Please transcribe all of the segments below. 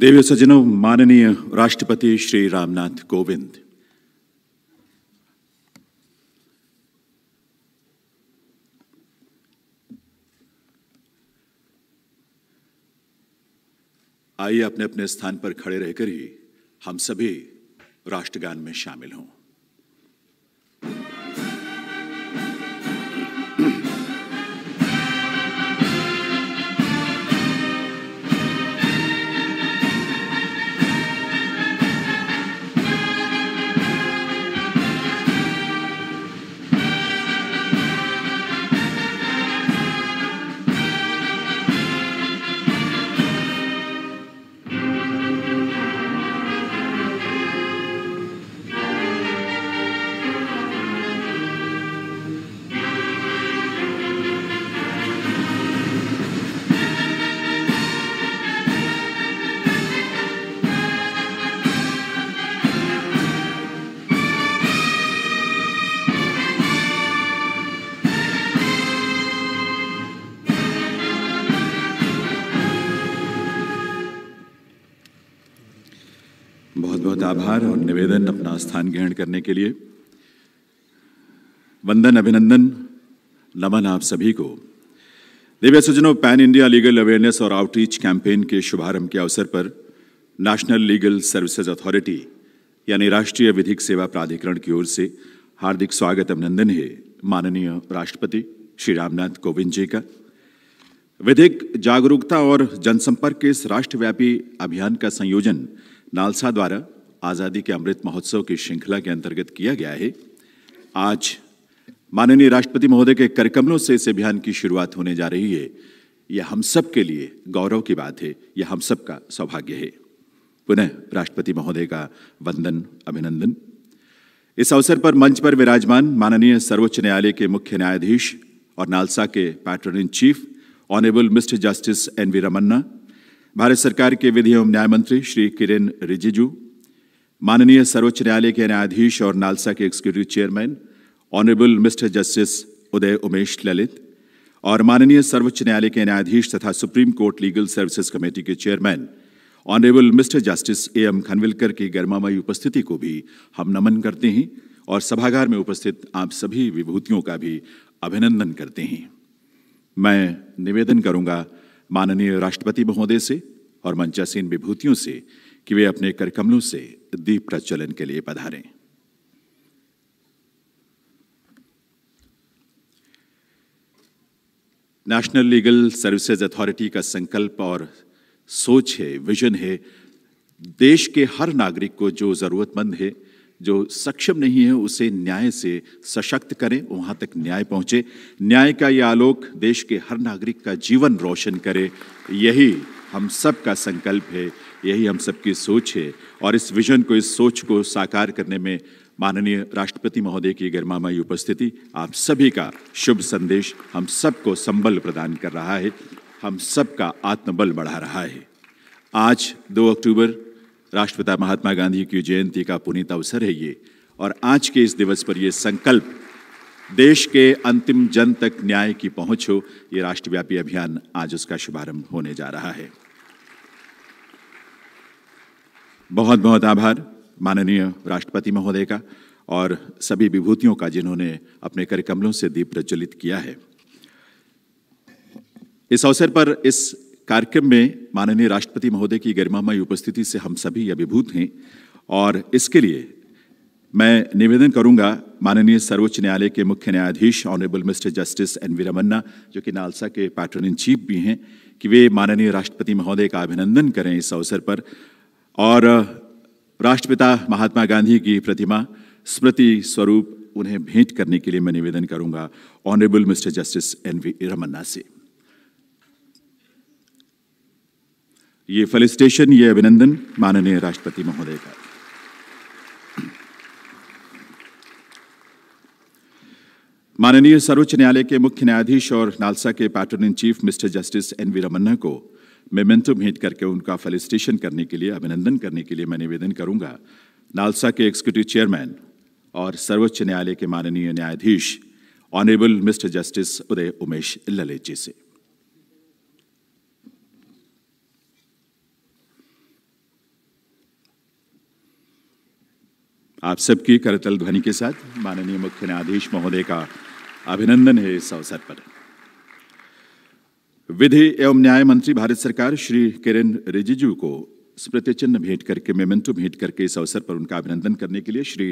देवी सज्जनों माननीय राष्ट्रपति श्री रामनाथ कोविंद आइए अपने अपने स्थान पर खड़े रहकर ही हम सभी राष्ट्रगान में शामिल हों निवेदन अपना स्थान ग्रहण करने के लिए वंदन अभिनंदन नमन आप सभी को दिव्य सज्जनों पैन इंडिया लीगल अवेयरनेस और आउटरीच कैंपेन के शुभारंभ के अवसर पर नेशनल लीगल सर्विसेज अथॉरिटी यानी राष्ट्रीय विधिक सेवा प्राधिकरण की ओर से हार्दिक स्वागत अभिनंदन है माननीय राष्ट्रपति श्री रामनाथ कोविंद जी का विधिक जागरूकता और जनसंपर्क के इस राष्ट्रव्यापी अभियान का संयोजन नालसा द्वारा आज़ादी के अमृत महोत्सव की श्रृंखला के अंतर्गत किया गया है आज माननीय राष्ट्रपति महोदय के कार्यक्रमों से इस अभियान की शुरुआत होने जा रही है यह हम सब के लिए गौरव की बात है यह हम सब का सौभाग्य है पुनः राष्ट्रपति महोदय का वंदन अभिनंदन इस अवसर पर मंच पर विराजमान माननीय सर्वोच्च न्यायालय के मुख्य न्यायाधीश और नालसा के patron in chief honourable mister justice N V Ramana Bharat सरकार के विधि एवं न्याय मंत्री श्री किरेन रिजिजू माननीय सर्वोच्च न्यायालय के न्यायाधीश और नालसा के executive chairman honourable mister justice Uday Umesh Lalit और माननीय सर्वोच्च न्यायालय के न्यायाधीश तथा supreme court legal services committee के chairman honourable mister justice A M Khanwilkar की गर्मामयी उपस्थिति को भी हम नमन करते हैं और सभागार में उपस्थित आप सभी विभूतियों का भी अभिनंदन करते हैं मैं निवेदन करूंगा माननीय राष्ट्रपति महोदय से और मंचासीन विभूतियों से कि वे अपने करकमलों से दीप प्रज्वलन के लिए पधारें नेशनल लीगल सर्विसेज अथॉरिटी का संकल्प और सोच है विजन है देश के हर नागरिक को जो ज़रूरतमंद है जो सक्षम नहीं है उसे न्याय से सशक्त करें वहां तक न्याय पहुंचे न्याय का यह आलोक देश के हर नागरिक का जीवन रोशन करे यही हम सबका संकल्प है यही हम सबकी सोच है और इस विजन को इस सोच को साकार करने में माननीय राष्ट्रपति महोदय की गरिमामयी उपस्थिति आप सभी का शुभ संदेश हम सबको संबल प्रदान कर रहा है हम सबका आत्मबल बढ़ा रहा है आज 2 अक्टूबर राष्ट्रपिता महात्मा गांधी की जयंती का पुनीत अवसर है ये और आज के इस दिवस पर ये संकल्प देश के अंतिम जन तक न्याय की पहुंच हो ये राष्ट्रव्यापी अभियान आज उसका शुभारंभ होने जा रहा है बहुत बहुत आभार माननीय राष्ट्रपति महोदय का और सभी विभूतियों का जिन्होंने अपने कार्यक्रमों से दीप प्रज्वलित किया है इस अवसर पर इस कार्यक्रम में माननीय राष्ट्रपति महोदय की गरिमामय उपस्थिति से हम सभी अभिभूत हैं और इसके लिए मैं निवेदन करूंगा माननीय सर्वोच्च न्यायालय के मुख्य न्यायाधीश honourable mister justice N V Ramana जो कि नालसा के पैटर्न इन चीफ भी हैं कि वे माननीय राष्ट्रपति महोदय का अभिनंदन करें इस अवसर पर और राष्ट्रपिता महात्मा गांधी की प्रतिमा स्मृति स्वरूप उन्हें भेंट करने के लिए मैं निवेदन करूंगा honourable mister justice N V Ramana से ये फेलिस्टेशन ये अभिनंदन माननीय राष्ट्रपति महोदय का माननीय सर्वोच्च न्यायालय के मुख्य न्यायाधीश और नालसा के patron in chief mister justice N V Ramana को मेमेंटम हिट करके उनका फेलिस्टेशन करने के लिए अभिनंदन करने के लिए मैं निवेदन करूंगा नालसा के एग्जीक्यूटिव चेयरमैन और सर्वोच्च न्यायालय के माननीय न्यायाधीश honourable mister justice Uday Umesh Lalit ji से आप सबकी करतल ध्वनि के साथ माननीय मुख्य न्यायाधीश महोदय का अभिनंदन है इस अवसर पर विधि एवं न्याय मंत्री भारत सरकार श्री किरेन रिजिजू को स्मृति चिन्ह भेंट करके मेमेंटो भेंट करके इस अवसर पर उनका अभिनंदन करने के लिए Shri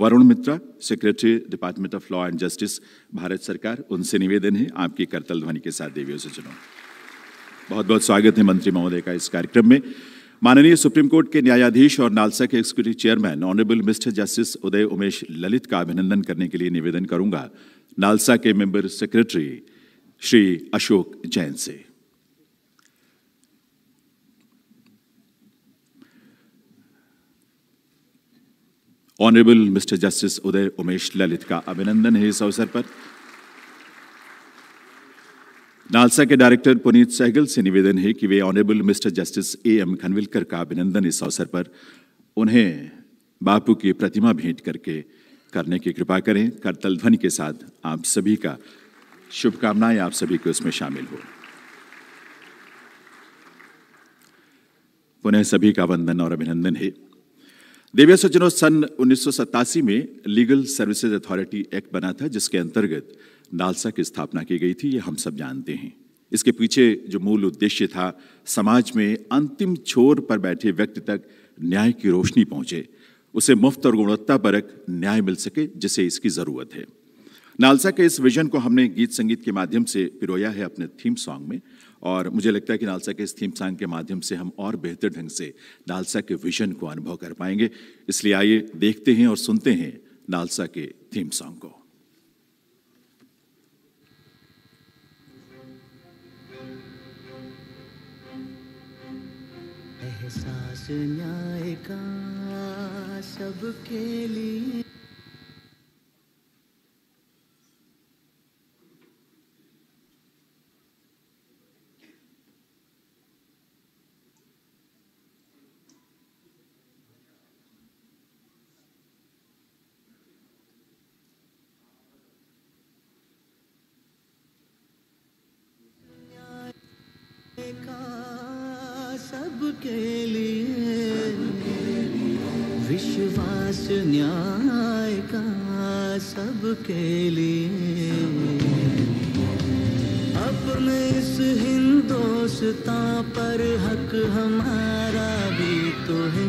Varun Mitra secretary department of law and justice Bharat सरकार उनसे निवेदन है आपकी करतल ध्वनि के साथ देवियों सज्जनों बहुत बहुत स्वागत है मंत्री महोदय का इस कार्यक्रम में माननीय सुप्रीम कोर्ट के न्यायाधीश और नालसा के executive chairman honourable mister justice Uday Umesh Lalit का अभिनंदन करने के लिए निवेदन करूंगा नालसा के मेंबर सेक्रेटरी श्री अशोक जैन से honourable mister justice Uday Umesh Lalit का अभिनंदन है इस अवसर पर नालसा के डायरेक्टर पुनीत सहगल से निवेदन है कि वे honourable mister justice A M Khanwilkar का अभिनंदन इस अवसर पर उन्हें बापू की प्रतिमा भेंट करके करने की कृपा करें करतल ध्वनि के साथ आप सभी का शुभकामनाएं आप सभी को इसमें शामिल हो पुनः सभी का वंदन और अभिनंदन है दिव्य सज्जनों सन उन्नीस में लीगल सर्विसेज अथॉरिटी एक्ट बना था जिसके अंतर्गत नालसा की स्थापना की गई थी ये हम सब जानते हैं इसके पीछे जो मूल उद्देश्य था समाज में अंतिम छोर पर बैठे व्यक्ति तक न्याय की रोशनी पहुंचे उसे मुफ्त और गुणवत्ता परक न्याय मिल सके जिसे इसकी ज़रूरत है नालसा के इस विजन को हमने गीत संगीत के माध्यम से पिरोया है अपने थीम सॉन्ग में और मुझे लगता है कि नालसा के इस थीम सॉन्ग के माध्यम से हम और बेहतर ढंग से नालसा के विजन को अनुभव कर पाएंगे इसलिए आइए देखते हैं और सुनते हैं नालसा के थीम सॉन्ग को एहसास न्याय का सबके लिए के लिए विश्वास न्याय का सबके लिए अपने इस हिंदोस्ता पर हक हमारा भी तो है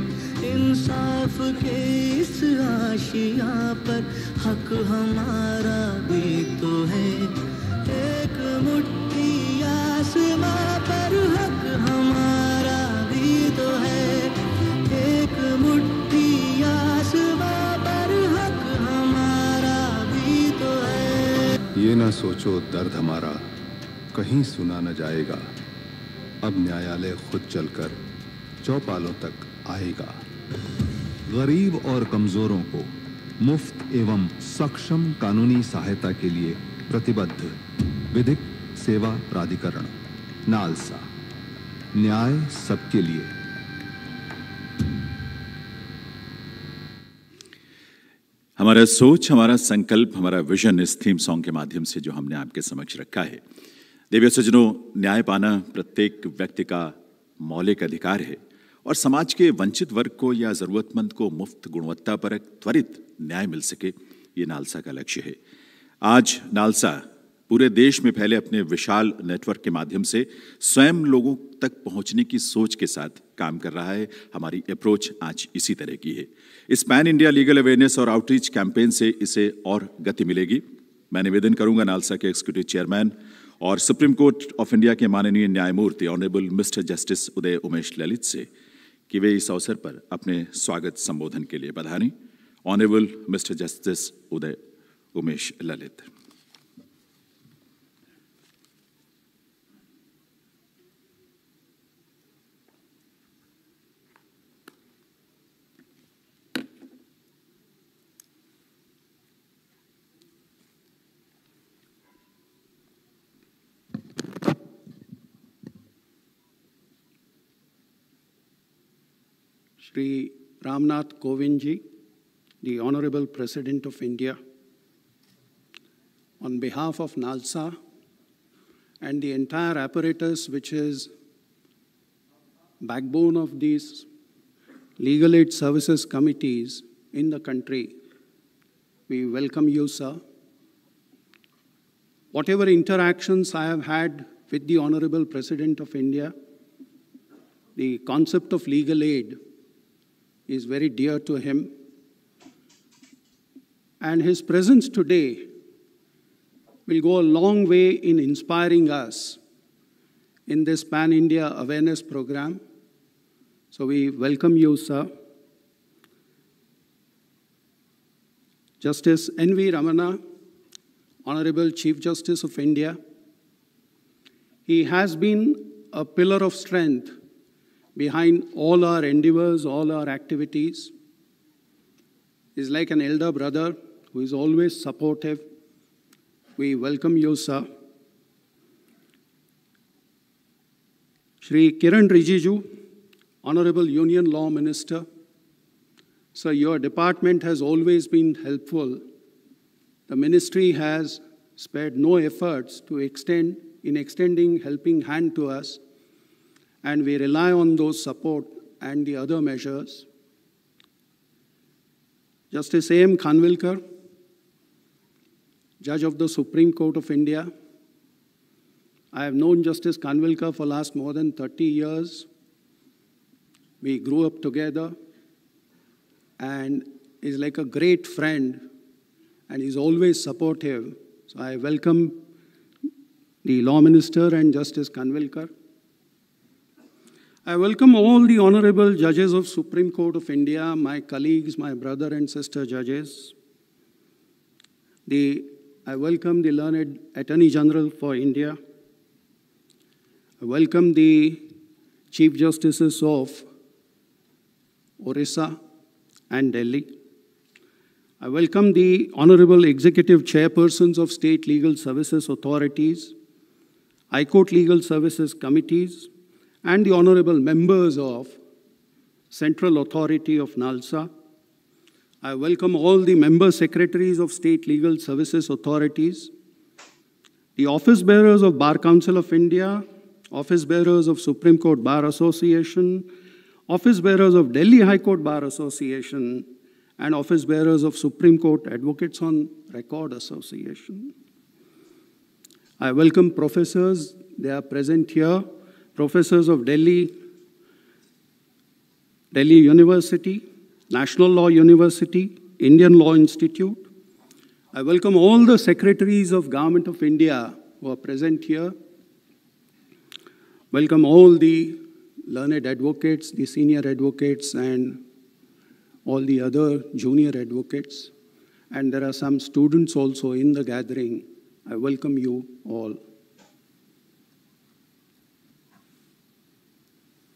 इंसाफ के इस आशिया पर हक हमारा भी तो है एक मुट्ठी आसमां पर हक हमारा तो ये ना सोचो दर्द हमारा कहीं सुना न जाएगा अब न्यायालय खुद चलकर चौपालों तक आएगा गरीब और कमजोरों को मुफ्त एवं सक्षम कानूनी सहायता के लिए प्रतिबद्ध विधिक सेवा प्राधिकरण नालसा न्याय सबके लिए हमारा सोच हमारा संकल्प हमारा विजन इस थीम सॉन्ग के माध्यम से जो हमने आपके समक्ष रखा है देवियों सज्जनों न्याय पाना प्रत्येक व्यक्ति का मौलिक अधिकार है और समाज के वंचित वर्ग को या ज़रूरतमंद को मुफ्त गुणवत्ता परक त्वरित न्याय मिल सके ये नालसा का लक्ष्य है आज नालसा पूरे देश में फैले अपने विशाल नेटवर्क के माध्यम से स्वयं लोगों तक पहुंचने की सोच के साथ काम कर रहा है हमारी अप्रोच आज इसी तरह की है इस पैन इंडिया लीगल अवेयरनेस और आउटरीच कैंपेन से इसे और गति मिलेगी मैं निवेदन करूंगा नालसा के एग्जीक्यूटिव चेयरमैन और सुप्रीम कोर्ट ऑफ इंडिया के माननीय न्यायमूर्ति honourable mister justice Uday Umesh Lalit से कि वे इस अवसर पर अपने स्वागत संबोधन के लिए बधाने honourable mister justice Uday Umesh Lalit Sri Ramnath Kovinji, the Honorable President of India, on behalf of NALSA and the entire apparatus which is backbone of these legal aid services committees in the country, we welcome you, sir. Whatever interactions I have had with the Honorable President of India, the concept of legal aid is very dear to him. And his presence today will go a long way in inspiring us in this Pan India Awareness Program. So we welcome you, sir. Justice N.V. Ramana, Honorable Chief Justice of India. He has been a pillar of strength behind all our endeavors, all our activities, is like an elder brother who is always supportive. We welcome you, sir. Sri Kiran Rijiju, Honorable Union Law Minister, sir, your department has always been helpful. The ministry has spared no efforts to extend in extending helping hand to us and we rely on those support and the other measures. Justice A.M. Khanvilkar, Judge of the Supreme Court of India. I have known Justice Khanvilkar for last more than 30 years. We grew up together and is like a great friend and is always supportive. So I welcome the Law Minister and Justice Kanvilkar. I welcome all the honorable judges of Supreme Court of India, my colleagues, my brother and sister judges. The, I welcome the learned Attorney General for India. I welcome the Chief Justices of Orissa and Delhi. I welcome the Honorable Executive Chairpersons of State Legal Services Authorities, High Court Legal Services Committees, and the honorable members of Central Authority of NALSA. I welcome all the member secretaries of state legal services authorities, the office bearers of Bar Council of India, office bearers of Supreme Court Bar Association, office bearers of Delhi High Court Bar Association, and office bearers of Supreme Court Advocates on Record Association. I welcome professors, they are present here, professors of Delhi, Delhi University, National Law University, Indian Law Institute. I welcome all the secretaries of Government of India who are present here. Welcome all the learned advocates, the senior advocates, and all the other junior advocates. And there are some students also in the gathering. I welcome you all.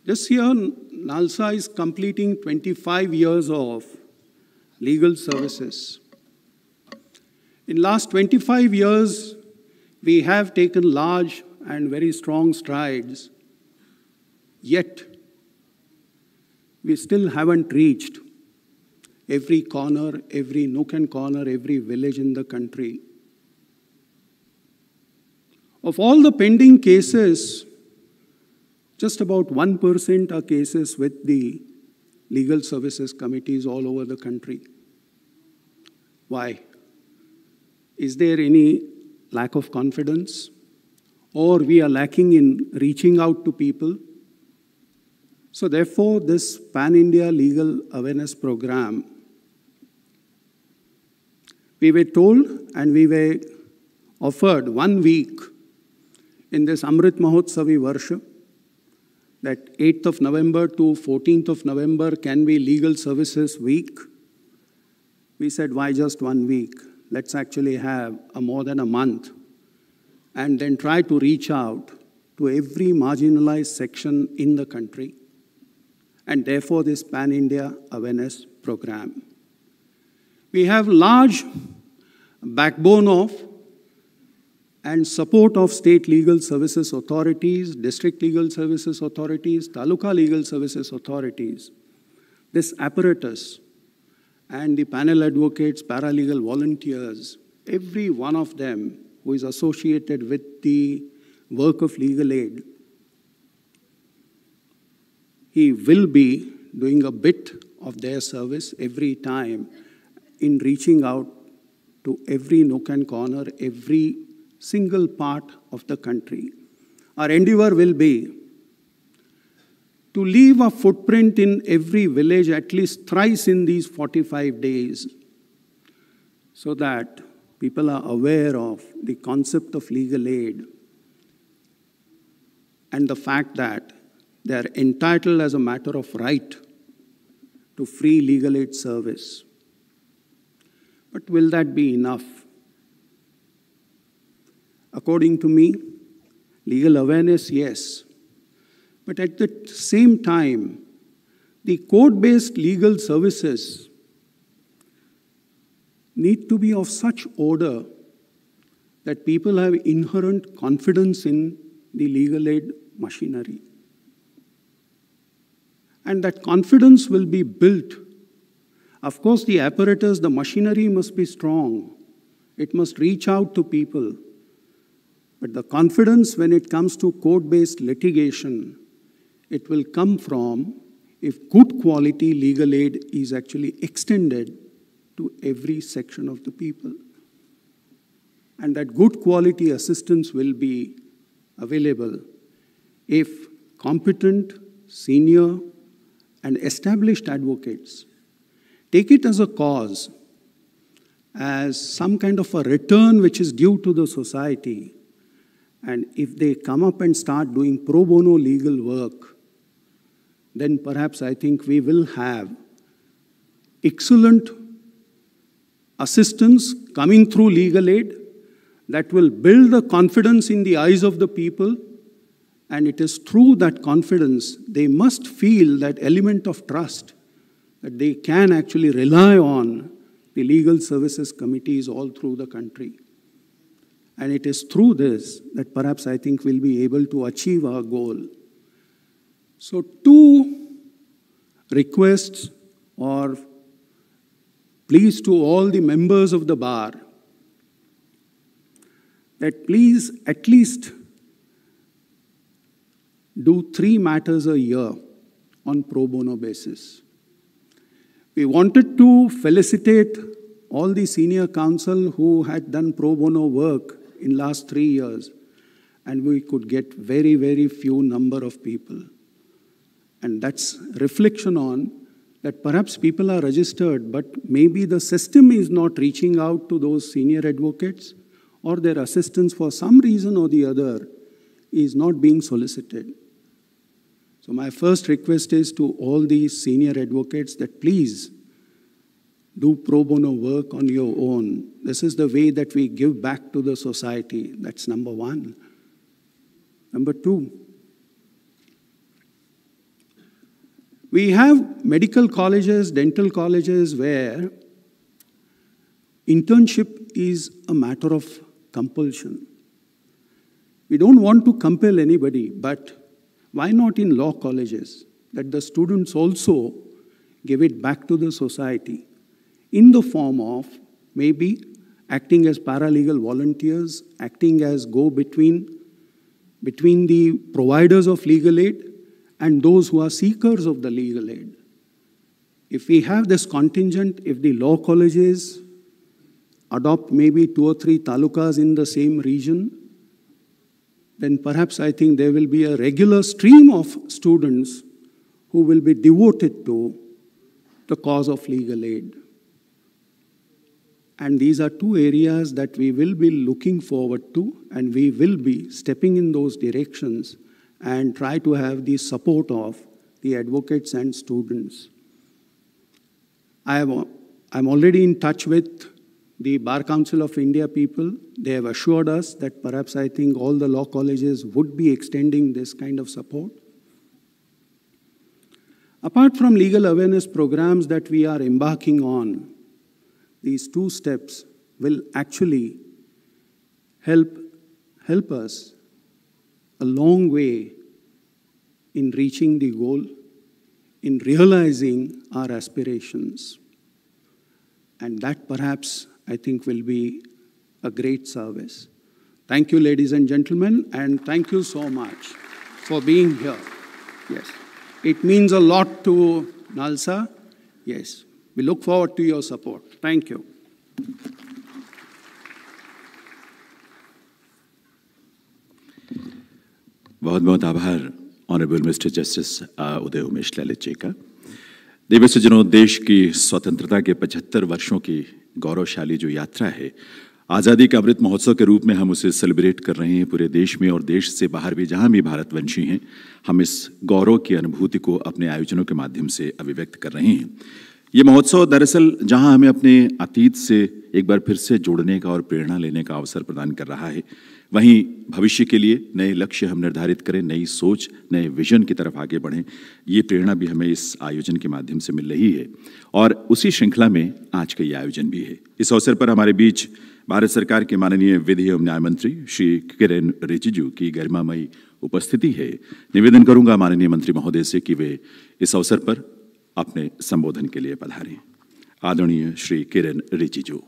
This year, NALSA is completing 25 years of legal services. In last 25 years, we have taken large and very strong strides, yet we still haven't reached every corner, every nook and corner, every village in the country. Of all the pending cases, just about 1% are cases with the legal services committees all over the country. Why? Is there any lack of confidence? Or we are lacking in reaching out to people? So, therefore, this Pan India Legal Awareness Program, we were told and we were offered one week in this Amrit Mahotsavi worship that 8th of November to 14th of November can be Legal Services Week. We said, why just one week? Let's actually have a more than a month and then try to reach out to every marginalized section in the country and therefore this Pan-India Awareness Program. We have large backbone of and support of state legal services authorities, district legal services authorities, taluka legal services authorities, this apparatus, and the panel advocates, paralegal volunteers, every one of them who is associated with the work of legal aid, he will be doing a bit of their service every time in reaching out to every nook and corner, every single part of the country. Our endeavor will be to leave a footprint in every village at least thrice in these 45 days so that people are aware of the concept of legal aid and the fact that they are entitled as a matter of right to free legal aid service. But will that be enough? according to me, legal awareness, yes. But at the same time, the court based legal services need to be of such order that people have inherent confidence in the legal aid machinery. And that confidence will be built. Of course, the apparatus, the machinery must be strong. It must reach out to people. But the confidence when it comes to court-based litigation, it will come from if good quality legal aid is actually extended to every section of the people. And that good quality assistance will be available if competent, senior, and established advocates take it as a cause, as some kind of a return which is due to the society, and if they come up and start doing pro bono legal work, then perhaps I think we will have excellent assistance coming through legal aid that will build the confidence in the eyes of the people. And it is through that confidence they must feel that element of trust that they can actually rely on the legal services committees all through the country. And it is through this that perhaps I think we'll be able to achieve our goal. So, two requests or pleas to all the members of the bar that please at least do three matters a year on pro bono basis. We wanted to felicitate all the senior counsel who had done pro bono work in last three years, and we could get very, very few number of people. And that's reflection on that perhaps people are registered, but maybe the system is not reaching out to those senior advocates or their assistance for some reason or the other is not being solicited. So my first request is to all these senior advocates that please do pro bono work on your own. This is the way that we give back to the society. That's number one. Number two, we have medical colleges, dental colleges where internship is a matter of compulsion. We don't want to compel anybody, but why not in law colleges that the students also give it back to the society? in the form of maybe acting as paralegal volunteers, acting as go-between between the providers of legal aid and those who are seekers of the legal aid. If we have this contingent, if the law colleges adopt maybe two or three talukas in the same region, then perhaps I think there will be a regular stream of students who will be devoted to the cause of legal aid. And these are two areas that we will be looking forward to, and we will be stepping in those directions and try to have the support of the advocates and students. I am, I'm already in touch with the Bar Council of India people. They have assured us that perhaps I think all the law colleges would be extending this kind of support. Apart from legal awareness programs that we are embarking on, these two steps will actually help, help us a long way in reaching the goal, in realizing our aspirations. And that perhaps, I think, will be a great service. Thank you, ladies and gentlemen, and thank you so much for being here. Yes. It means a lot to NALSA. Yes. We look forward to your support. Thank you. बहुत बहुत आभार honourable mister justice Uday Umesh Lalit ji का देवी सज्जनों देश की स्वतंत्रता के 75 वर्षों की गौरवशाली जो यात्रा है आज़ादी का अमृत महोत्सव के रूप में हम उसे सेलिब्रेट कर रहे हैं पूरे देश में और देश से बाहर भी जहां भी भारतवंशी हैं हम इस गौरव की अनुभूति को अपने आयोजनों के माध्यम से अभिव्यक्त कर रहे हैं ये महोत्सव दरअसल जहां हमें अपने अतीत से एक बार फिर से जोड़ने का और प्रेरणा लेने का अवसर प्रदान कर रहा है वहीं भविष्य के लिए नए लक्ष्य हम निर्धारित करें नई सोच नए विजन की तरफ आगे बढ़ें ये प्रेरणा भी हमें इस आयोजन के माध्यम से मिल रही है और उसी श्रृंखला में आज का ये आयोजन भी है इस अवसर पर हमारे बीच भारत सरकार के माननीय विधि एवं न्याय मंत्री श्री किरेन रिजिजू की गरिमामयी उपस्थिति है निवेदन करूंगा माननीय मंत्री महोदय से कि वे इस अवसर पर अपने संबोधन के लिए पधारें आदरणीय Shri Kiran Rijiju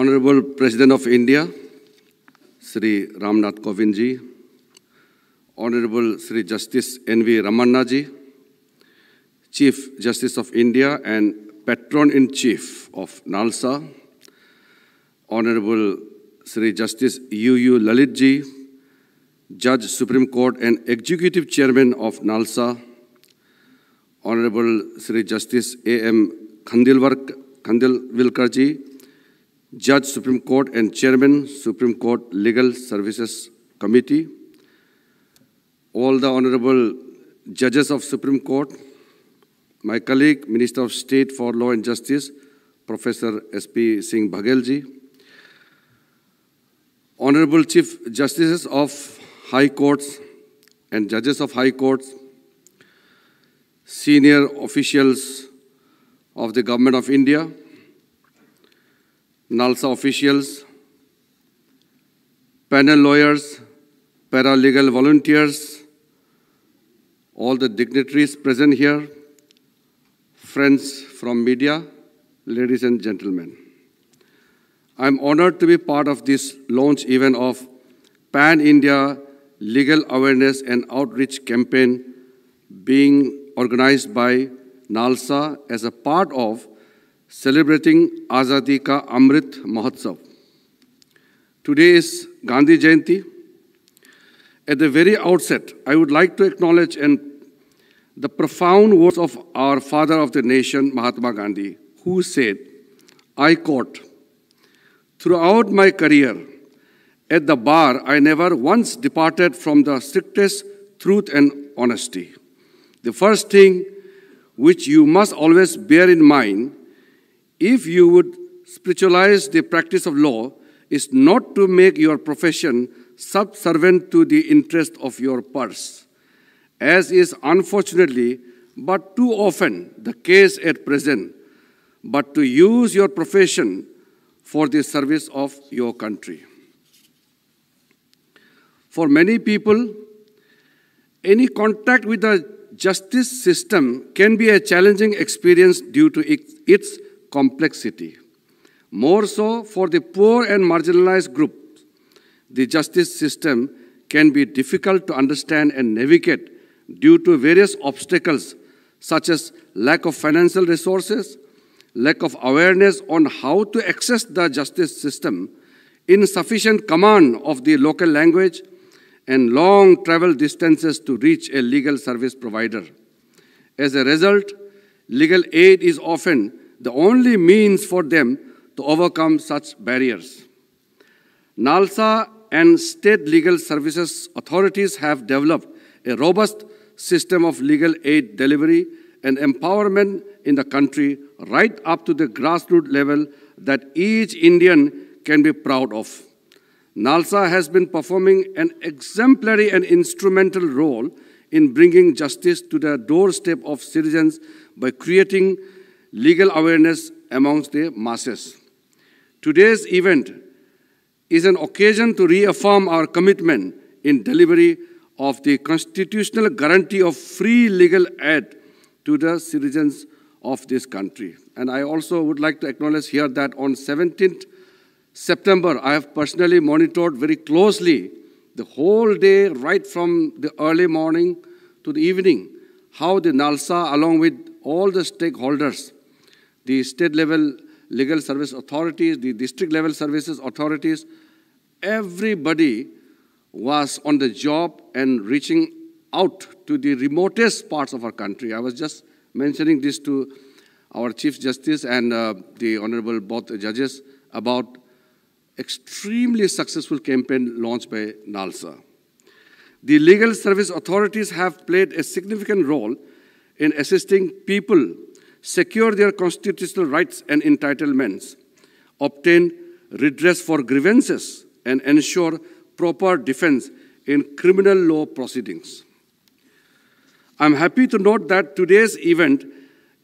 honourable president of India Shri Ramnath Kovind ji honourable Shri justice N V Ramana ji chief justice of India and Patron-in-Chief of NALSA, Honorable Sri Justice U.U. Lalitji, Judge Supreme Court and Executive Chairman of NALSA, Honorable Sri Justice A.M. Khandilwilkarji, Judge Supreme Court and Chairman Supreme Court Legal Services Committee, all the Honorable Judges of Supreme Court, my colleague, Minister of State for Law and Justice, Professor S.P. Singh Bhagelji, Honorable Chief Justices of High Courts and Judges of High Courts, senior officials of the Government of India, NALSA officials, panel lawyers, paralegal volunteers, all the dignitaries present here, friends from media, ladies and gentlemen. I'm honored to be part of this launch event of Pan India Legal Awareness and Outreach Campaign being organized by NALSA as a part of celebrating Azadi Ka Amrit Mahotsav. Today is Gandhi Jayanti. At the very outset, I would like to acknowledge and the profound words of our father of the nation, Mahatma Gandhi, who said, I quote, Throughout my career at the bar, I never once departed from the strictest truth and honesty. The first thing which you must always bear in mind if you would spiritualize the practice of law is not to make your profession subservient to the interest of your purse as is unfortunately but too often the case at present, but to use your profession for the service of your country. For many people, any contact with the justice system can be a challenging experience due to its complexity. More so for the poor and marginalized groups, the justice system can be difficult to understand and navigate due to various obstacles such as lack of financial resources, lack of awareness on how to access the justice system, insufficient command of the local language, and long travel distances to reach a legal service provider. As a result, legal aid is often the only means for them to overcome such barriers. NALSA and state legal services authorities have developed a robust system of legal aid delivery and empowerment in the country right up to the grassroots level that each Indian can be proud of. NALSA has been performing an exemplary and instrumental role in bringing justice to the doorstep of citizens by creating legal awareness amongst the masses. Today's event is an occasion to reaffirm our commitment in delivery of the constitutional guarantee of free legal aid to the citizens of this country. And I also would like to acknowledge here that on 17th September, I have personally monitored very closely the whole day, right from the early morning to the evening, how the NALSA, along with all the stakeholders, the state level legal service authorities, the district level services authorities, everybody was on the job and reaching out to the remotest parts of our country. I was just mentioning this to our Chief Justice and uh, the Honorable both judges about extremely successful campaign launched by NALSA. The legal service authorities have played a significant role in assisting people secure their constitutional rights and entitlements, obtain redress for grievances, and ensure proper defense in criminal law proceedings. I'm happy to note that today's event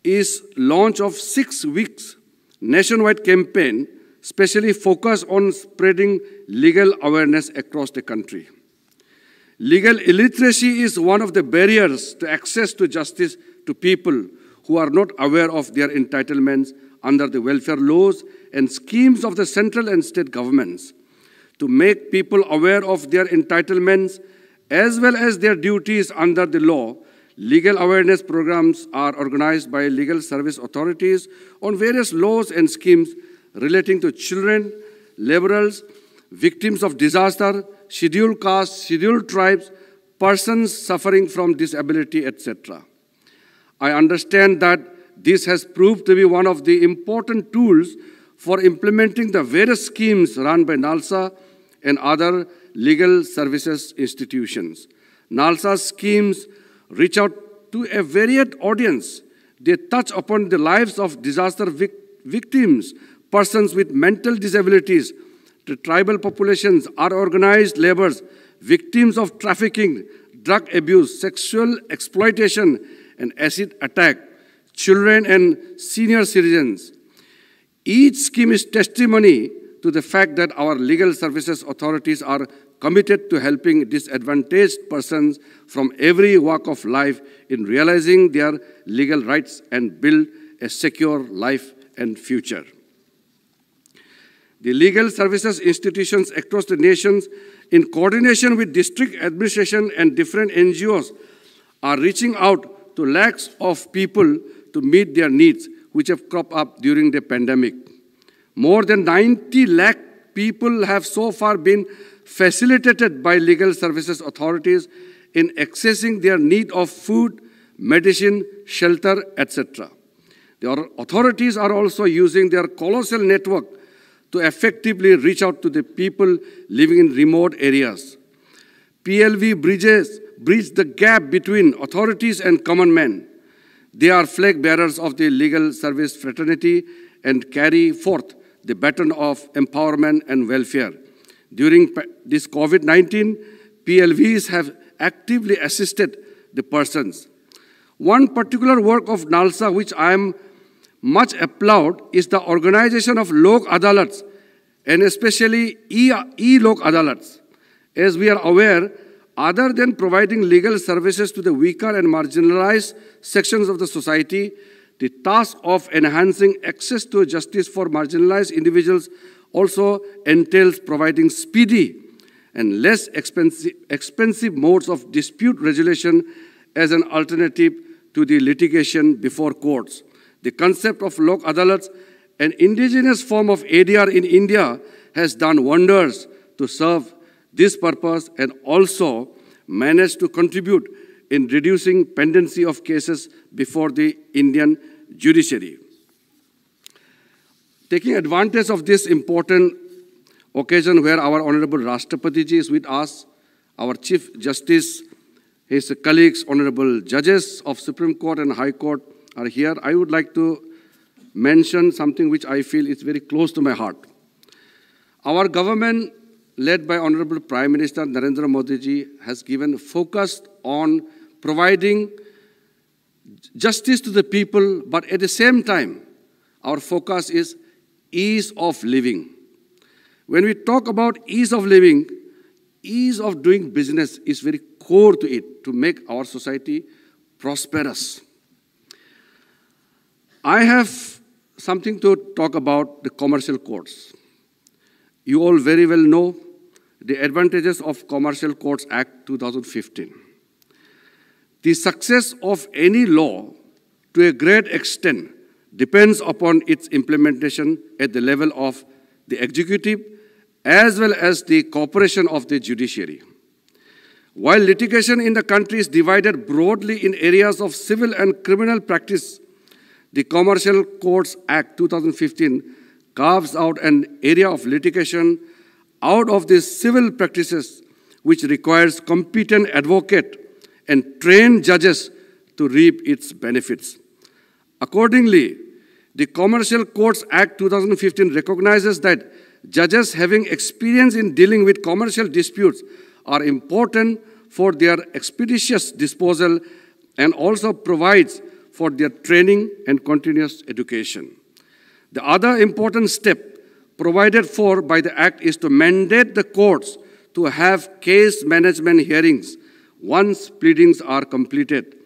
is launch of six weeks nationwide campaign specially focused on spreading legal awareness across the country. Legal illiteracy is one of the barriers to access to justice to people who are not aware of their entitlements under the welfare laws and schemes of the central and state governments to make people aware of their entitlements as well as their duties under the law, legal awareness programs are organized by legal service authorities on various laws and schemes relating to children, laborers, victims of disaster, scheduled castes, scheduled tribes, persons suffering from disability, etc. I understand that this has proved to be one of the important tools for implementing the various schemes run by NALSA and other legal services institutions. NALSA schemes reach out to a varied audience. They touch upon the lives of disaster vic victims, persons with mental disabilities, the tribal populations, organized laborers, victims of trafficking, drug abuse, sexual exploitation, and acid attack, children and senior citizens. Each scheme is testimony to the fact that our legal services authorities are committed to helping disadvantaged persons from every walk of life in realizing their legal rights and build a secure life and future. The legal services institutions across the nations, in coordination with district administration and different NGOs, are reaching out to lakhs of people to meet their needs, which have cropped up during the pandemic. More than 90 lakh people have so far been facilitated by legal services authorities in accessing their need of food, medicine, shelter, etc. The authorities are also using their colossal network to effectively reach out to the people living in remote areas. PLV bridges bridge the gap between authorities and common men. They are flag bearers of the legal service fraternity and carry forth the baton of empowerment and welfare. During this COVID-19, PLVs have actively assisted the persons. One particular work of NALSA which I am much applaud is the organization of Lok Adalats and especially E-Lok Adalats. As we are aware, other than providing legal services to the weaker and marginalized sections of the society, the task of enhancing access to justice for marginalized individuals also entails providing speedy and less expensive, expensive modes of dispute resolution as an alternative to the litigation before courts. The concept of lok adalats, an indigenous form of ADR in India, has done wonders to serve this purpose and also managed to contribute in reducing pendency of cases before the Indian judiciary. Taking advantage of this important occasion where our Honorable Rashtrapati Ji is with us, our Chief Justice, his colleagues, Honorable Judges of Supreme Court and High Court are here, I would like to mention something which I feel is very close to my heart. Our government, led by Honorable Prime Minister Narendra Modi ji, has given focus on providing justice to the people, but at the same time, our focus is ease of living. When we talk about ease of living, ease of doing business is very core to it to make our society prosperous. I have something to talk about the commercial courts. You all very well know the advantages of Commercial Courts Act 2015. The success of any law, to a great extent, depends upon its implementation at the level of the executive as well as the cooperation of the judiciary. While litigation in the country is divided broadly in areas of civil and criminal practice, the Commercial Courts Act 2015 carves out an area of litigation out of the civil practices which requires competent advocate and train judges to reap its benefits. Accordingly, the Commercial Courts Act 2015 recognizes that judges having experience in dealing with commercial disputes are important for their expeditious disposal and also provides for their training and continuous education. The other important step provided for by the Act is to mandate the courts to have case management hearings once pleadings are completed,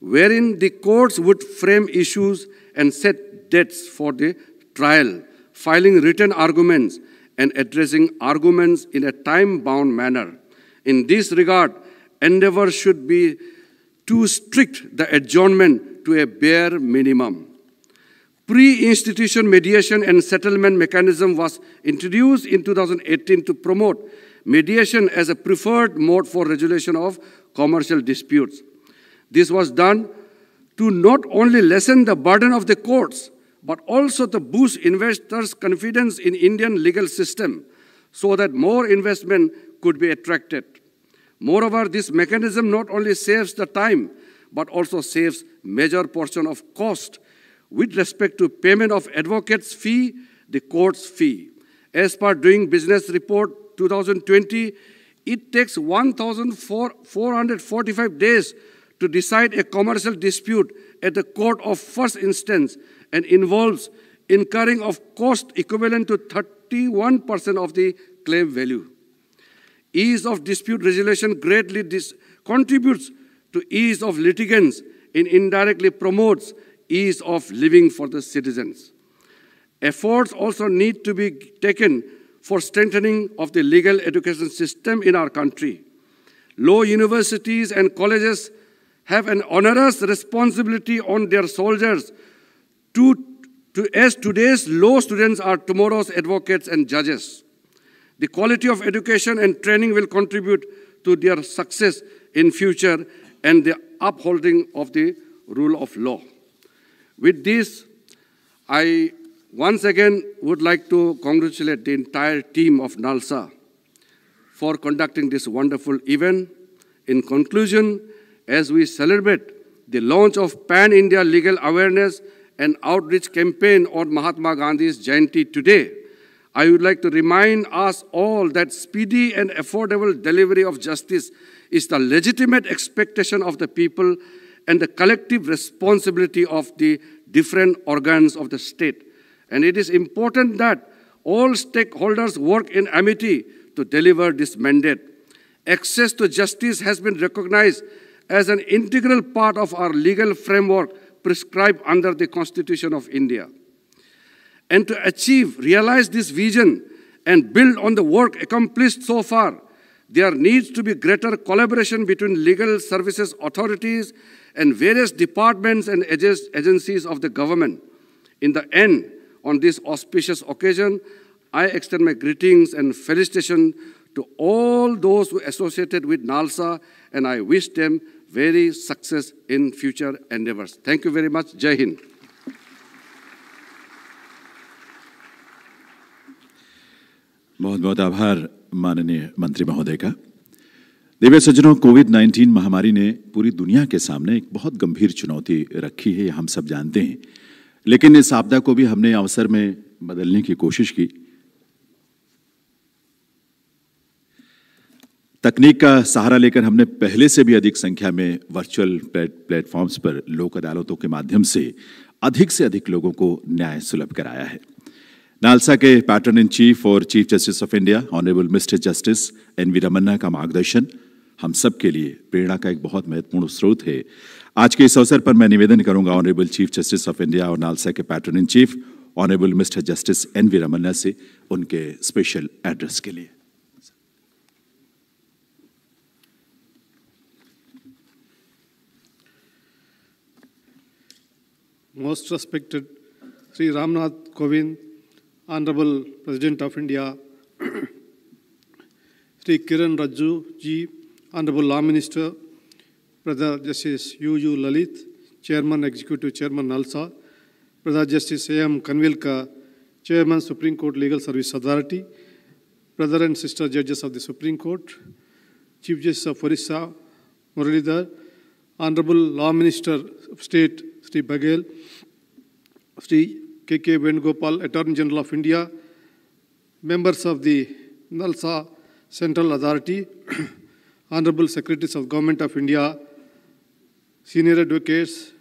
wherein the courts would frame issues and set dates for the trial, filing written arguments and addressing arguments in a time-bound manner. In this regard, endeavor should be to strict the adjournment to a bare minimum. Pre-institution mediation and settlement mechanism was introduced in 2018 to promote mediation as a preferred mode for resolution of commercial disputes. This was done to not only lessen the burden of the courts, but also to boost investors' confidence in Indian legal system so that more investment could be attracted. Moreover, this mechanism not only saves the time, but also saves major portion of cost with respect to payment of advocate's fee, the court's fee. As per doing business report 2020, it takes 1,445 days to decide a commercial dispute at the court of first instance and involves incurring of cost equivalent to 31% of the claim value. Ease of dispute resolution greatly contributes to ease of litigants and indirectly promotes ease of living for the citizens. Efforts also need to be taken for strengthening of the legal education system in our country. Law universities and colleges have an onerous responsibility on their soldiers to, to, as today's law students are tomorrow's advocates and judges. The quality of education and training will contribute to their success in future and the upholding of the rule of law. With this, I once again, would like to congratulate the entire team of NALSA for conducting this wonderful event. In conclusion, as we celebrate the launch of Pan-India Legal Awareness and Outreach Campaign on Mahatma Gandhi's Jayanti today, I would like to remind us all that speedy and affordable delivery of justice is the legitimate expectation of the people and the collective responsibility of the different organs of the state. And it is important that all stakeholders work in amity to deliver this mandate. Access to justice has been recognized as an integral part of our legal framework prescribed under the Constitution of India. And to achieve, realize this vision, and build on the work accomplished so far, there needs to be greater collaboration between legal services authorities and various departments and agencies of the government. In the end, On this auspicious occasion, I extend my greetings and felicitation to all those who associated with NALSA, and I wish them very success in future endeavors. Thank you very much. Jai Hind. बहुत बहुत आभार माननीय मंत्री महोदय का दिव्य सज्जनों Covid 19 महामारी ने पूरी दुनिया के सामने एक बहुत गंभीर चुनौती रखी है हम सब जानते हैं लेकिन इस आपदा को भी हमने अवसर में बदलने की कोशिश की तकनीक का सहारा लेकर हमने पहले से भी अधिक संख्या में वर्चुअल प्लेटफॉर्म्स पर लोक अदालतों के माध्यम से अधिक से अधिक लोगों को न्याय सुलभ कराया है नालसा के पैटर्न इन चीफ और chief justice of India honourable mister justice N V Ramana का मार्गदर्शन हम सब के लिए प्रेरणा का एक बहुत महत्वपूर्ण स्रोत है आज के इस अवसर पर मैं निवेदन करूंगा honourable chief justice of India और नालसा के patron in chief honourable mister justice N V Ramana से उनके स्पेशल एड्रेस के लिए Most respected Sri Ramnath Kovind, Honorable President of India, Sri Kiran Raju Ji, Honorable Law Minister, Brother Justice U Lalit, Chairman Executive Chairman NALSA, Brother Justice A.M. Kanvilka, Chairman Supreme Court Legal Service Authority, Brother and Sister Judges of the Supreme Court, Chief Justice of Orissa, Muralidhar, Honorable Law Minister of State, Sri Baghel, Sri K.K. Venugopal, Attorney General of India, members of the NALSA Central Authority, Honorable Secretaries of Government of India, senior advocates,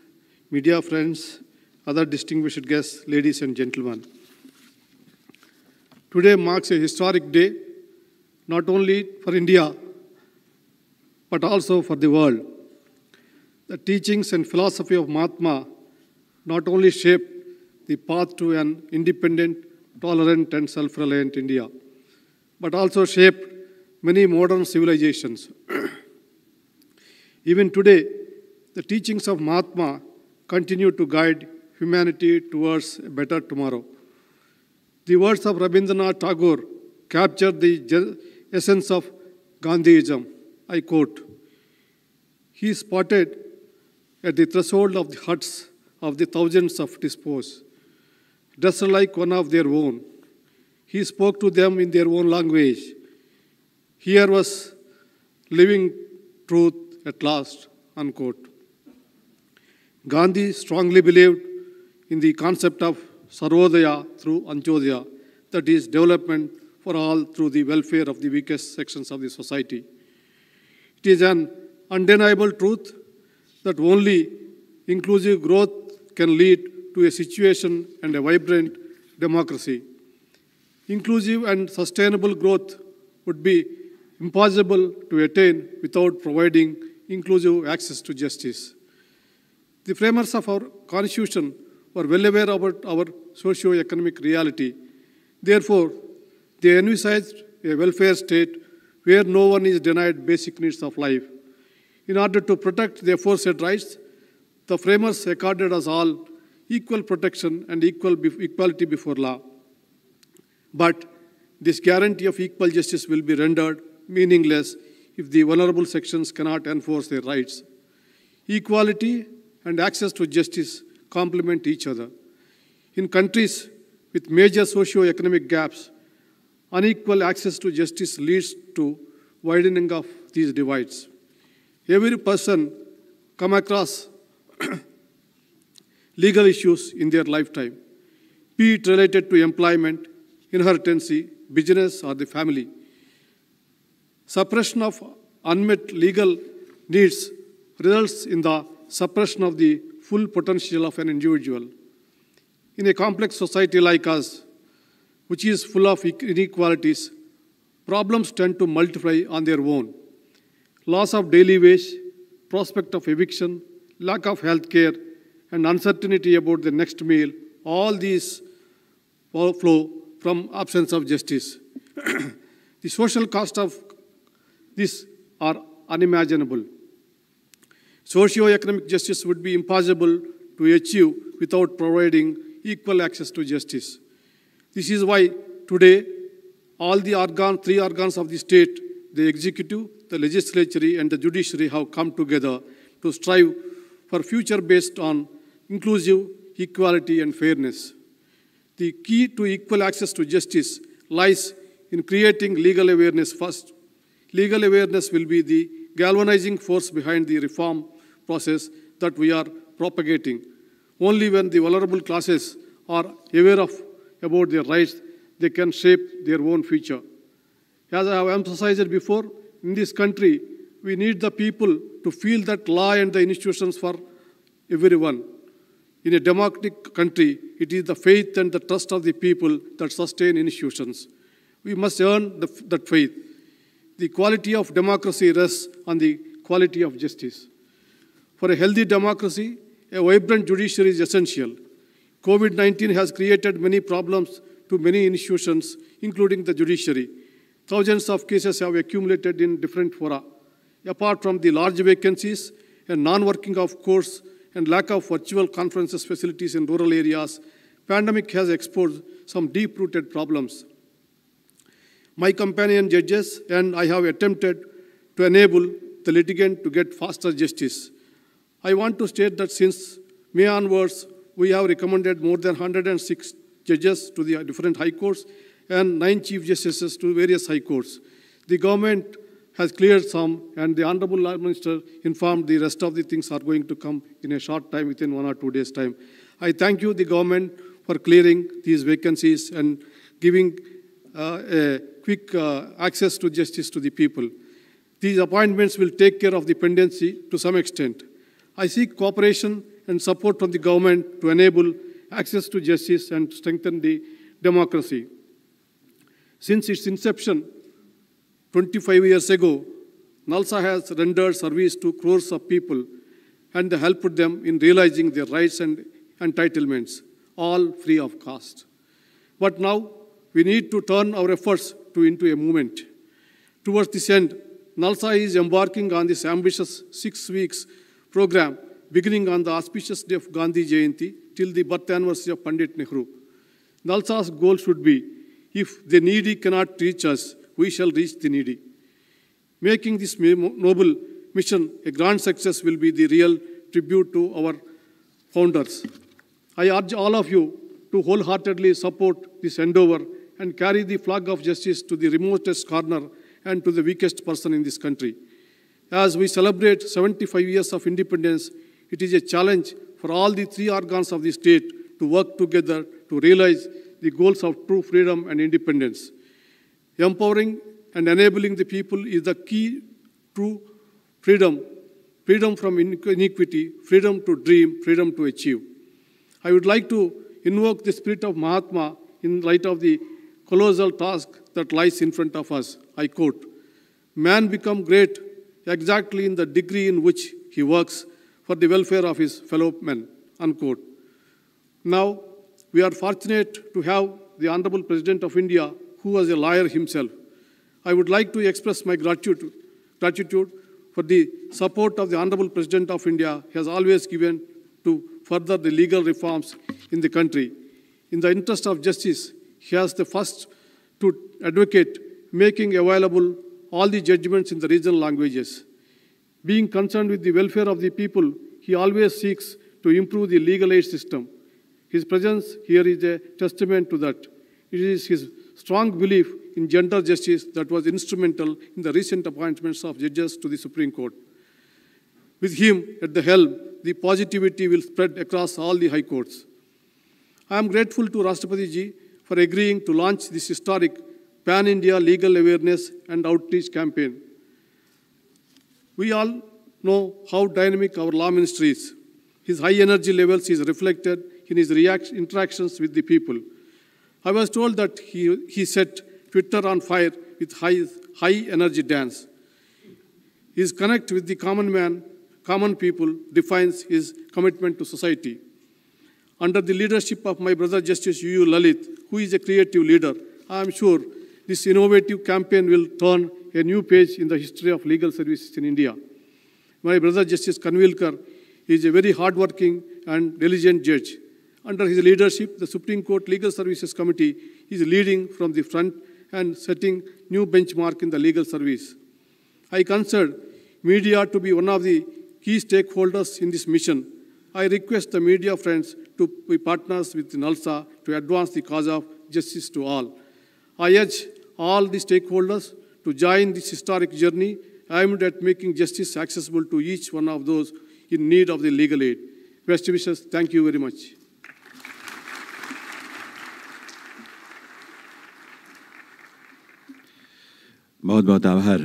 media friends, other distinguished guests, ladies and gentlemen. Today marks a historic day, not only for India, but also for the world. The teachings and philosophy of Mahatma not only shaped the path to an independent, tolerant, and self reliant India, but also shaped many modern civilizations. Even today, the teachings of Mahatma continue to guide humanity towards a better tomorrow. The words of Rabindranath Tagore capture the essence of Gandhiism. I quote, He spotted at the threshold of the huts of the thousands of disposed, dressed like one of their own. He spoke to them in their own language. Here was living truth at last, unquote. Gandhi strongly believed in the concept of Sarvodaya through Anchodaya, that is, development for all through the welfare of the weakest sections of the society. It is an undeniable truth that only inclusive growth can lead to a situation and a vibrant democracy. Inclusive and sustainable growth would be impossible to attain without providing inclusive access to justice. The framers of our constitution were well aware about our socio-economic reality. Therefore, they envisaged a welfare state where no one is denied basic needs of life. In order to protect the aforesaid rights, the framers accorded us all equal protection and equal be equality before law. But this guarantee of equal justice will be rendered meaningless if the vulnerable sections cannot enforce their rights. Equality and access to justice complement each other. In countries with major socio-economic gaps, unequal access to justice leads to widening of these divides. Every person come across legal issues in their lifetime, be it related to employment, inheritance, business, or the family. Suppression of unmet legal needs results in the suppression of the full potential of an individual. In a complex society like us, which is full of inequalities, problems tend to multiply on their own. Loss of daily wage, prospect of eviction, lack of health care, and uncertainty about the next meal, all these flow from absence of justice. the social cost of this are unimaginable. Socio-economic justice would be impossible to achieve without providing equal access to justice. This is why today all the organ, three organs of the state, the executive, the legislature, and the judiciary have come together to strive for future based on inclusive equality and fairness. The key to equal access to justice lies in creating legal awareness first. Legal awareness will be the galvanizing force behind the reform process that we are propagating. Only when the vulnerable classes are aware of about their rights, they can shape their own future. As I have emphasized before, in this country, we need the people to feel that law and the institutions for everyone. In a democratic country, it is the faith and the trust of the people that sustain institutions. We must earn the, that faith. The quality of democracy rests on the quality of justice. For a healthy democracy, a vibrant judiciary is essential. COVID-19 has created many problems to many institutions, including the judiciary. Thousands of cases have accumulated in different fora. Apart from the large vacancies and non-working of courts and lack of virtual conferences facilities in rural areas, pandemic has exposed some deep-rooted problems. My companion judges and I have attempted to enable the litigant to get faster justice. I want to state that since May onwards, we have recommended more than 106 judges to the different high courts and nine chief justices to various high courts. The government has cleared some, and the Honorable Prime Minister informed the rest of the things are going to come in a short time, within one or two days' time. I thank you, the government, for clearing these vacancies and giving uh, a quick uh, access to justice to the people. These appointments will take care of the pendency to some extent. I seek cooperation and support from the government to enable access to justice and strengthen the democracy. Since its inception 25 years ago, NALSA has rendered service to crores of people and helped them in realizing their rights and entitlements, all free of cost. But now, we need to turn our efforts to, into a movement. Towards this end, NALSA is embarking on this ambitious six weeks program beginning on the auspicious day of Gandhi Jayanti till the birth anniversary of Pandit Nehru. NALSA's goal should be, if the needy cannot reach us, we shall reach the needy. Making this noble mission a grand success will be the real tribute to our founders. I urge all of you to wholeheartedly support this endeavor and carry the flag of justice to the remotest corner and to the weakest person in this country. As we celebrate 75 years of independence, it is a challenge for all the three organs of the state to work together to realize the goals of true freedom and independence. Empowering and enabling the people is the key to freedom, freedom from inequity, freedom to dream, freedom to achieve. I would like to invoke the spirit of Mahatma in light of the colossal task that lies in front of us. I quote, Man become great exactly in the degree in which he works for the welfare of his fellow men, unquote. Now, we are fortunate to have the Honorable President of India, who was a lawyer himself. I would like to express my gratitude, gratitude for the support of the Honorable President of India has always given to further the legal reforms in the country. In the interest of justice, he has the first to advocate making available all the judgments in the regional languages. Being concerned with the welfare of the people, he always seeks to improve the legal aid system. His presence here is a testament to that. It is his strong belief in gender justice that was instrumental in the recent appointments of judges to the Supreme Court. With him at the helm, the positivity will spread across all the high courts. I am grateful to Rastapati ji for agreeing to launch this historic Pan India Legal Awareness and Outreach Campaign. We all know how dynamic our law ministry is. His high energy levels is reflected in his interactions with the people. I was told that he, he set Twitter on fire with high, high energy dance. His connect with the common man, common people, defines his commitment to society. Under the leadership of my brother Justice U.U. Lalit, who is a creative leader, I am sure this innovative campaign will turn a new page in the history of legal services in India. My brother Justice Kanvilkar is a very hardworking and diligent judge. Under his leadership, the Supreme Court Legal Services Committee is leading from the front and setting new benchmark in the legal service. I consider media to be one of the key stakeholders in this mission. I request the media friends to be partners with NALSA to advance the cause of justice to all. I urge all the stakeholders to join this historic journey aimed at making justice accessible to each one of those in need of the legal aid. Best wishes. Thank you very much. बहुत बहुत आभार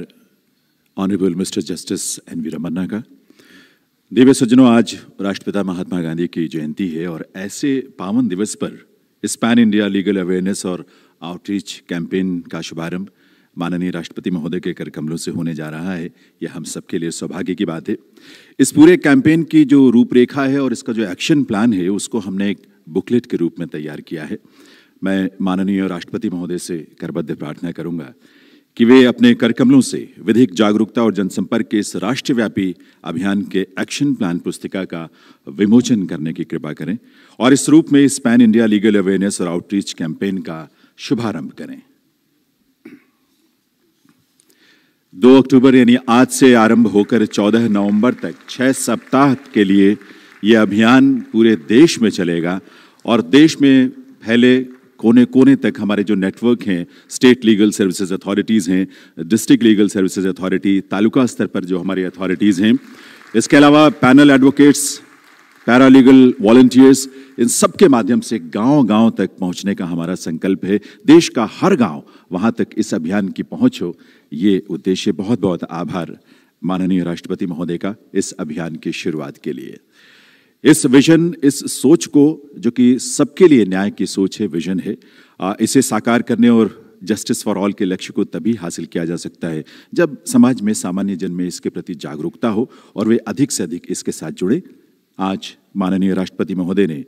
honourable mister justice N V Ramana का दिव्य सज्जनों आज राष्ट्रपिता महात्मा गांधी की जयंती है और ऐसे पावन दिवस पर स्पैन इंडिया लीगल अवेयरनेस और आउटरीच कैंपेन का शुभारंभ माननीय राष्ट्रपति महोदय के कर कमलों से होने जा रहा है यह हम सबके लिए सौभाग्य की बात है इस पूरे कैंपेन की जो रूपरेखा है और इसका जो एक्शन प्लान है उसको हमने एक बुकलेट के रूप में तैयार किया है मैं माननीय राष्ट्रपति महोदय से करबद्ध प्रार्थना करूंगा कि वे अपने कर कमलों से विधिक जागरूकता और जनसंपर्क के इस राष्ट्रव्यापी अभियान के एक्शन प्लान पुस्तिका का विमोचन करने की कृपा करें और इस रूप में इस पैन इंडिया लीगल अवेयरनेस और आउटरीच कैंपेन का शुभारंभ करें 2 अक्टूबर यानी आज से आरंभ होकर 14 नवंबर तक छह सप्ताह के लिए यह अभियान पूरे देश में चलेगा और देश में फैले कोने कोने तक हमारे जो नेटवर्क हैं स्टेट लीगल सर्विसेज अथॉरिटीज़ हैं district legal services authority taluka स्तर पर जो हमारी अथॉरिटीज़ हैं इसके अलावा पैनल एडवोकेट्स पैरालीगल वॉलंटियर्स इन सब के माध्यम से गांव-गांव तक पहुंचने का हमारा संकल्प है देश का हर गांव वहां तक इस अभियान की पहुंच हो ये उद्देश्य बहुत बहुत आभार माननीय राष्ट्रपति महोदय का इस अभियान की शुरुआत के लिए इस विजन इस सोच को जो कि सबके लिए न्याय की सोच है विजन है इसे साकार करने और जस्टिस फॉर ऑल के लक्ष्य को तभी हासिल किया जा सकता है जब समाज में सामान्य जन में इसके प्रति जागरूकता हो और वे अधिक से अधिक इसके साथ जुड़े आज माननीय राष्ट्रपति महोदय ने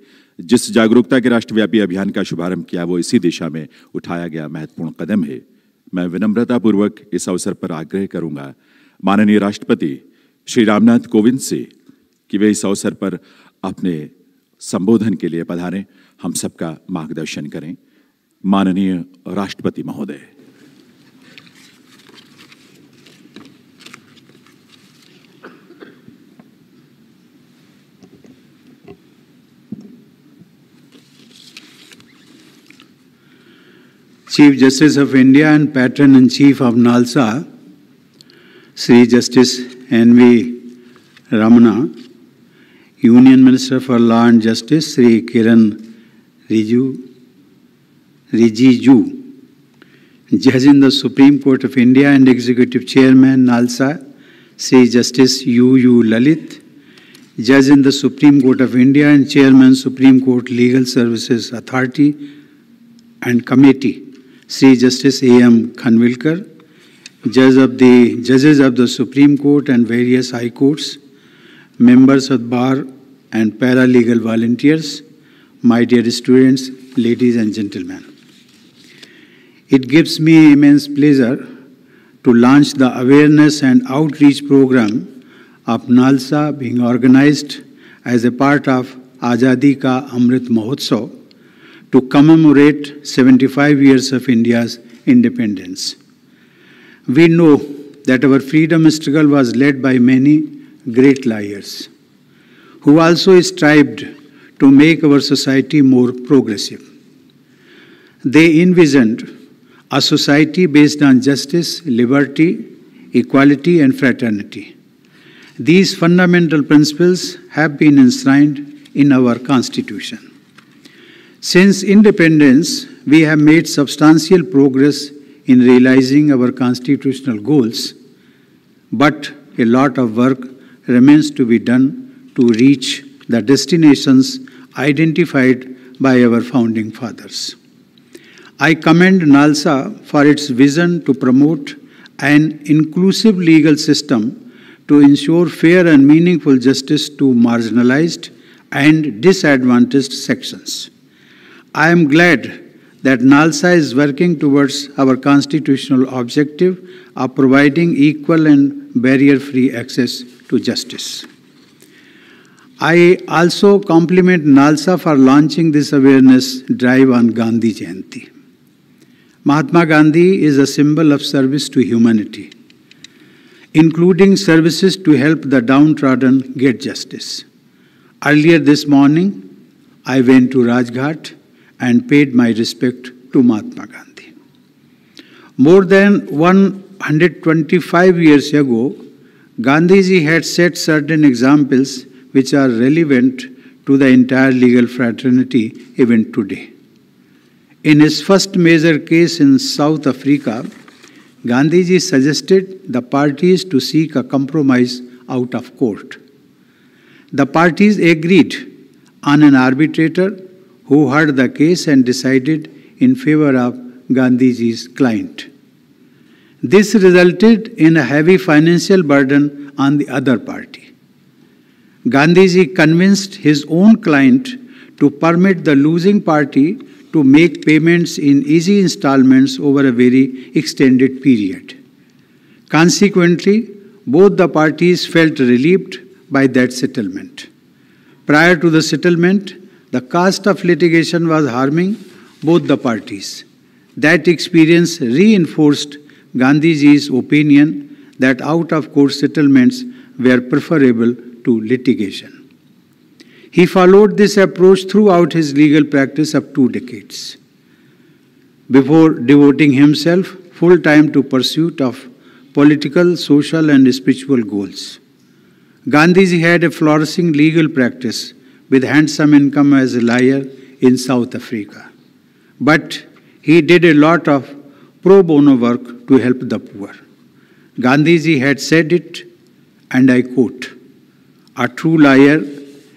जिस जागरूकता के राष्ट्रव्यापी अभियान का शुभारंभ किया वो इसी दिशा में उठाया गया महत्वपूर्ण कदम है मैं विनम्रतापूर्वक इस अवसर पर आग्रह करूंगा माननीय राष्ट्रपति श्री रामनाथ कोविंद से कि वे इस अवसर पर अपने संबोधन के लिए पधारें हम सबका मार्गदर्शन करें माननीय राष्ट्रपति महोदय Chief Justice of India and Patron and Chief of NALSA, Sri Justice N.V. Ramana, Union Minister for Law and Justice, Sri Kiran Riju, Rijiju, Judge in the Supreme Court of India and Executive Chairman NALSA, Sri Justice U.U. Lalit, Judge in the Supreme Court of India and Chairman Supreme Court Legal Services Authority and Committee, Sri Justice A.M. Kanvilkar, judge of the, judges of the Supreme Court and various high courts, members of bar and paralegal volunteers, my dear students, ladies and gentlemen. It gives me immense pleasure to launch the awareness and outreach program of NALSA being organized as a part of Azadi Ka Amrit Mahotsav to commemorate 75 years of India's independence. We know that our freedom struggle was led by many great liars who also strived to make our society more progressive. They envisioned a society based on justice, liberty, equality, and fraternity. These fundamental principles have been enshrined in our Constitution. Since independence, we have made substantial progress in realizing our constitutional goals, but a lot of work remains to be done to reach the destinations identified by our founding fathers. I commend NALSA for its vision to promote an inclusive legal system to ensure fair and meaningful justice to marginalized and disadvantaged sections. I am glad that NALSA is working towards our constitutional objective of providing equal and barrier-free access to justice. I also compliment NALSA for launching this awareness drive on Gandhi Jayanti. Mahatma Gandhi is a symbol of service to humanity, including services to help the downtrodden get justice. Earlier this morning, I went to Rajghat and paid my respect to Mahatma Gandhi. More than 125 years ago, Gandhiji had set certain examples which are relevant to the entire legal fraternity even today. In his first major case in South Africa, Gandhiji suggested the parties to seek a compromise out of court. The parties agreed on an arbitrator who heard the case and decided in favor of Gandhiji's client. This resulted in a heavy financial burden on the other party. Gandhiji convinced his own client to permit the losing party to make payments in easy installments over a very extended period. Consequently, both the parties felt relieved by that settlement. Prior to the settlement, the cost of litigation was harming both the parties. That experience reinforced Gandhiji's opinion that out-of-court settlements were preferable to litigation. He followed this approach throughout his legal practice of two decades before devoting himself full time to pursuit of political, social and spiritual goals. Gandhiji had a flourishing legal practice with handsome income as a lawyer in South Africa. But he did a lot of pro bono work to help the poor. Gandhiji had said it, and I quote, A true liar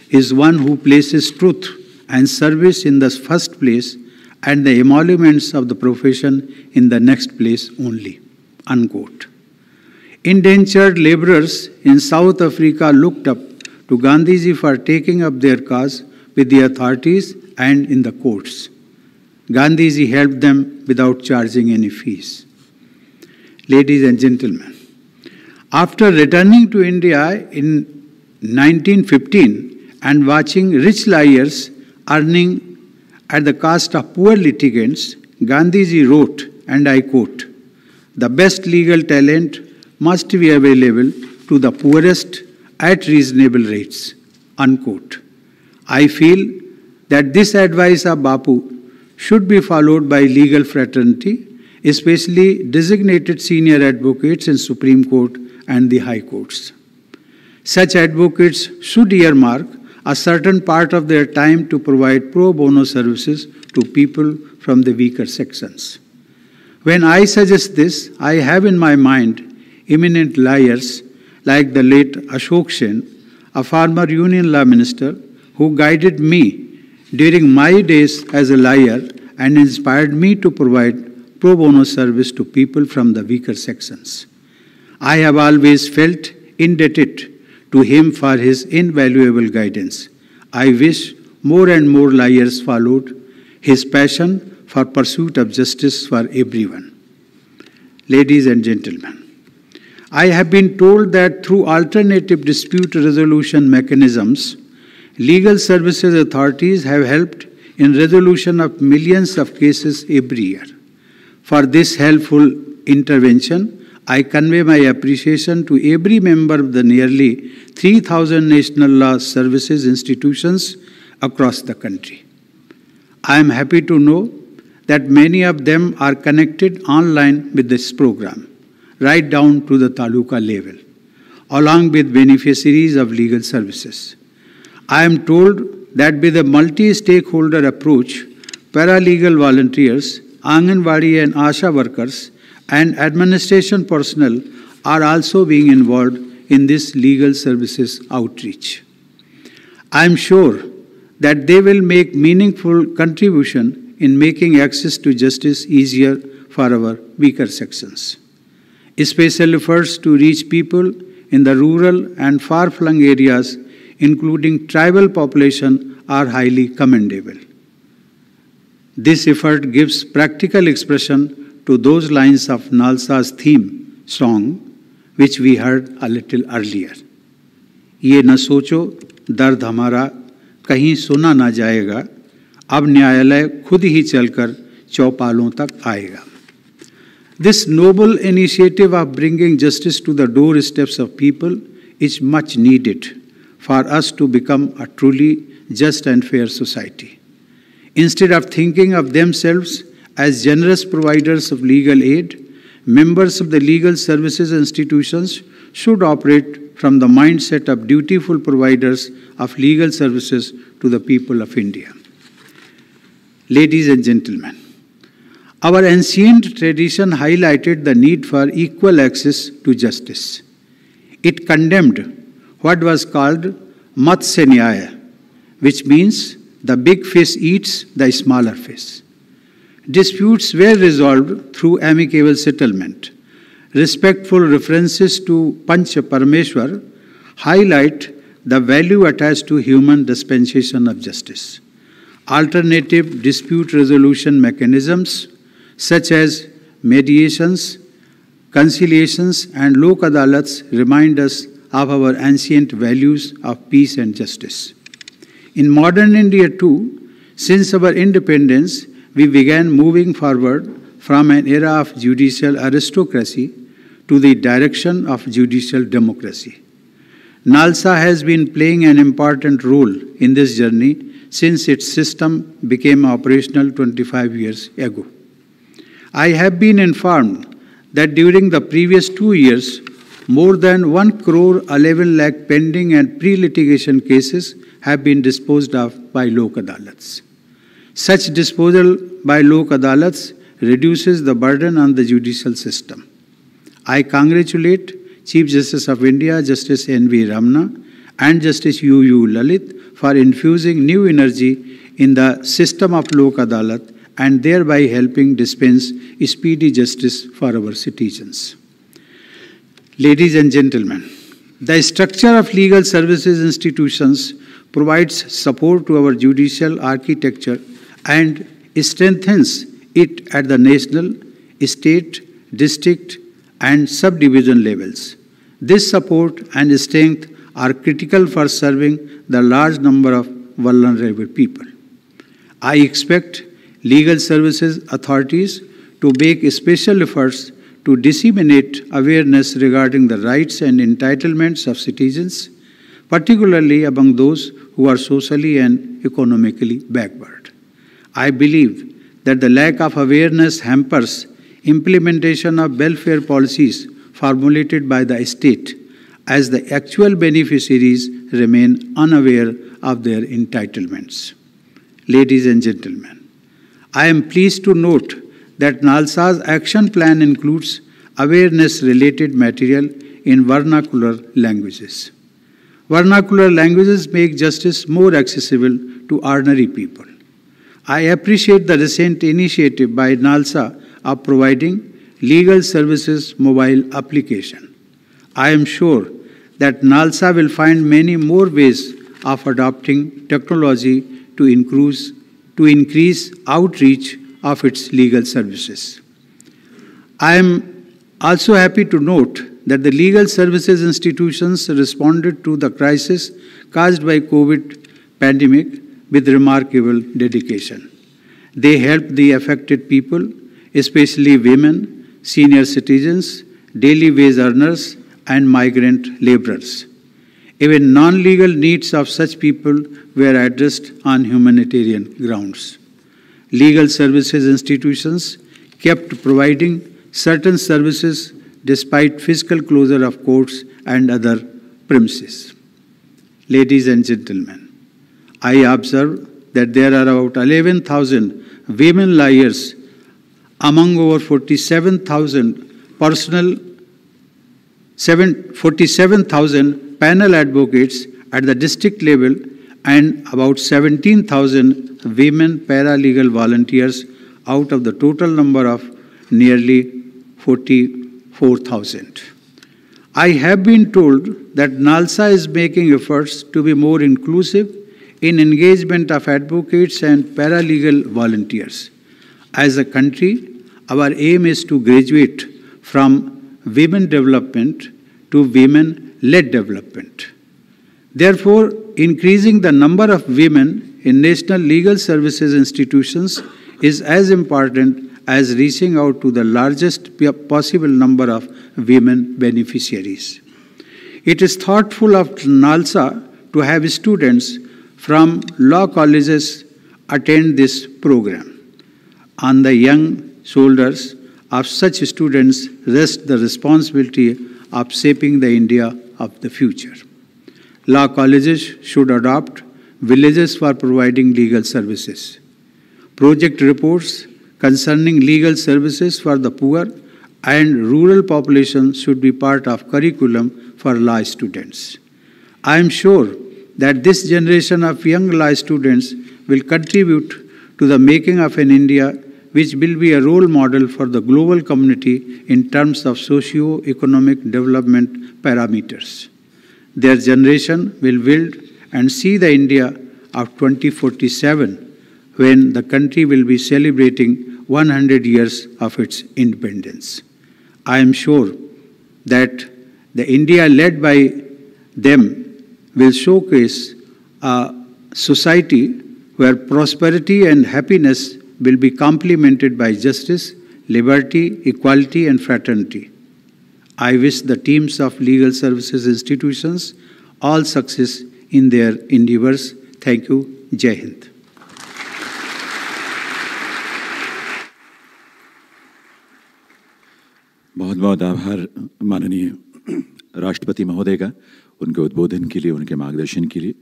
is one who places truth and service in the first place and the emoluments of the profession in the next place only. Unquote. Indentured laborers in South Africa looked up to Gandhiji for taking up their cause with the authorities and in the courts. Gandhiji helped them without charging any fees. Ladies and gentlemen, after returning to India in 1915 and watching rich lawyers earning at the cost of poor litigants, Gandhiji wrote, and I quote, The best legal talent must be available to the poorest at reasonable rates. Unquote. I feel that this advice of Bapu should be followed by legal fraternity, especially designated senior advocates in Supreme Court and the High Courts. Such advocates should earmark a certain part of their time to provide pro bono services to people from the weaker sections. When I suggest this, I have in my mind eminent lawyers like the late Ashok Sen, a former Union Law Minister who guided me during my days as a lawyer and inspired me to provide pro bono service to people from the weaker sections. I have always felt indebted to him for his invaluable guidance. I wish more and more lawyers followed his passion for pursuit of justice for everyone. Ladies and gentlemen, I have been told that through alternative dispute resolution mechanisms, legal services authorities have helped in resolution of millions of cases every year. For this helpful intervention, I convey my appreciation to every member of the nearly 3,000 national law services institutions across the country. I am happy to know that many of them are connected online with this program right down to the taluka level, along with beneficiaries of legal services. I am told that with a multi-stakeholder approach, paralegal volunteers, Anganwadi and ASHA workers, and administration personnel are also being involved in this legal services outreach. I am sure that they will make meaningful contribution in making access to justice easier for our weaker sections. Special efforts to reach people in the rural and far-flung areas, including tribal population, are highly commendable. This effort gives practical expression to those lines of Nalsa's theme song, which we heard a little earlier. na socho दर्द हमारा kahin सुना na jayega, ab न्यायालय khud hi chalkar चौपालों tak aayega. This noble initiative of bringing justice to the doorsteps of people is much needed for us to become a truly just and fair society. Instead of thinking of themselves as generous providers of legal aid, members of the legal services institutions should operate from the mindset of dutiful providers of legal services to the people of India. Ladies and gentlemen, our ancient tradition highlighted the need for equal access to justice. It condemned what was called matsenyaya, which means the big fish eats the smaller fish. Disputes were resolved through amicable settlement. Respectful references to Pancha Parameshwar highlight the value attached to human dispensation of justice. Alternative dispute resolution mechanisms such as mediations, conciliations, and lok adalats remind us of our ancient values of peace and justice. In modern India too, since our independence, we began moving forward from an era of judicial aristocracy to the direction of judicial democracy. NALSA has been playing an important role in this journey since its system became operational 25 years ago. I have been informed that during the previous two years, more than 1 crore 11 lakh pending and pre-litigation cases have been disposed of by Lok Adalats. Such disposal by Lok Adalats reduces the burden on the judicial system. I congratulate Chief Justice of India, Justice N.V. Ramna, and Justice U.U. Lalit for infusing new energy in the system of Lok Adalat and thereby helping dispense speedy justice for our citizens. Ladies and gentlemen, the structure of legal services institutions provides support to our judicial architecture and strengthens it at the national, state, district, and subdivision levels. This support and strength are critical for serving the large number of vulnerable people. I expect legal services authorities to make special efforts to disseminate awareness regarding the rights and entitlements of citizens, particularly among those who are socially and economically backward. I believe that the lack of awareness hampers implementation of welfare policies formulated by the state as the actual beneficiaries remain unaware of their entitlements. Ladies and gentlemen, I am pleased to note that NALSA's action plan includes awareness-related material in vernacular languages. Vernacular languages make justice more accessible to ordinary people. I appreciate the recent initiative by NALSA of providing legal services mobile application. I am sure that NALSA will find many more ways of adopting technology to increase to increase outreach of its legal services. I am also happy to note that the legal services institutions responded to the crisis caused by COVID pandemic with remarkable dedication. They helped the affected people, especially women, senior citizens, daily wage earners, and migrant laborers. Even non-legal needs of such people were addressed on humanitarian grounds. Legal services institutions kept providing certain services despite physical closure of courts and other premises. Ladies and gentlemen, I observe that there are about 11,000 women lawyers among over 47,000 personal 47,000 panel advocates at the district level and about 17,000 women paralegal volunteers out of the total number of nearly 44,000. I have been told that NALSA is making efforts to be more inclusive in engagement of advocates and paralegal volunteers. As a country, our aim is to graduate from women development to women led development. Therefore, increasing the number of women in national legal services institutions is as important as reaching out to the largest possible number of women beneficiaries. It is thoughtful of NALSA to have students from law colleges attend this program. On the young shoulders of such students rests the responsibility of shaping the India of the future. Law colleges should adopt villages for providing legal services. Project reports concerning legal services for the poor and rural population should be part of curriculum for law students. I am sure that this generation of young law students will contribute to the making of an India which will be a role model for the global community in terms of socio-economic development parameters. Their generation will build and see the India of 2047 when the country will be celebrating 100 years of its independence. I am sure that the India led by them will showcase a society where prosperity and happiness will be complemented by justice, liberty, equality and fraternity. I wish the teams of legal services institutions all success in their endeavors. Thank you. Jai Hind. बहुत बहुत आभार माननीय राष्ट्रपति महोदय का उनके उद्बोधन के लिए उनके मार्गदर्शन के लिए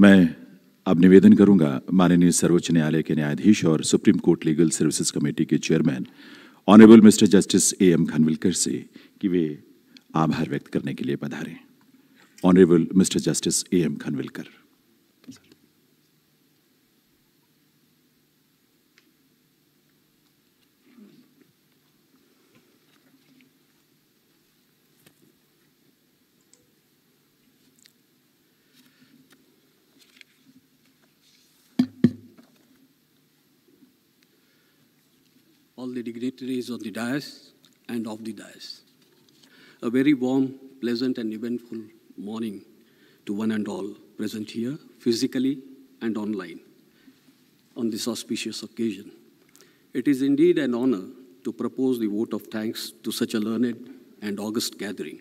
मैं अब निवेदन करूंगा माननीय सर्वोच्च न्यायालय के न्यायाधीश और supreme court legal services committee के chairman honourable mister justice A M Khanwilkar से कि वे आभार व्यक्त करने के लिए पधारें honourable mister justice A M Khanwilkar all the dignitaries of the dais and of the dais. A very warm, pleasant, and eventful morning to one and all present here, physically and online, on this auspicious occasion. It is indeed an honor to propose the vote of thanks to such a learned and august gathering.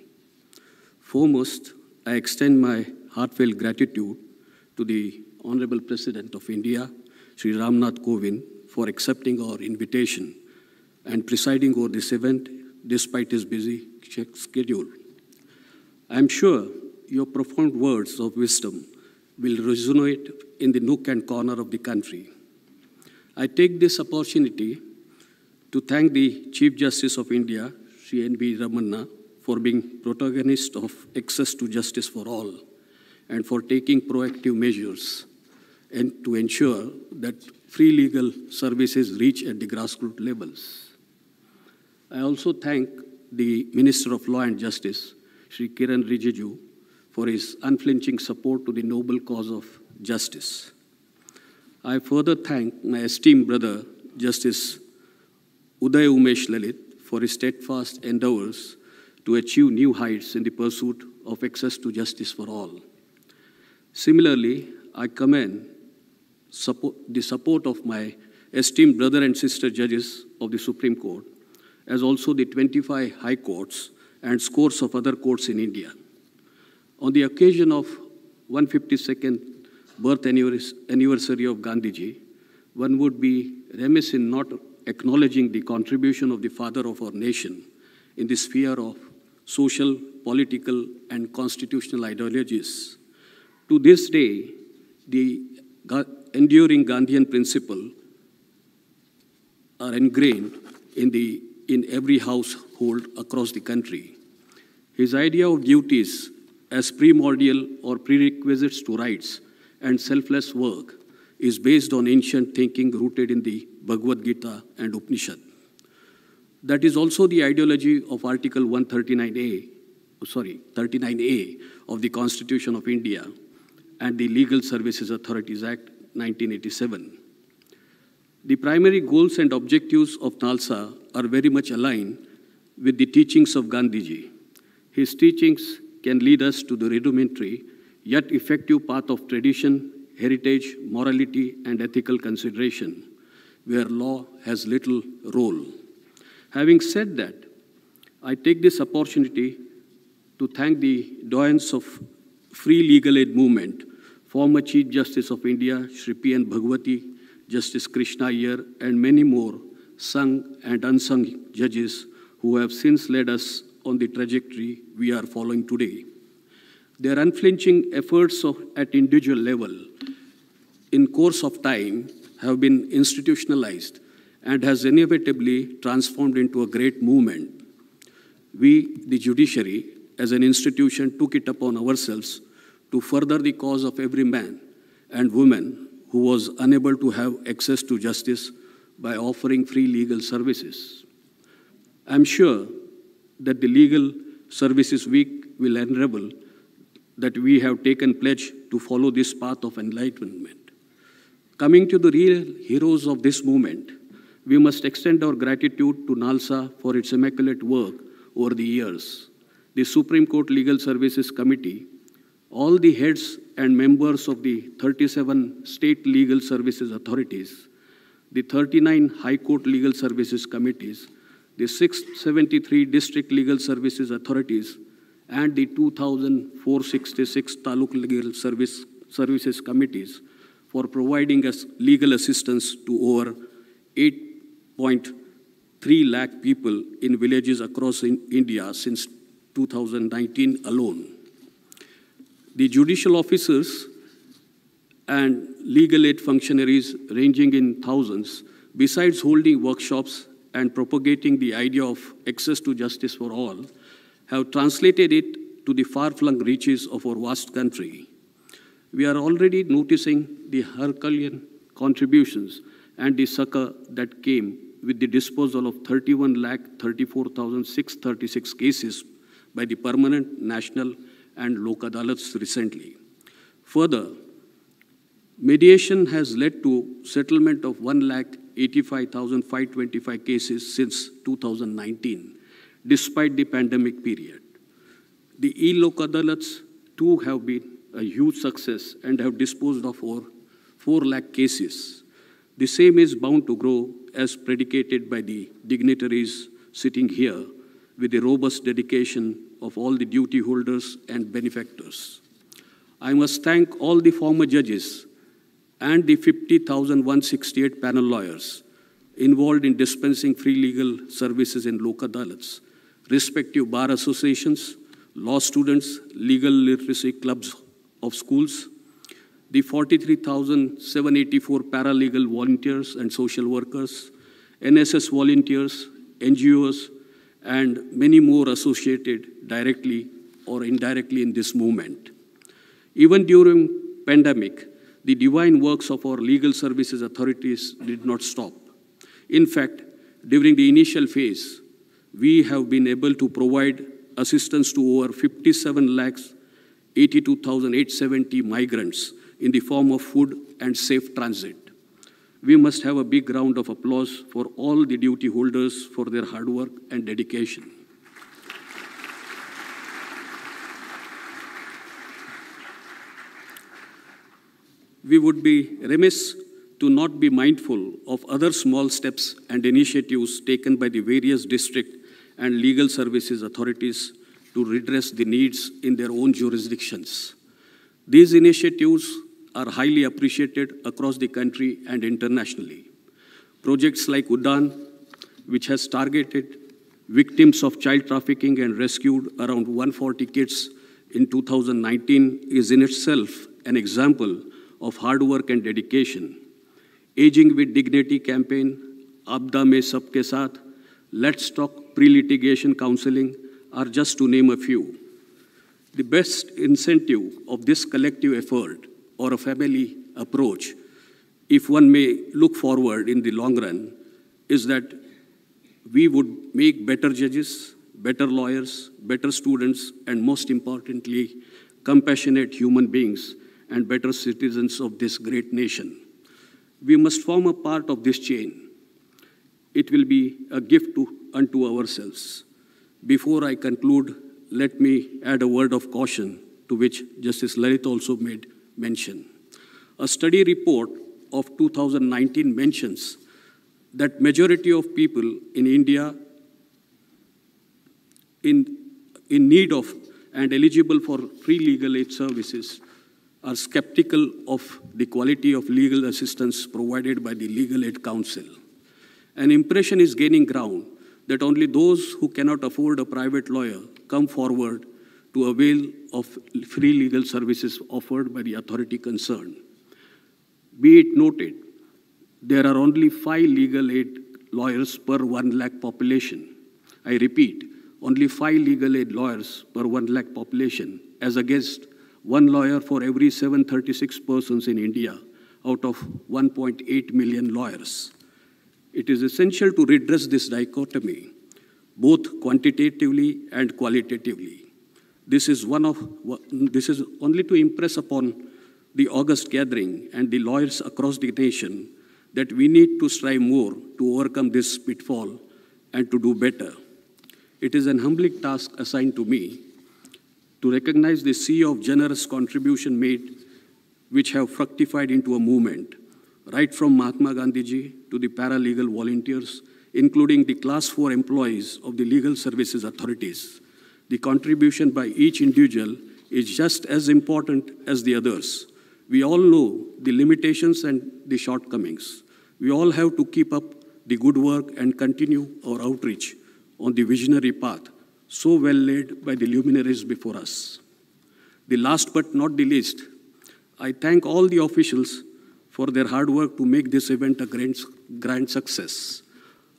Foremost, I extend my heartfelt gratitude to the Honorable President of India, Sri Ramnath Kovind, for accepting our invitation and presiding over this event despite his busy schedule. I am sure your profound words of wisdom will resonate in the nook and corner of the country. I take this opportunity to thank the Chief Justice of India, Sri N.B. Ramanna, for being protagonist of access to justice for all and for taking proactive measures and to ensure that free legal services reach at the grassroots levels. I also thank the Minister of Law and Justice, Sri Kiran Rijiju, for his unflinching support to the noble cause of justice. I further thank my esteemed brother, Justice Uday Umesh Lalit, for his steadfast endeavors to achieve new heights in the pursuit of access to justice for all. Similarly, I commend support, the support of my esteemed brother and sister judges of the Supreme Court as also the 25 high courts and scores of other courts in India. On the occasion of 152nd birth anniversary of Gandhiji, one would be remiss in not acknowledging the contribution of the father of our nation in the sphere of social, political, and constitutional ideologies. To this day, the enduring Gandhian principle are ingrained in the in every household across the country. His idea of duties as primordial or prerequisites to rights and selfless work is based on ancient thinking rooted in the Bhagavad Gita and Upanishad. That is also the ideology of Article 139A, sorry, 39A of the Constitution of India and the Legal Services Authorities Act 1987. The primary goals and objectives of NALSA are very much aligned with the teachings of Gandhiji. His teachings can lead us to the rudimentary yet effective path of tradition, heritage, morality, and ethical consideration, where law has little role. Having said that, I take this opportunity to thank the doyens of Free Legal Aid Movement, former Chief Justice of India, Shri P. N. Bhagwati, Justice Krishna Iyer, and many more sung and unsung judges who have since led us on the trajectory we are following today. Their unflinching efforts of, at individual level in course of time have been institutionalized and has inevitably transformed into a great movement. We, the judiciary, as an institution, took it upon ourselves to further the cause of every man and woman who was unable to have access to justice by offering free legal services. I'm sure that the Legal Services Week will unravel that we have taken pledge to follow this path of enlightenment. Coming to the real heroes of this movement, we must extend our gratitude to NALSA for its immaculate work over the years, the Supreme Court Legal Services Committee, all the heads and members of the 37 state legal services authorities, the 39 High Court legal services committees, the 673 district legal services authorities, and the 2,466 Taluk legal service, services committees for providing us legal assistance to over 8.3 lakh people in villages across in India since 2019 alone the judicial officers and legal aid functionaries ranging in thousands, besides holding workshops and propagating the idea of access to justice for all, have translated it to the far-flung reaches of our vast country. We are already noticing the Herculean contributions and the succor that came with the disposal of 31,34,636 cases by the Permanent National and Lok Adalats recently. Further, mediation has led to settlement of 1,85,525 cases since 2019, despite the pandemic period. The e-Lok Adalats too have been a huge success and have disposed of over 4 lakh cases. The same is bound to grow as predicated by the dignitaries sitting here with a robust dedication of all the duty holders and benefactors. I must thank all the former judges and the 50,168 panel lawyers involved in dispensing free legal services in local Dalits, respective bar associations, law students, legal literacy clubs of schools, the 43,784 paralegal volunteers and social workers, NSS volunteers, NGOs, and many more associated directly or indirectly in this movement. Even during pandemic, the divine works of our legal services authorities did not stop. In fact, during the initial phase, we have been able to provide assistance to over 57 lakhs 82,870 migrants in the form of food and safe transit we must have a big round of applause for all the duty holders for their hard work and dedication. We would be remiss to not be mindful of other small steps and initiatives taken by the various district and legal services authorities to redress the needs in their own jurisdictions. These initiatives are highly appreciated across the country and internationally. Projects like Udan, which has targeted victims of child trafficking and rescued around 140 kids in 2019, is in itself an example of hard work and dedication. Aging with Dignity campaign, Abda sab ke Saath, Let's Talk Pre-Litigation Counseling are just to name a few. The best incentive of this collective effort or a family approach, if one may look forward in the long run, is that we would make better judges, better lawyers, better students, and most importantly, compassionate human beings and better citizens of this great nation. We must form a part of this chain. It will be a gift to, unto ourselves. Before I conclude, let me add a word of caution to which Justice Lalith also made mention. A study report of 2019 mentions that majority of people in India in, in need of and eligible for free legal aid services are skeptical of the quality of legal assistance provided by the Legal Aid Council. An impression is gaining ground that only those who cannot afford a private lawyer come forward to avail of free legal services offered by the authority concerned. Be it noted, there are only five legal aid lawyers per 1 lakh population. I repeat, only five legal aid lawyers per 1 lakh population, as against one lawyer for every 736 persons in India out of 1.8 million lawyers. It is essential to redress this dichotomy, both quantitatively and qualitatively. This is, one of, this is only to impress upon the August gathering and the lawyers across the nation that we need to strive more to overcome this pitfall and to do better. It is an humbling task assigned to me to recognize the sea of generous contribution made which have fructified into a movement, right from Mahatma Gandhiji to the paralegal volunteers, including the class 4 employees of the legal services authorities the contribution by each individual is just as important as the others. We all know the limitations and the shortcomings. We all have to keep up the good work and continue our outreach on the visionary path so well laid by the luminaries before us. The last but not the least, I thank all the officials for their hard work to make this event a grand, grand success.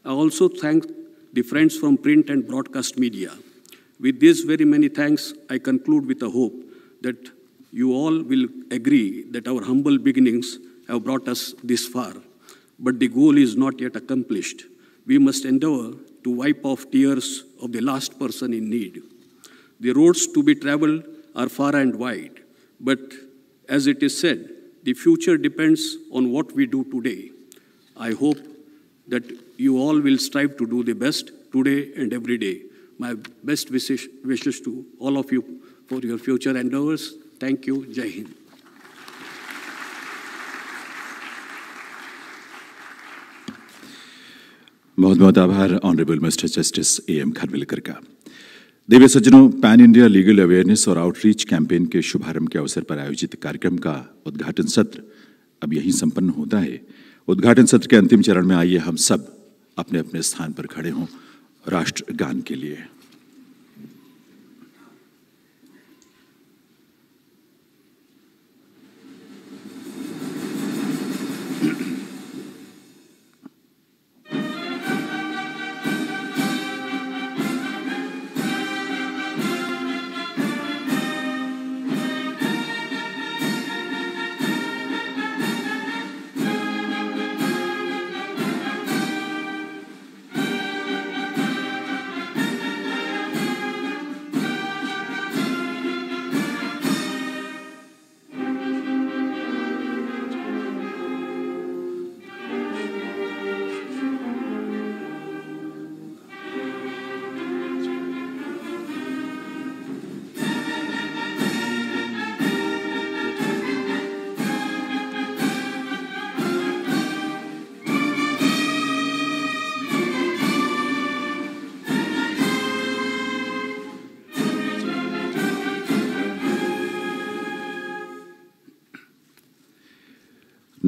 I also thank the friends from print and broadcast media. With these very many thanks, I conclude with a hope that you all will agree that our humble beginnings have brought us this far, but the goal is not yet accomplished. We must endeavor to wipe off tears of the last person in need. The roads to be traveled are far and wide, but as it is said, the future depends on what we do today. I hope that you all will strive to do the best today and every day. My best wishes, wishes to all of you for your future endeavors. Thank you. Jai Hind. बहुत बहुत आभार honourable mister justice A M Khanwilkar का देवी सज्जनों pan India legal awareness और outreach campaign के शुभारंभ के अवसर पर आयोजित कार्यक्रम का उद्घाटन सत्र अब यहीं संपन्न होता है उद्घाटन सत्र के अंतिम चरण में आइए हम सब अपने अपने स्थान पर खड़े हों राष्ट्रगान के लिए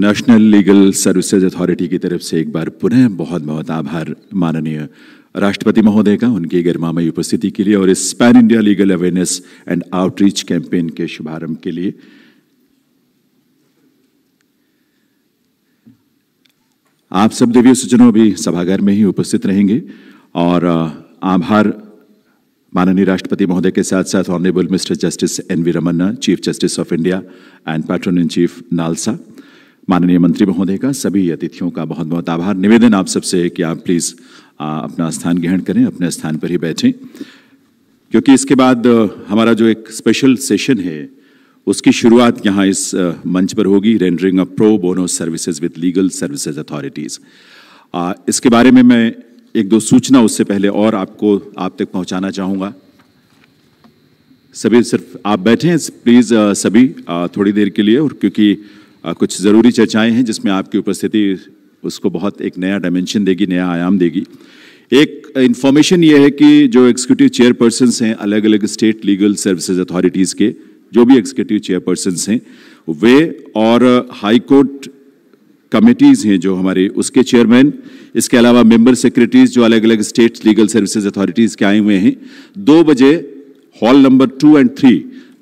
नेशनल लीगल सर्विसेज अथॉरिटी की तरफ से एक बार पुनः बहुत बहुत आभार माननीय राष्ट्रपति महोदय का उनकी गरिमामयी उपस्थिति के लिए और इस pan India legal awareness and outreach campaign के शुभारंभ के लिए आप सब देवी सज्जनों भी सभागार में ही उपस्थित रहेंगे और आभार माननीय राष्ट्रपति महोदय के साथ साथ honourable mister justice N V Ramana chief justice of India and patron in chief NALSA माननीय मंत्री महोदय का सभी अतिथियों का बहुत बहुत आभार निवेदन आप सबसे है कि आप प्लीज़ अपना स्थान ग्रहण करें अपने स्थान पर ही बैठें क्योंकि इसके बाद हमारा जो एक स्पेशल सेशन है उसकी शुरुआत यहाँ इस मंच पर होगी rendering a pro bono services with legal services authorities इसके बारे में मैं एक दो सूचना उससे पहले और आपको आप तक पहुँचाना चाहूँगा सभी सिर्फ आप बैठे हैं प्लीज़ सभी थोड़ी देर के लिए और क्योंकि कुछ ज़रूरी चर्चाएं हैं जिसमें आपकी उपस्थिति उसको बहुत एक नया डायमेंशन देगी नया आयाम देगी एक इन्फॉर्मेशन ये है कि जो एग्जीक्यूटिव चेयरपर्सन हैं अलग अलग स्टेट लीगल सर्विसेज अथॉरिटीज़ के जो भी एग्जीक्यूटिव चेयरपर्सन हैं वे और हाई कोर्ट कमेटीज़ हैं जो हमारे उसके चेयरमैन इसके अलावा मेंबर सेक्रेटरीज जो अलग अलग स्टेट लीगल सर्विसेज अथॉरिटीज़ के आए हुए हैं दो बजे hall number two and three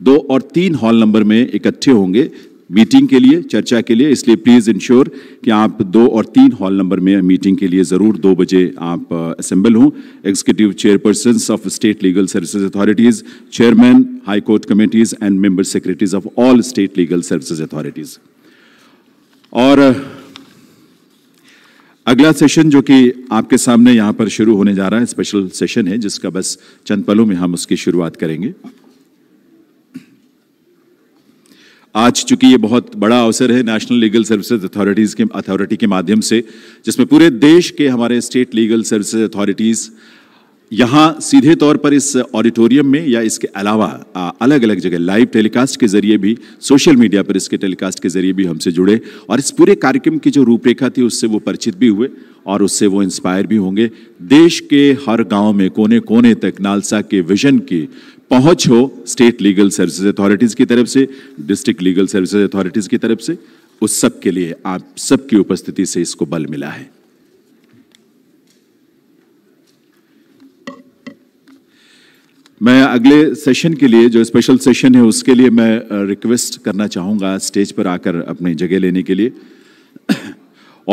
दो और तीन हॉल नंबर में इकट्ठे होंगे मीटिंग के लिए चर्चा के लिए इसलिए प्लीज़ इंश्योर कि आप दो और तीन हॉल नंबर में मीटिंग के लिए ज़रूर दो बजे आप असेंबल uh, हों executive chairperson of state legal services authorities chairman high court committees and member secretaries of all state legal services authorities और uh, अगला सेशन जो कि आपके सामने यहाँ पर शुरू होने जा रहा है स्पेशल सेशन है जिसका बस चंद पलों में हम उसकी शुरुआत करेंगे आज चूंकि ये बहुत बड़ा अवसर है नेशनल लीगल सर्विसेज अथॉरिटीज़ के अथॉरिटी के माध्यम से जिसमें पूरे देश के हमारे स्टेट लीगल सर्विसेज अथॉरिटीज़ यहाँ सीधे तौर पर इस ऑडिटोरियम में या इसके अलावा अलग अलग जगह लाइव टेलीकास्ट के जरिए भी सोशल मीडिया पर इसके टेलीकास्ट के जरिए भी हमसे जुड़े और इस पूरे कार्यक्रम की जो रूपरेखा थी उससे वो परिचित भी हुए और उससे वो इंस्पायर भी होंगे देश के हर गांव में कोने कोने तक नालसा के विजन की पहुंच हो स्टेट लीगल सर्विसेज अथॉरिटीज की तरफ से डिस्ट्रिक्ट लीगल सर्विसेज अथॉरिटीज की तरफ से उस सब के लिए आप सबकी उपस्थिति से इसको बल मिला है मैं अगले सेशन के लिए जो स्पेशल सेशन है उसके लिए मैं रिक्वेस्ट करना चाहूंगा स्टेज पर आकर अपनी जगह लेने के लिए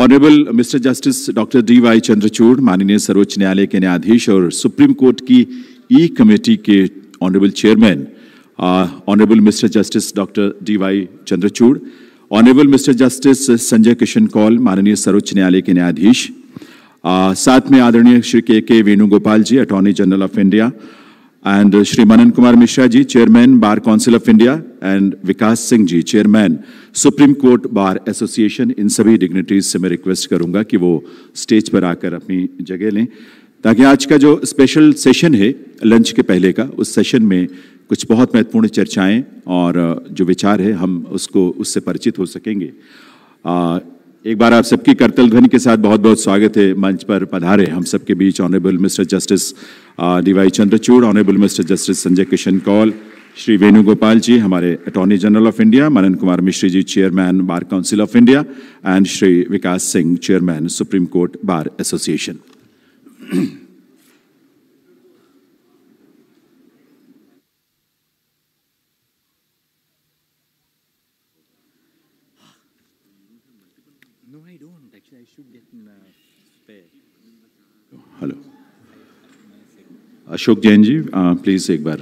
honourable mister justice doctor D Y Chandrachud माननीय सर्वोच्च न्यायालय के न्यायाधीश और सुप्रीम कोर्ट की ई e कमेटी के Honorable Chairman, uh, Honorable Mr. Justice Dr. D.Y. Chandrachud, honourable mister justice Sanjay Kishan Kaul माननीय सर्वोच्च न्यायालय के न्यायाधीश साथ में आदरणीय Shri K K Venugopal ji attorney general of India and Shri Manan Kumar Mishra ji chairman bar council of India and Vikas Singh ji chairman supreme court bar association इन सभी डिग्निटरीज से मैं रिक्वेस्ट करूंगा कि वो स्टेज पर आकर अपनी जगह लें ताकि आज का जो स्पेशल सेशन है लंच के पहले का उस सेशन में कुछ बहुत महत्वपूर्ण चर्चाएं और जो विचार है हम उसको उससे परिचित हो सकेंगे आ, एक बार आप सबकी करतल ध्वनि के साथ बहुत बहुत स्वागत है मंच पर पधारे हम सबके बीच honourable mister justice D Y Chandrachud honourable mister justice Sanjay Kishan Kaul Shri Venugopal ji हमारे attorney general of India Manan Kumar Mishra ji chairman bar council of India and Shri Vikas Singh chairman supreme court bar association no, I don't. Actually, I should get in a spare. hello. Ashok Jainji, uh, please take bar.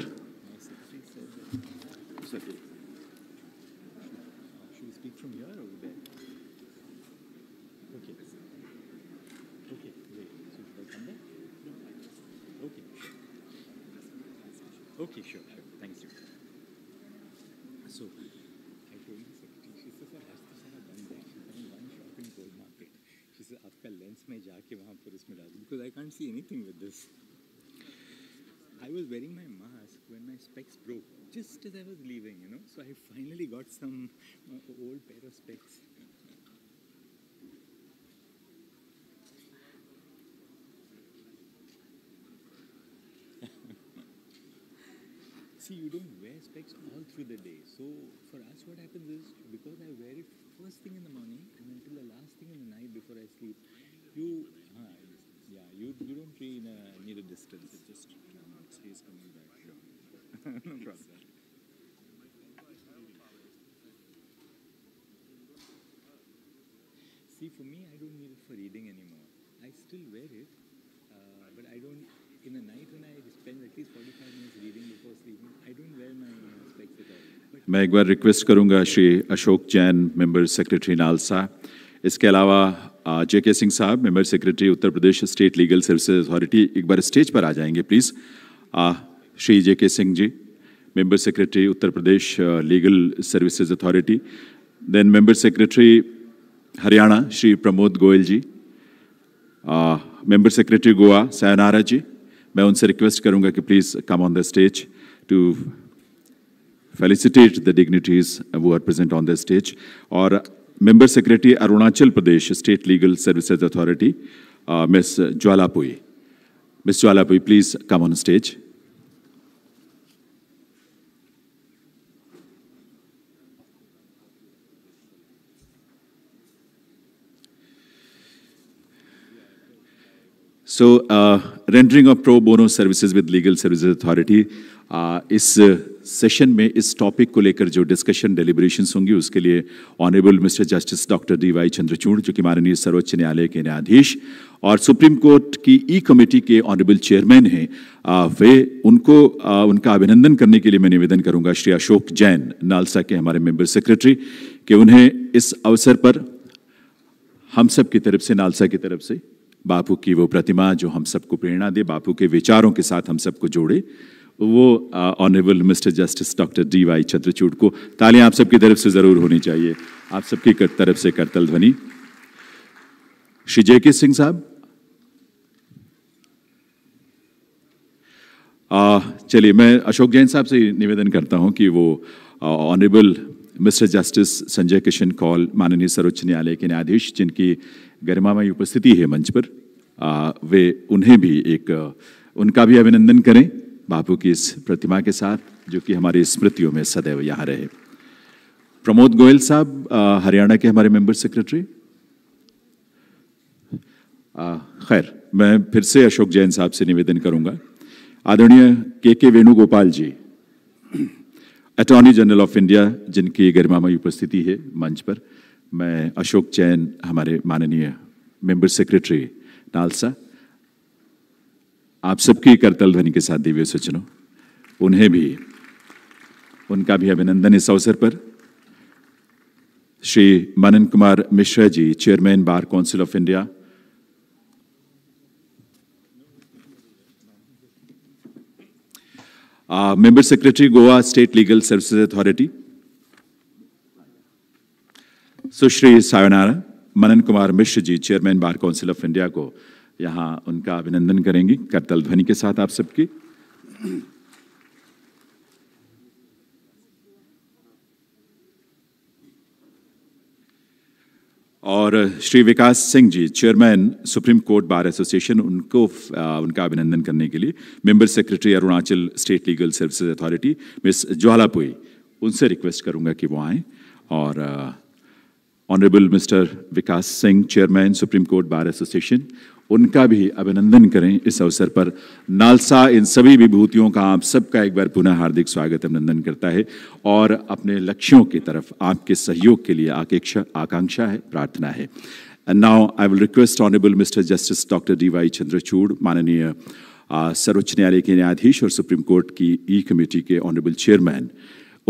just as I was leaving, you know. So I finally got some uh, old pair of specs. See, you don't wear specs all through the day. So for us, what happens is because I wear it first thing in the morning and until the last thing in the night before I sleep, you, uh, yeah, you you don't really uh, need a distance. It just, you know, it's coming back. no problem. See, for me, I don't need it for reading anymore. I still wear it, uh, but I don't. In the night when I spend at least 45 minutes reading before sleeping, I don't wear my specs at all. मैं एक बार request करूंगा Shri Ashok Jain member secretary NALSA इसके अलावा J K Singh साहब member secretary Uttar Pradesh state legal services authority एक बार stage पर आ जाएंगे please Shri J K Singh ji member secretary Uttar Pradesh legal services authority then member secretary Haryana Shri Pramod Goyal ji ah, member secretary Goa Sayonara ji मैं उनसे रिक्वेस्ट करूंगा कि please come on the stage to felicitate the dignitaries वो are present on the stage और member secretary Arunachal Pradesh state legal services authority miss Jwalapui miss Jwalapui please come on stage so rendering of pro bono services with legal services authority इस session uh, में इस topic को लेकर जो discussion deliberation होंगी उसके लिए honourable mister justice doctor D Y Chandrachud जो कि माननीय सर्वोच्च न्यायालय के न्यायाधीश और सुप्रीम कोर्ट की ई e कमेटी के ऑनरेबल चेयरमैन हैं uh, वे उनको आ, uh, उनका अभिनंदन करने के लिए मैं निवेदन करूंगा श्री अशोक जैन नालसा के हमारे मेंबर सेक्रेटरी कि उन्हें इस अवसर पर हम सब की तरफ से नालसा की तरफ से बापू की वो प्रतिमा जो हम सबको प्रेरणा दे बापू के विचारों के साथ हम सबको जोड़े वो honourable mister justice doctor D Y Chandrachud को तालियां आप सबकी तरफ से ज़रूर होनी चाहिए आप सबकी तरफ से करतल ध्वनि श्री जे के सिंह साहब चलिए मैं अशोक जैन साहब से निवेदन करता हूं कि वो honourable mister justice Sanjay Kishan Kaul माननीय सर्वोच्च न्यायालय के न्यायाधीश जिनकी गरिमामय उपस्थिति है मंच पर आ, वे उन्हें भी एक उनका भी अभिनंदन करें बापू की इस प्रतिमा के साथ जो कि हमारी स्मृतियों में सदैव यहाँ रहे प्रमोद गोयल साहब हरियाणा के हमारे मेंबर सेक्रेटरी खैर मैं फिर से अशोक जैन साहब से निवेदन करूंगा आदरणीय K K Venugopal ji attorney general of India जिनकी गरिमामय उपस्थिति है मंच पर मैं अशोक जैन हमारे माननीय मेंबर सेक्रेटरी नालसा आप सबकी करतल ध्वनि के साथ दिव्य सूचनों उन्हें भी उनका भी अभिनंदन इस अवसर पर Shri Manan Kumar Mishra ji chairman bar council of India member secretary Goa state legal services authority Sushri Sayonara Manan Kumar Mishra ji chairman bar council of India को यहाँ उनका अभिनंदन करेंगे करतल ध्वनि के साथ आप सबकी और Shri Vikas Singh ji chairman supreme court bar association उनको आ, उनका अभिनंदन करने के लिए member secretary Arunachal state legal services authority miss Jwalapui उनसे रिक्वेस्ट करूंगा कि वो आए और आ, honourable mister Vikas Singh chairman supreme court bar association उनका भी अभिनंदन करें इस अवसर पर नालसा इन सभी विभूतियों का आप सबका एक बार पुनः हार्दिक स्वागत अभिनंदन करता है और अपने लक्ष्यों की तरफ आपके सहयोग के लिए आकेक्षा आकांक्षा है प्रार्थना है and now I will request honourable mister justice doctor D Y Chandrachud माननीय सर्वोच्च न्यायालय के न्यायाधीश और सुप्रीम कोर्ट की ई e कमेटी के ऑनरेबल चेयरमैन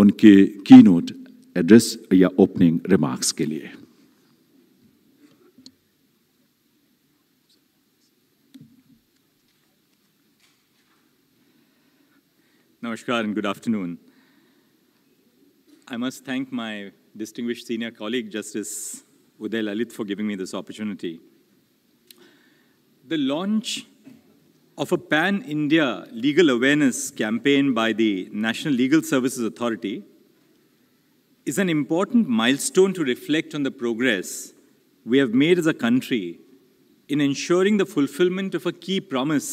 उनके की नोट एड्रेस या ओपनिंग रिमार्क्स के लिए Namaskar good afternoon. I must thank my distinguished senior colleague, Justice Uday Lalit, for giving me this opportunity. The launch of a pan India legal awareness campaign by the National Legal Services Authority is an important milestone to reflect on the progress we have made as a country in ensuring the fulfillment of a key promise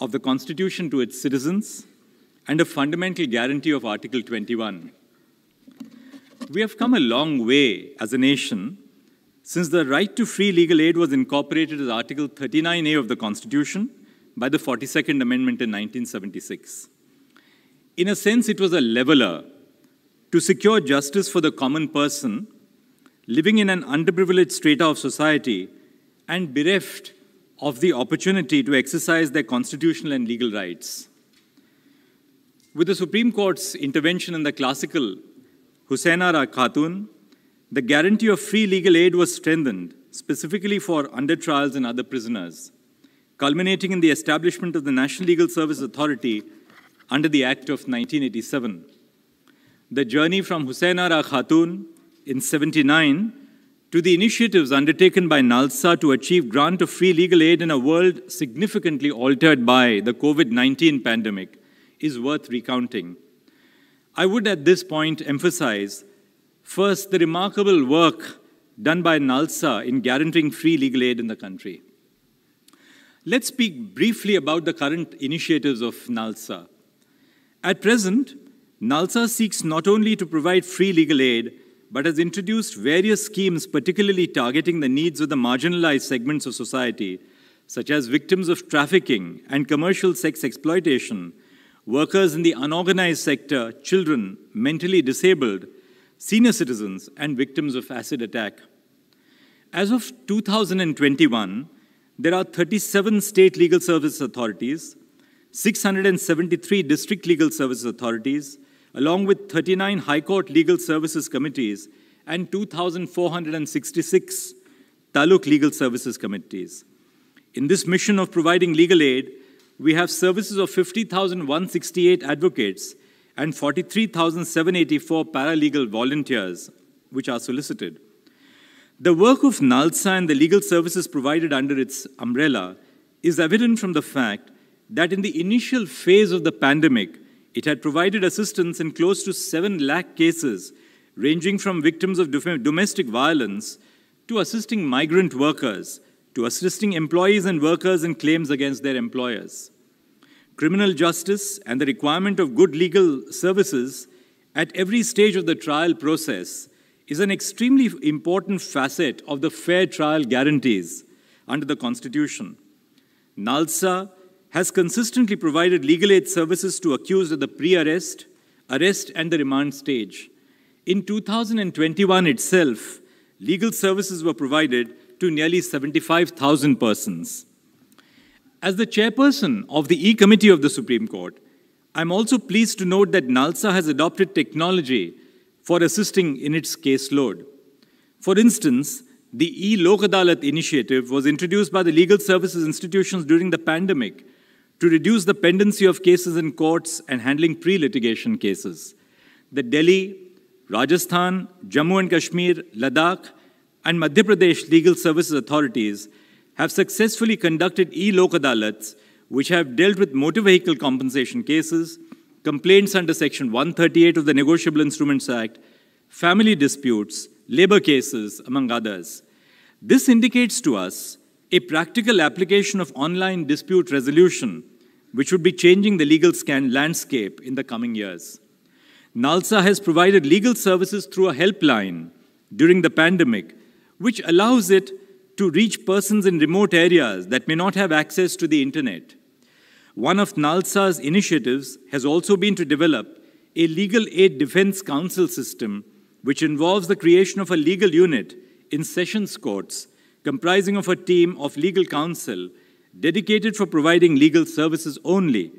of the Constitution to its citizens and a fundamental guarantee of Article 21. We have come a long way as a nation since the right to free legal aid was incorporated as Article 39A of the Constitution by the 42nd Amendment in 1976. In a sense, it was a leveler to secure justice for the common person living in an underprivileged strata of society and bereft of the opportunity to exercise their constitutional and legal rights. With the Supreme Court's intervention in the classical Husainara Khatun, the guarantee of free legal aid was strengthened, specifically for under trials and other prisoners, culminating in the establishment of the National Legal Service Authority under the Act of 1987 the journey from Husainara Khatun in 79 to the initiatives undertaken by NALSA to achieve grant of free legal aid in a world significantly altered by the COVID-19 pandemic is worth recounting. I would at this point emphasize, first, the remarkable work done by NALSA in guaranteeing free legal aid in the country. Let's speak briefly about the current initiatives of NALSA. At present, NALSA seeks not only to provide free legal aid, but has introduced various schemes particularly targeting the needs of the marginalized segments of society, such as victims of trafficking and commercial sex exploitation, workers in the unorganized sector, children, mentally disabled, senior citizens, and victims of acid attack. As of 2021, there are 37 state legal service authorities, 673 district legal service authorities, along with 39 High Court Legal Services Committees and 2,466 Taluk Legal Services Committees. In this mission of providing legal aid, we have services of 50,168 advocates and 43,784 paralegal volunteers, which are solicited. The work of NALSA and the legal services provided under its umbrella is evident from the fact that in the initial phase of the pandemic, it had provided assistance in close to 7 lakh cases, ranging from victims of domestic violence to assisting migrant workers, to assisting employees and workers in claims against their employers. Criminal justice and the requirement of good legal services at every stage of the trial process is an extremely important facet of the fair trial guarantees under the Constitution. NALSA has consistently provided legal aid services to accused at the pre-arrest, arrest, and the remand stage. In 2021 itself, legal services were provided to nearly 75,000 persons. As the chairperson of the E-Committee of the Supreme Court, I'm also pleased to note that NALSA has adopted technology for assisting in its caseload. For instance, the e lokadalat initiative was introduced by the legal services institutions during the pandemic – to reduce the pendency of cases in courts and handling pre-litigation cases. The Delhi, Rajasthan, Jammu and Kashmir, Ladakh, and Madhya Pradesh legal services authorities have successfully conducted e-lok adalats which have dealt with motor vehicle compensation cases, complaints under Section 138 of the Negotiable Instruments Act, family disputes, labor cases, among others. This indicates to us a practical application of online dispute resolution, which would be changing the legal landscape in the coming years. NALSA has provided legal services through a helpline during the pandemic, which allows it to reach persons in remote areas that may not have access to the internet. One of NALSA's initiatives has also been to develop a legal aid defense counsel system, which involves the creation of a legal unit in sessions courts comprising of a team of legal counsel dedicated for providing legal services only.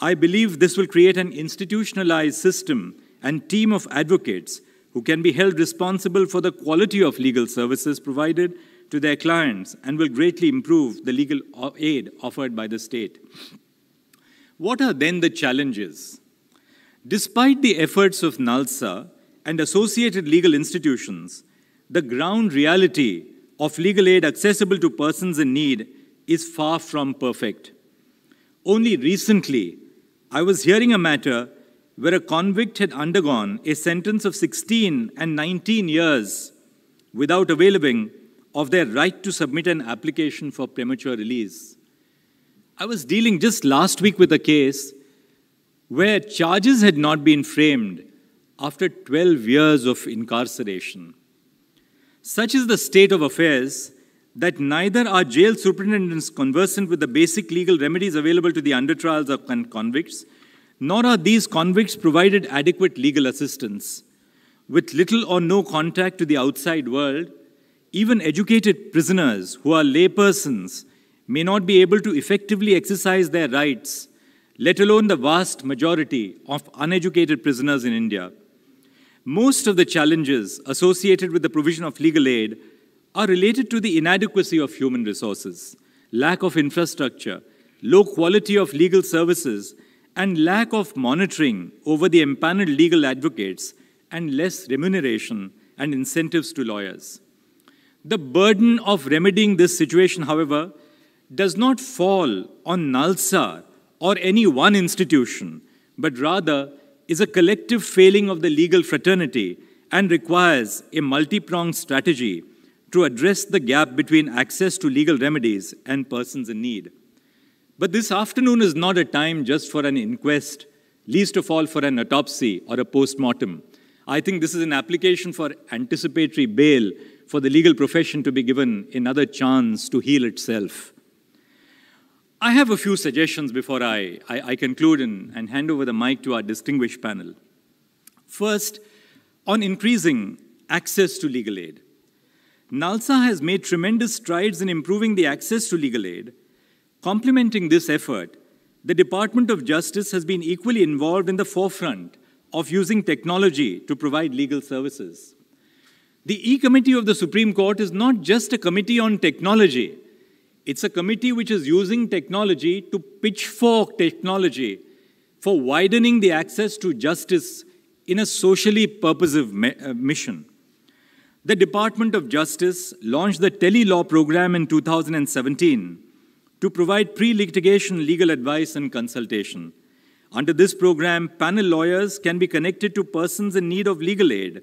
I believe this will create an institutionalized system and team of advocates who can be held responsible for the quality of legal services provided to their clients and will greatly improve the legal aid offered by the state. What are then the challenges? Despite the efforts of NALSA and associated legal institutions, the ground reality of legal aid accessible to persons in need is far from perfect. Only recently, I was hearing a matter where a convict had undergone a sentence of 16 and 19 years without availing of their right to submit an application for premature release. I was dealing just last week with a case where charges had not been framed after 12 years of incarceration. Such is the state of affairs that neither are jail superintendents conversant with the basic legal remedies available to the under trials of convicts, nor are these convicts provided adequate legal assistance. With little or no contact to the outside world, even educated prisoners who are laypersons may not be able to effectively exercise their rights, let alone the vast majority of uneducated prisoners in India. Most of the challenges associated with the provision of legal aid are related to the inadequacy of human resources, lack of infrastructure, low quality of legal services, and lack of monitoring over the empaneled legal advocates, and less remuneration and incentives to lawyers. The burden of remedying this situation, however, does not fall on NALSA or any one institution, but rather is a collective failing of the legal fraternity and requires a multi pronged strategy to address the gap between access to legal remedies and persons in need. But this afternoon is not a time just for an inquest, least of all for an autopsy or a post mortem. I think this is an application for anticipatory bail for the legal profession to be given another chance to heal itself. I have a few suggestions before I, I, I conclude and, and hand over the mic to our distinguished panel. First, on increasing access to legal aid. NALSA has made tremendous strides in improving the access to legal aid. Complementing this effort, the Department of Justice has been equally involved in the forefront of using technology to provide legal services. The E Committee of the Supreme Court is not just a committee on technology, it's a committee which is using technology to pitchfork technology for widening the access to justice in a socially purposive uh, mission. The Department of Justice launched the Telelaw program in 2017 to provide pre-litigation legal advice and consultation. Under this program, panel lawyers can be connected to persons in need of legal aid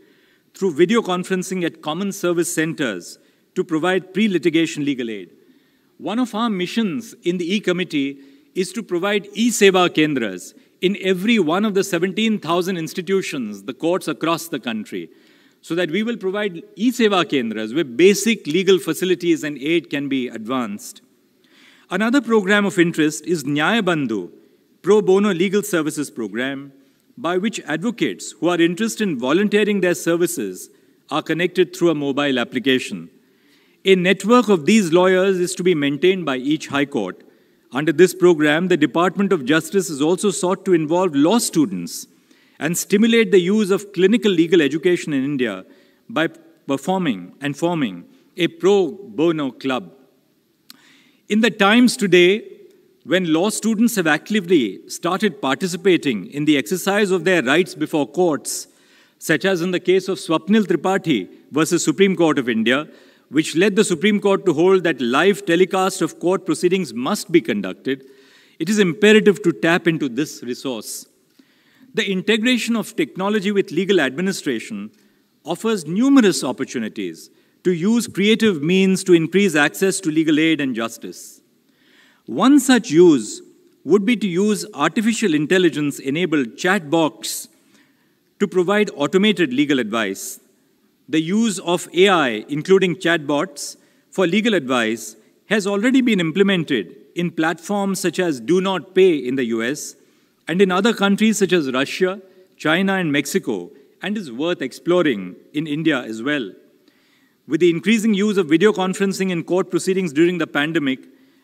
through video conferencing at common service centers to provide pre-litigation legal aid. One of our missions in the e-committee is to provide e-seva kendras in every one of the 17,000 institutions, the courts across the country, so that we will provide e-seva kendras where basic legal facilities and aid can be advanced. Another program of interest is Nyayabandhu, pro bono legal services program, by which advocates who are interested in volunteering their services are connected through a mobile application. A network of these lawyers is to be maintained by each High Court. Under this program, the Department of Justice has also sought to involve law students and stimulate the use of clinical legal education in India by performing and forming a pro bono club. In the times today, when law students have actively started participating in the exercise of their rights before courts, such as in the case of Swapnil Tripathi versus Supreme Court of India, which led the Supreme Court to hold that live telecast of court proceedings must be conducted, it is imperative to tap into this resource. The integration of technology with legal administration offers numerous opportunities to use creative means to increase access to legal aid and justice. One such use would be to use artificial intelligence enabled chatbots to provide automated legal advice the use of AI, including chatbots, for legal advice has already been implemented in platforms such as Do Not Pay in the US and in other countries such as Russia, China, and Mexico, and is worth exploring in India as well. With the increasing use of video conferencing in court proceedings during the pandemic,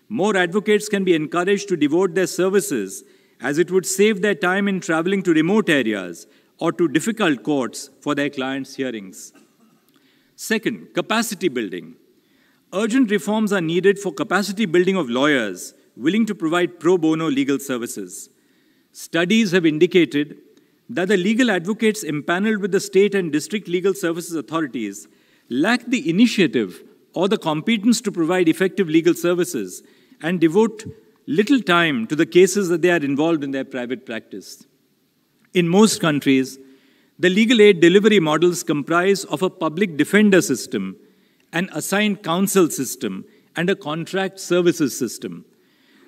more advocates can be encouraged to devote their services as it would save their time in traveling to remote areas or to difficult courts for their clients' hearings. Second, capacity building. Urgent reforms are needed for capacity building of lawyers willing to provide pro bono legal services. Studies have indicated that the legal advocates empaneled with the state and district legal services authorities lack the initiative or the competence to provide effective legal services and devote little time to the cases that they are involved in their private practice. In most countries, the legal aid delivery models comprise of a public defender system, an assigned counsel system, and a contract services system.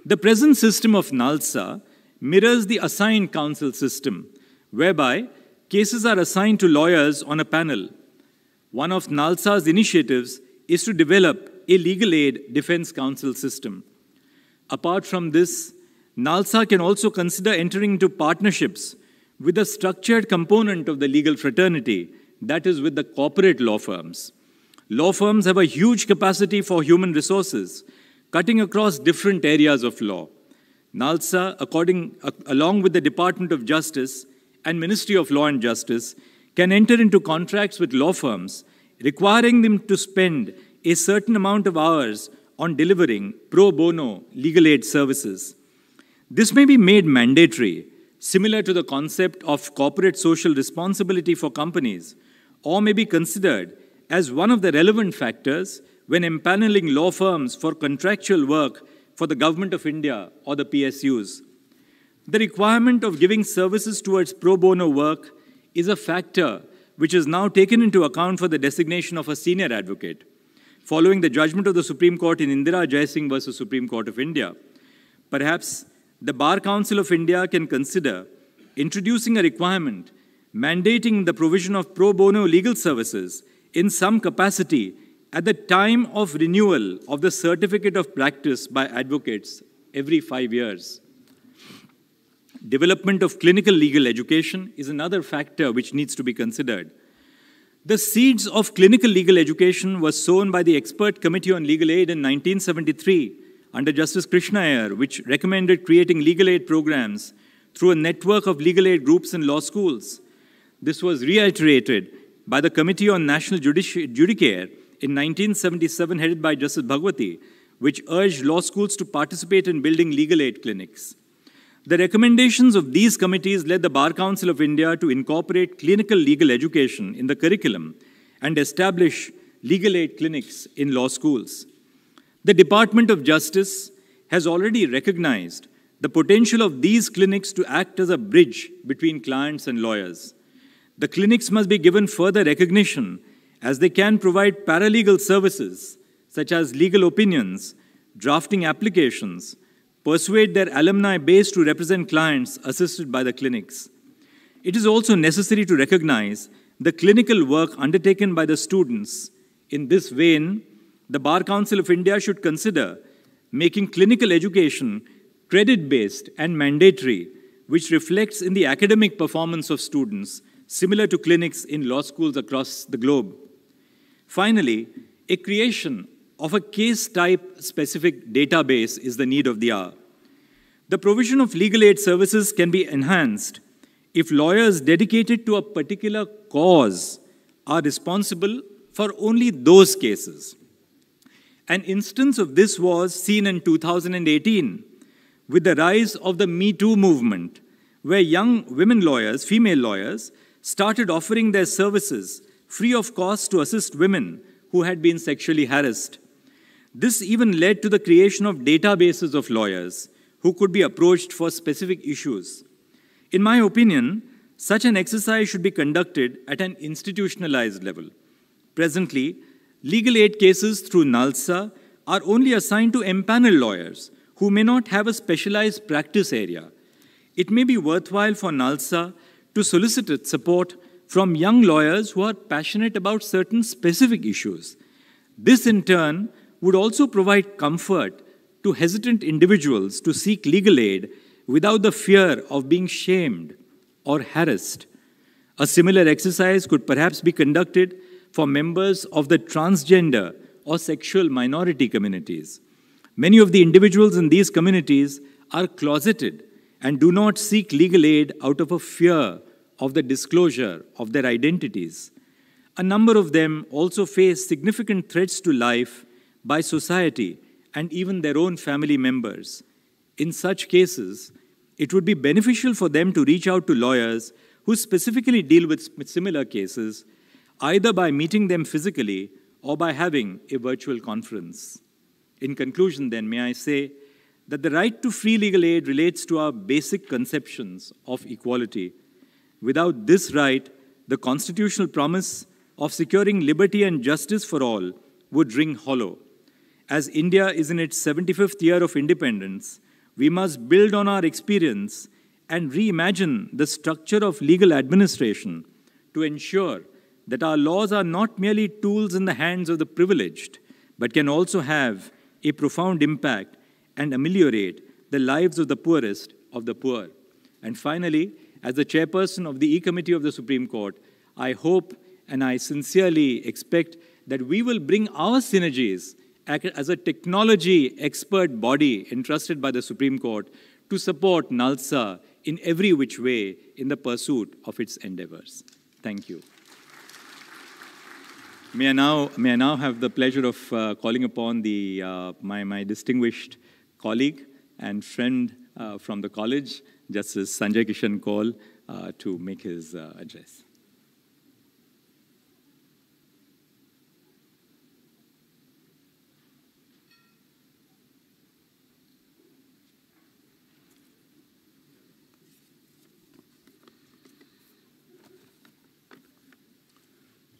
The present system of NALSA mirrors the assigned counsel system, whereby cases are assigned to lawyers on a panel. One of NALSA's initiatives is to develop a legal aid defense counsel system. Apart from this, NALSA can also consider entering into partnerships with a structured component of the legal fraternity, that is with the corporate law firms. Law firms have a huge capacity for human resources, cutting across different areas of law. NALSA, according, along with the Department of Justice and Ministry of Law and Justice, can enter into contracts with law firms, requiring them to spend a certain amount of hours on delivering pro bono legal aid services. This may be made mandatory similar to the concept of corporate social responsibility for companies, or may be considered as one of the relevant factors when empaneling law firms for contractual work for the Government of India or the PSUs. The requirement of giving services towards pro bono work is a factor which is now taken into account for the designation of a senior advocate, following the judgment of the Supreme Court in Indira Jaisingh versus Supreme Court of India. Perhaps the Bar Council of India can consider introducing a requirement mandating the provision of pro bono legal services in some capacity at the time of renewal of the certificate of practice by advocates every five years. Development of clinical legal education is another factor which needs to be considered. The seeds of clinical legal education were sown by the Expert Committee on Legal Aid in 1973 under Justice Krishna Iyer, which recommended creating legal aid programs through a network of legal aid groups and law schools. This was reiterated by the Committee on National Judici- Judicare in 1977, headed by Justice Bhagwati, which urged law schools to participate in building legal aid clinics. The recommendations of these committees led the Bar Council of India to incorporate clinical legal education in the curriculum and establish legal aid clinics in law schools. The Department of Justice has already recognized the potential of these clinics to act as a bridge between clients and lawyers. The clinics must be given further recognition as they can provide paralegal services such as legal opinions, drafting applications, persuade their alumni base to represent clients assisted by the clinics. It is also necessary to recognize the clinical work undertaken by the students. In this vein, the Bar Council of India should consider making clinical education credit-based and mandatory, which reflects in the academic performance of students, similar to clinics in law schools across the globe. Finally, a creation of a case-type specific database is the need of the hour. The provision of legal aid services can be enhanced if lawyers dedicated to a particular cause are responsible for only those cases. An instance of this was seen in 2018 with the rise of the Me Too movement, where young women lawyers, female lawyers, started offering their services free of cost to assist women who had been sexually harassed. This even led to the creation of databases of lawyers who could be approached for specific issues. In my opinion, such an exercise should be conducted at an institutionalized level. Presently, Legal aid cases through NALSA are only assigned to empanel lawyers who may not have a specialized practice area. It may be worthwhile for NALSA to solicit support from young lawyers who are passionate about certain specific issues. This, in turn, would also provide comfort to hesitant individuals to seek legal aid without the fear of being shamed or harassed. A similar exercise could perhaps be conducted for members of the transgender or sexual minority communities. Many of the individuals in these communities are closeted and do not seek legal aid out of a fear of the disclosure of their identities. A number of them also face significant threats to life by society and even their own family members. In such cases, it would be beneficial for them to reach out to lawyers who specifically deal with similar cases either by meeting them physically or by having a virtual conference. In conclusion, then, may I say that the right to free legal aid relates to our basic conceptions of equality. Without this right, the constitutional promise of securing liberty and justice for all would ring hollow. As India is in its 75th year of independence, we must build on our experience and reimagine the structure of legal administration to ensure that our laws are not merely tools in the hands of the privileged, but can also have a profound impact and ameliorate the lives of the poorest of the poor. And finally, as the chairperson of the E Committee of the Supreme Court, I hope and I sincerely expect that we will bring our synergies as a technology expert body entrusted by the Supreme Court to support NALSA in every which way in the pursuit of its endeavors. Thank you. May I now, may I now have the pleasure of uh, calling upon the, uh, my, my distinguished colleague and friend uh, from the college, Justice Sanjay Kishan Kaul, uh, to make his uh, address.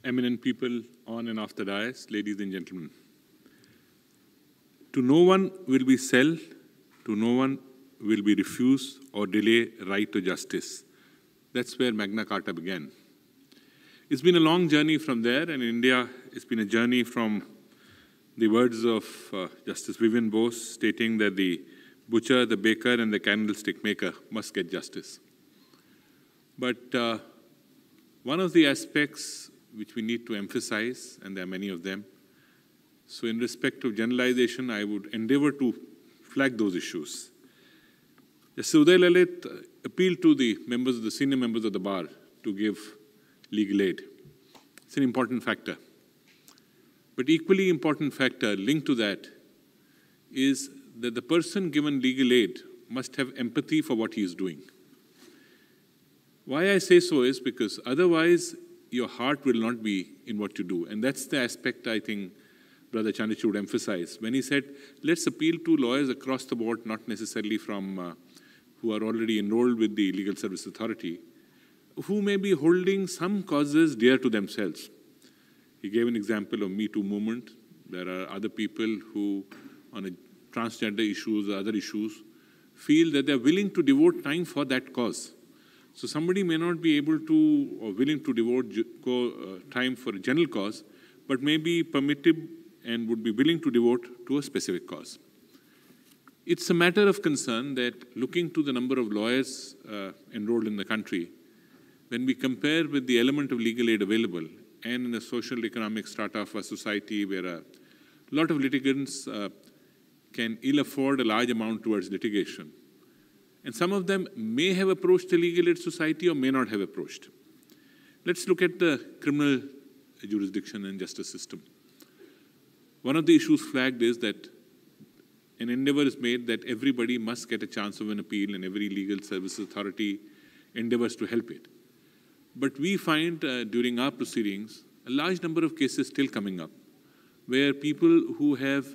eminent people on and off the dais, ladies and gentlemen. To no one will we sell, to no one will we refuse or delay right to justice. That's where Magna Carta began. It's been a long journey from there, and in India, it's been a journey from the words of uh, Justice Vivian Bose stating that the butcher, the baker, and the candlestick maker must get justice. But uh, one of the aspects which we need to emphasize, and there are many of them. So in respect of generalization, I would endeavor to flag those issues. Mr. Uday Lalit appealed to the members, the senior members of the bar to give legal aid. It's an important factor. But equally important factor linked to that is that the person given legal aid must have empathy for what he is doing. Why I say so is because otherwise your heart will not be in what you do. And that's the aspect I think Brother Chandichu would emphasize. When he said, let's appeal to lawyers across the board, not necessarily from uh, who are already enrolled with the Legal Service Authority, who may be holding some causes dear to themselves. He gave an example of Me Too movement. There are other people who, on a transgender issues, or other issues, feel that they're willing to devote time for that cause. So somebody may not be able to or willing to devote uh, time for a general cause, but may be permitted and would be willing to devote to a specific cause. It's a matter of concern that looking to the number of lawyers uh, enrolled in the country, when we compare with the element of legal aid available and in the social economic strata of society where a lot of litigants uh, can ill afford a large amount towards litigation, and some of them may have approached the legal aid society or may not have approached. Let's look at the criminal jurisdiction and justice system. One of the issues flagged is that an endeavor is made that everybody must get a chance of an appeal and every legal service authority endeavors to help it. But we find uh, during our proceedings a large number of cases still coming up where people who have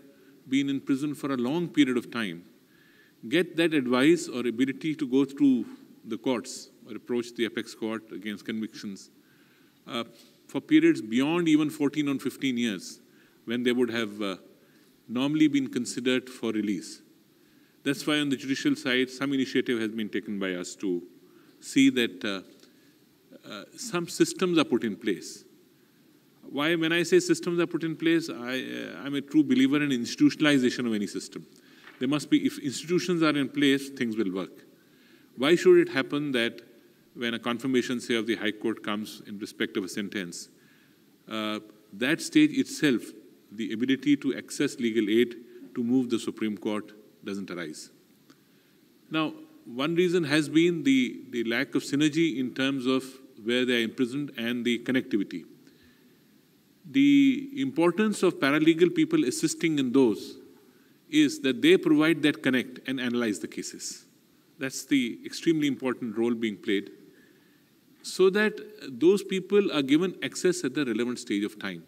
been in prison for a long period of time get that advice or ability to go through the courts or approach the apex court against convictions uh, for periods beyond even 14 or 15 years when they would have uh, normally been considered for release. That's why on the judicial side, some initiative has been taken by us to see that uh, uh some systems are put in place. Why, when I say systems are put in place, I, uh, I'm a true believer in institutionalization of any system. There must be, if institutions are in place, things will work. Why should it happen that when a confirmation, say, of the High Court comes in respect of a sentence, uh, that stage itself, the ability to access legal aid to move the Supreme Court doesn't arise. Now, one reason has been the, the lack of synergy in terms of where they are imprisoned and the connectivity. The importance of paralegal people assisting in those is that they provide that connect and analyze the cases. That's the extremely important role being played so that those people are given access at the relevant stage of time.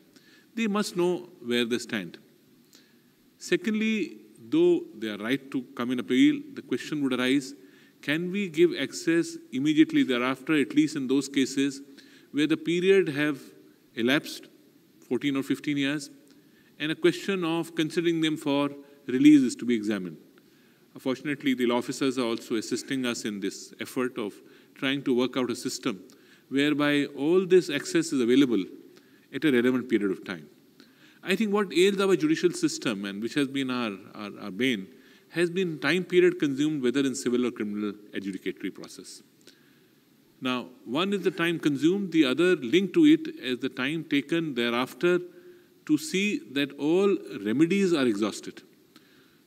They must know where they stand. Secondly, though they are right to come in appeal, the question would arise, can we give access immediately thereafter, at least in those cases where the period have elapsed, 14 or 15 years, and a question of considering them for release is to be examined. Fortunately, the officers are also assisting us in this effort of trying to work out a system whereby all this access is available at a relevant period of time. I think what ails our judicial system and which has been our, our, our bane has been time period consumed whether in civil or criminal adjudicatory process. Now, one is the time consumed, the other linked to it is the time taken thereafter to see that all remedies are exhausted.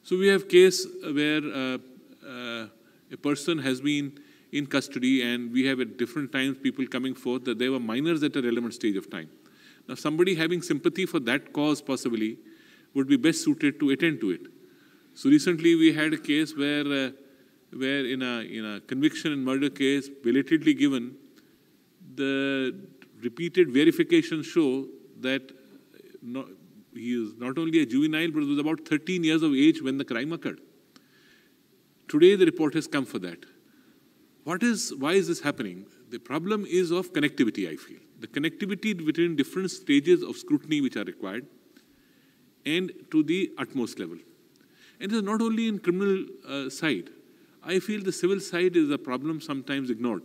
So we have case where uh, uh, a person has been in custody and we have at different times people coming forth that they were minors at a relevant stage of time. Now somebody having sympathy for that cause possibly would be best suited to attend to it. So recently we had a case where, uh, where in a, in a conviction and murder case belatedly given, the repeated verifications show that he is not only a juvenile, but was about 13 years of age when the crime occurred. Today, the report has come for that. What is, why is this happening? The problem is of connectivity, I feel. The connectivity between different stages of scrutiny which are required and to the utmost level. And it is not only in criminal uh, side. I feel the civil side is a problem sometimes ignored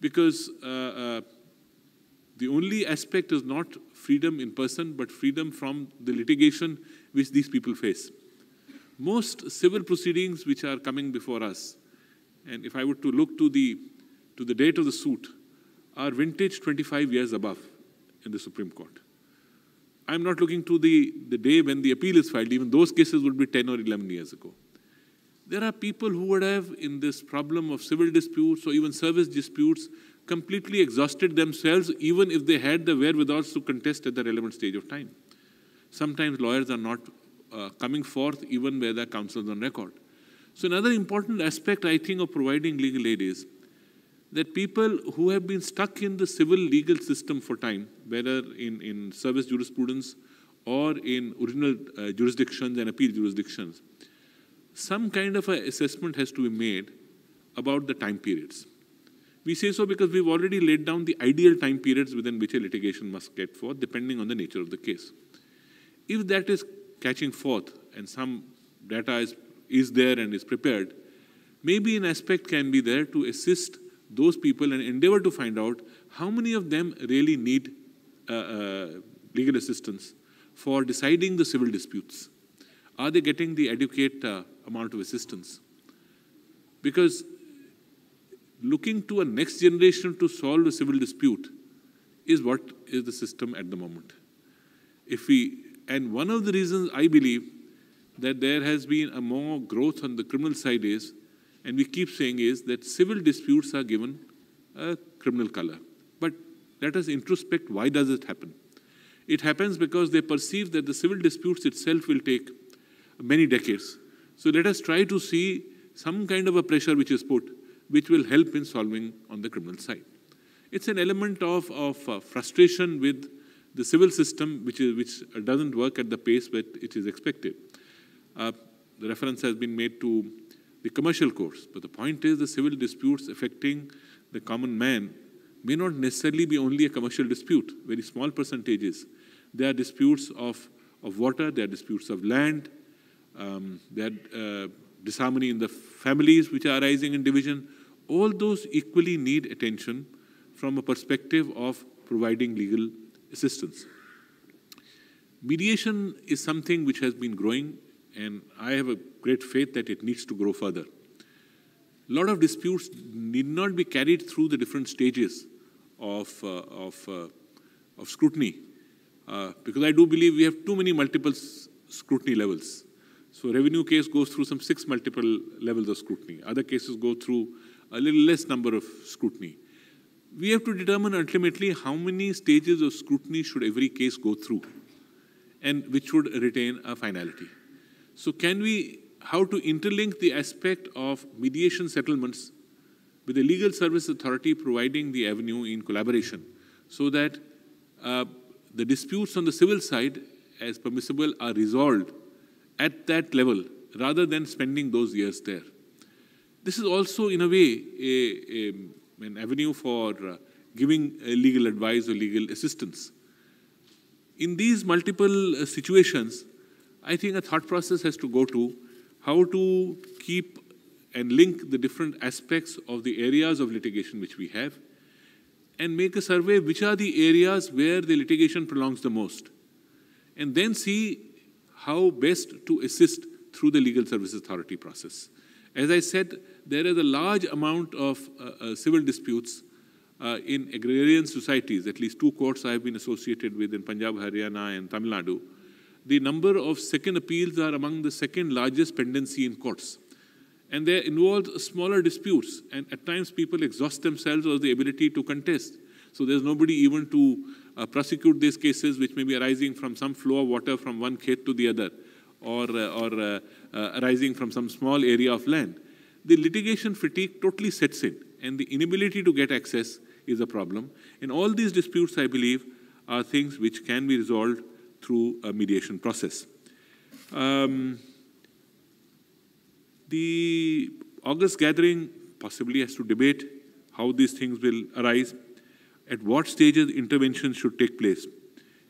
because uh, uh, the only aspect is not freedom in person, but freedom from the litigation which these people face. Most civil proceedings which are coming before us, and if I were to look to the, to the date of the suit, are vintage 25 years above in the Supreme Court. I'm not looking to the, the day when the appeal is filed, even those cases would be 10 or 11 years ago. There are people who would have, in this problem of civil disputes or even service disputes, completely exhausted themselves even if they had the wherewithal to contest at the relevant stage of time. Sometimes lawyers are not uh, coming forth even where the counsel is on record. So another important aspect I think of providing legal aid is that people who have been stuck in the civil legal system for time, whether in, in service jurisprudence or in original uh, jurisdictions and appeal jurisdictions, some kind of assessment has to be made about the time periods. We say so because we've already laid down the ideal time periods within which a litigation must get forth, depending on the nature of the case. If that is catching forth and some data is, is there and is prepared, maybe an aspect can be there to assist those people and endeavor to find out how many of them really need uh, uh, legal assistance for deciding the civil disputes. Are they getting the adequate uh, amount of assistance? Because looking to a next generation to solve a civil dispute is what is the system at the moment. If we, and one of the reasons I believe that there has been a more growth on the criminal side is, and we keep saying is that civil disputes are given a criminal color. But let us introspect why does it happen? It happens because they perceive that the civil disputes itself will take many decades. So let us try to see some kind of a pressure which is put which will help in solving on the criminal side. It's an element of, of uh, frustration with the civil system which, is, which doesn't work at the pace that it is expected. Uh, the reference has been made to the commercial courts, but the point is the civil disputes affecting the common man may not necessarily be only a commercial dispute, very small percentages. There are disputes of, of water, there are disputes of land, um, there are uh, disharmony in the families which are arising in division all those equally need attention from a perspective of providing legal assistance. Mediation is something which has been growing, and I have a great faith that it needs to grow further. A lot of disputes need not be carried through the different stages of, uh, of, uh, of scrutiny, uh, because I do believe we have too many multiple scrutiny levels. So revenue case goes through some six multiple levels of scrutiny. Other cases go through a little less number of scrutiny. We have to determine ultimately how many stages of scrutiny should every case go through and which would retain a finality. So can we, how to interlink the aspect of mediation settlements with the legal service authority providing the avenue in collaboration so that uh, the disputes on the civil side as permissible are resolved at that level rather than spending those years there. This is also, in a way, a, a, an avenue for uh, giving uh, legal advice or legal assistance. In these multiple uh, situations, I think a thought process has to go to how to keep and link the different aspects of the areas of litigation which we have and make a survey which are the areas where the litigation prolongs the most and then see how best to assist through the legal services authority process as i said there is a large amount of uh, uh, civil disputes uh, in agrarian societies, at least two courts I have been associated with in Punjab, Haryana and Tamil Nadu. The number of second appeals are among the second largest pendency in courts and they involve smaller disputes and at times people exhaust themselves of the ability to contest so there's nobody even to uh, prosecute these cases which may be arising from some flow of water from one khet to the other or, uh, or uh, arising from some small area of land the litigation fatigue totally sets in and the inability to get access is a problem. And all these disputes, I believe, are things which can be resolved through a mediation process. Um, the August gathering possibly has to debate how these things will arise, at what stages intervention should take place.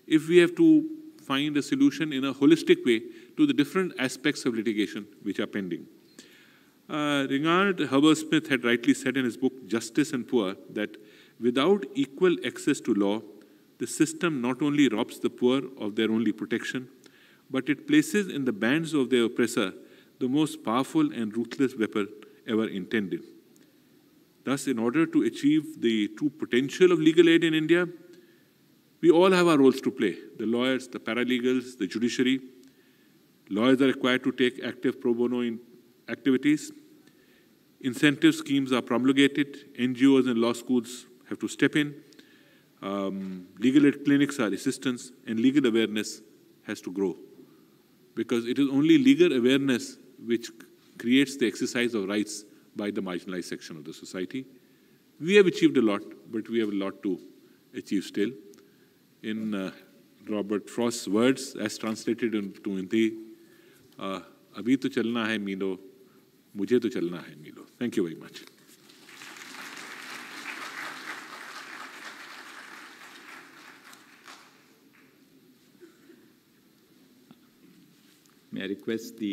If we have to find a solution in a holistic way to the different aspects of litigation which are pending. Uh, Ringard had rightly said in his book Justice and Poor that without equal access to law, the system not only robs the poor of their only protection, but it places in the bands of their oppressor the most powerful and ruthless weapon ever intended. Thus, in order to achieve the true potential of legal aid in India, we all have our roles to play the lawyers, the paralegals, the judiciary. Lawyers are required to take active pro bono in activities. Incentive schemes are promulgated. NGOs and law schools have to step in. Um, legal aid clinics are assistance, and legal awareness has to grow. Because it is only legal awareness which creates the exercise of rights by the marginalized section of the society. We have achieved a lot, but we have a lot to achieve still. In uh, Robert Frost's words, as translated into Hindi, uh, अभी तो चलना है मुझे तो चलना है thank you very much May I request the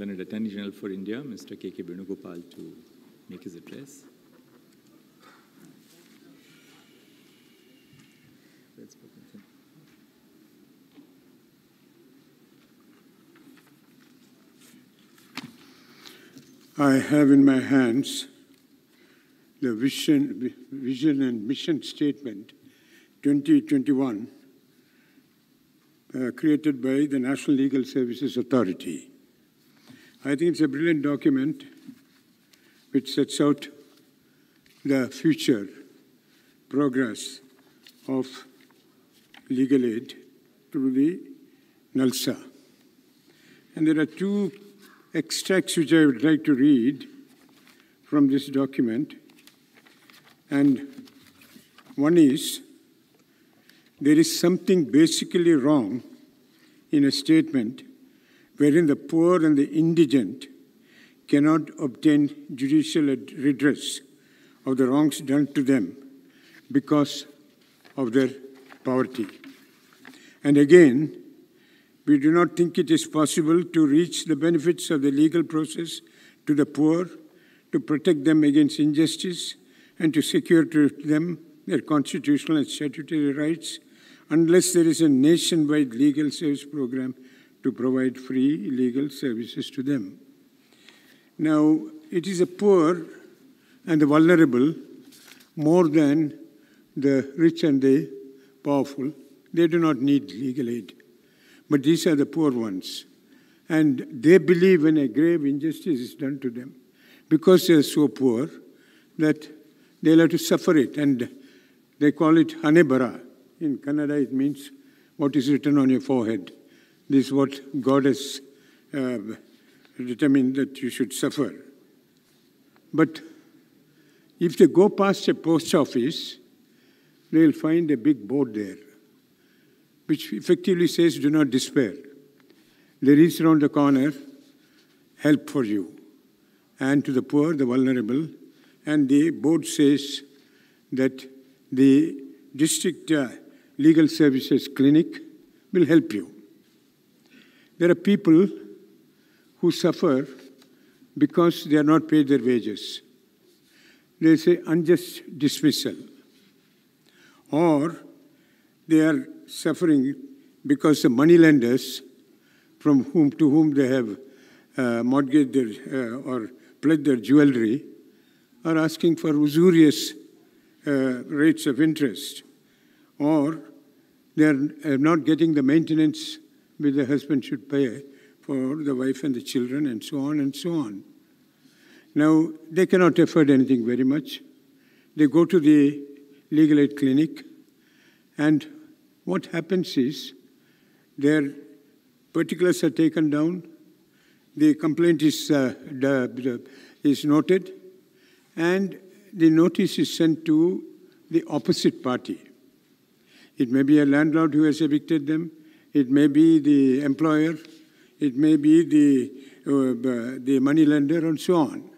Learned Attorney General for India, Mr. K.K. Venugopal, to make his address. I have in my hands the vision, vision and mission statement 2021 uh, created by the National Legal Services Authority. I think it's a brilliant document which sets out the future progress of legal aid through the NALSA. And there are two extracts which I would like to read from this document. And one is there is something basically wrong in a statement wherein the poor and the indigent cannot obtain judicial redress of the wrongs done to them because of their poverty. And again, we do not think it is possible to reach the benefits of the legal process to the poor, to protect them against injustice, and to secure to them their constitutional and statutory rights unless there is a nationwide legal service program to provide free legal services to them. Now, it is the poor and the vulnerable more than the rich and the powerful. They do not need legal aid. But these are the poor ones. And they believe when a grave injustice is done to them, because they are so poor, that they'll have to suffer it. And they call it hanebara. In Kannada, it means what is written on your forehead. This is what God has uh, determined that you should suffer. But if they go past a post office, they'll find a big board there which effectively says, do not despair. There is around the corner, help for you. And to the poor, the vulnerable, and the board says that the district uh, legal services clinic will help you. There are people who suffer because they are not paid their wages. They say unjust dismissal. Or they are suffering because the money lenders, from whom to whom they have uh, mortgaged their, uh, or pledged their jewelry, are asking for usurious uh, rates of interest, or they are not getting the maintenance which the husband should pay for the wife and the children, and so on and so on. Now, they cannot afford anything very much. They go to the legal aid clinic, and what happens is their particulars are taken down, the complaint is, uh, is noted, and the notice is sent to the opposite party. It may be a landlord who has evicted them, it may be the employer, it may be the, uh, the money lender, and so on.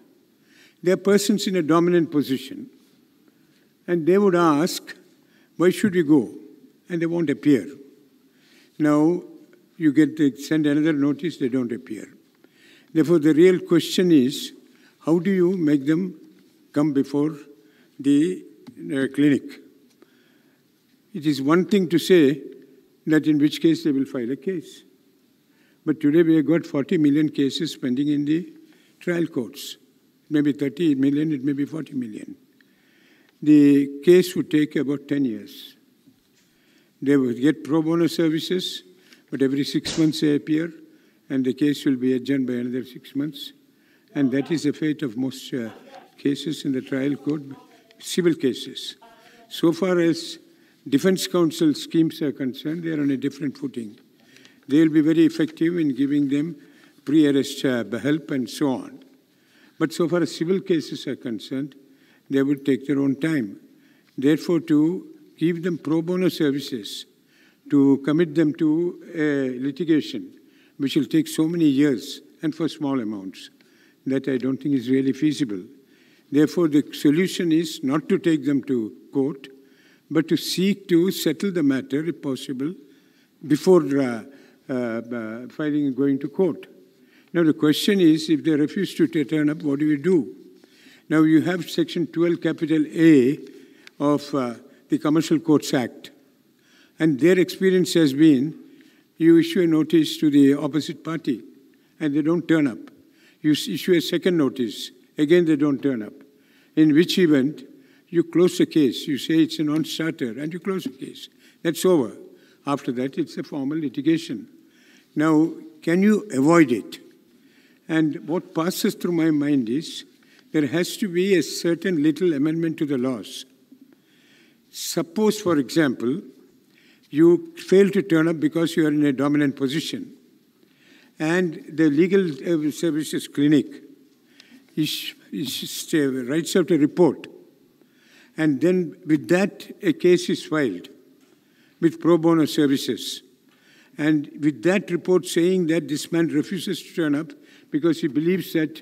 They are persons in a dominant position. And they would ask, why should we go? and they won't appear. Now, you get to send another notice, they don't appear. Therefore, the real question is, how do you make them come before the uh, clinic? It is one thing to say that in which case they will file a case. But today we have got 40 million cases pending in the trial courts. It may be 30 million, it may be 40 million. The case would take about 10 years. They will get pro bono services, but every six months they appear, and the case will be adjourned by another six months. And that is the fate of most uh, cases in the trial court, civil cases. So far as defense counsel schemes are concerned, they are on a different footing. They will be very effective in giving them pre-arrest uh, help and so on. But so far as civil cases are concerned, they would take their own time. Therefore, to give them pro bono services to commit them to a litigation which will take so many years and for small amounts that I don't think is really feasible. Therefore, the solution is not to take them to court, but to seek to settle the matter, if possible, before uh, uh, uh filing and going to court. Now, the question is, if they refuse to turn up, what do we do? Now, you have Section 12, capital A of uh, the Commercial Courts Act. And their experience has been you issue a notice to the opposite party and they don't turn up. You issue a second notice, again they don't turn up. In which event, you close the case, you say it's a non starter, and you close the case. That's over. After that, it's a formal litigation. Now, can you avoid it? And what passes through my mind is there has to be a certain little amendment to the laws Suppose, for example, you fail to turn up because you are in a dominant position, and the legal uh, services clinic is, is, writes out a report, and then with that a case is filed with pro bono services. And with that report saying that this man refuses to turn up because he believes that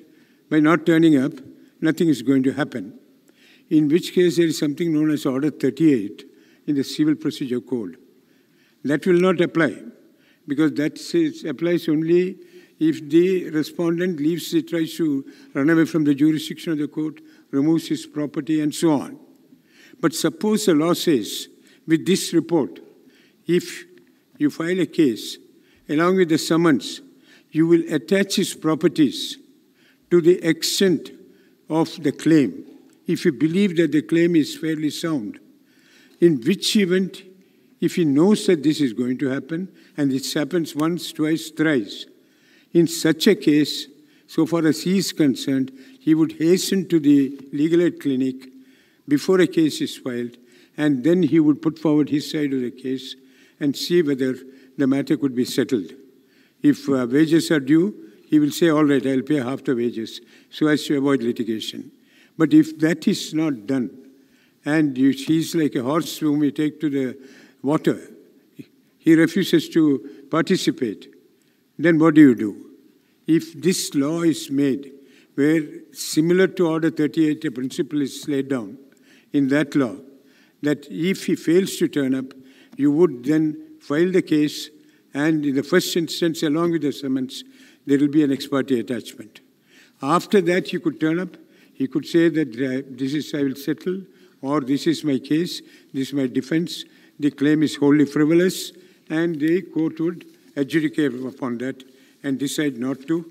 by not turning up, nothing is going to happen in which case there is something known as Order 38 in the Civil Procedure Code. That will not apply because that applies only if the respondent leaves, tries to run away from the jurisdiction of the court, removes his property, and so on. But suppose the law says, with this report, if you file a case along with the summons, you will attach his properties to the extent of the claim if he believes that the claim is fairly sound. In which event, if he knows that this is going to happen, and this happens once, twice, thrice, in such a case, so far as he is concerned, he would hasten to the legal aid clinic before a case is filed, and then he would put forward his side of the case and see whether the matter could be settled. If uh, wages are due, he will say, all right, I'll pay half the wages so as to avoid litigation. But if that is not done, and you, he's like a horse whom we take to the water, he refuses to participate, then what do you do? If this law is made, where similar to Order 38, a principle is laid down in that law, that if he fails to turn up, you would then file the case, and in the first instance, along with the summons, there will be an ex parte attachment. After that, you could turn up, he could say that uh, this is I will settle or this is my case, this is my defense, the claim is wholly frivolous, and the court would adjudicate upon that and decide not to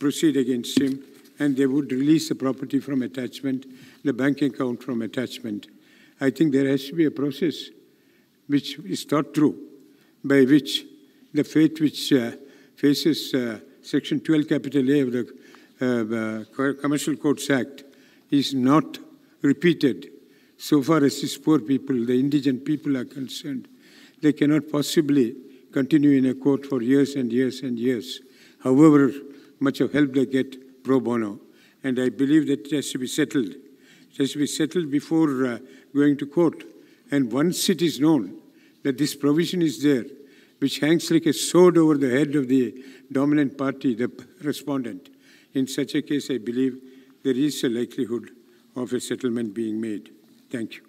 proceed against him, and they would release the property from attachment, the bank account from attachment. I think there has to be a process which is thought through, by which the fate which uh, faces uh, Section 12 capital A of the uh, uh Commercial Courts Act is not repeated so far as these poor people, the indigent people are concerned. They cannot possibly continue in a court for years and years and years, however much of help they get pro bono. And I believe that it has to be settled. It has to be settled before uh, going to court. And once it is known that this provision is there, which hangs like a sword over the head of the dominant party, the respondent, in such a case, I believe there is a likelihood of a settlement being made. Thank you.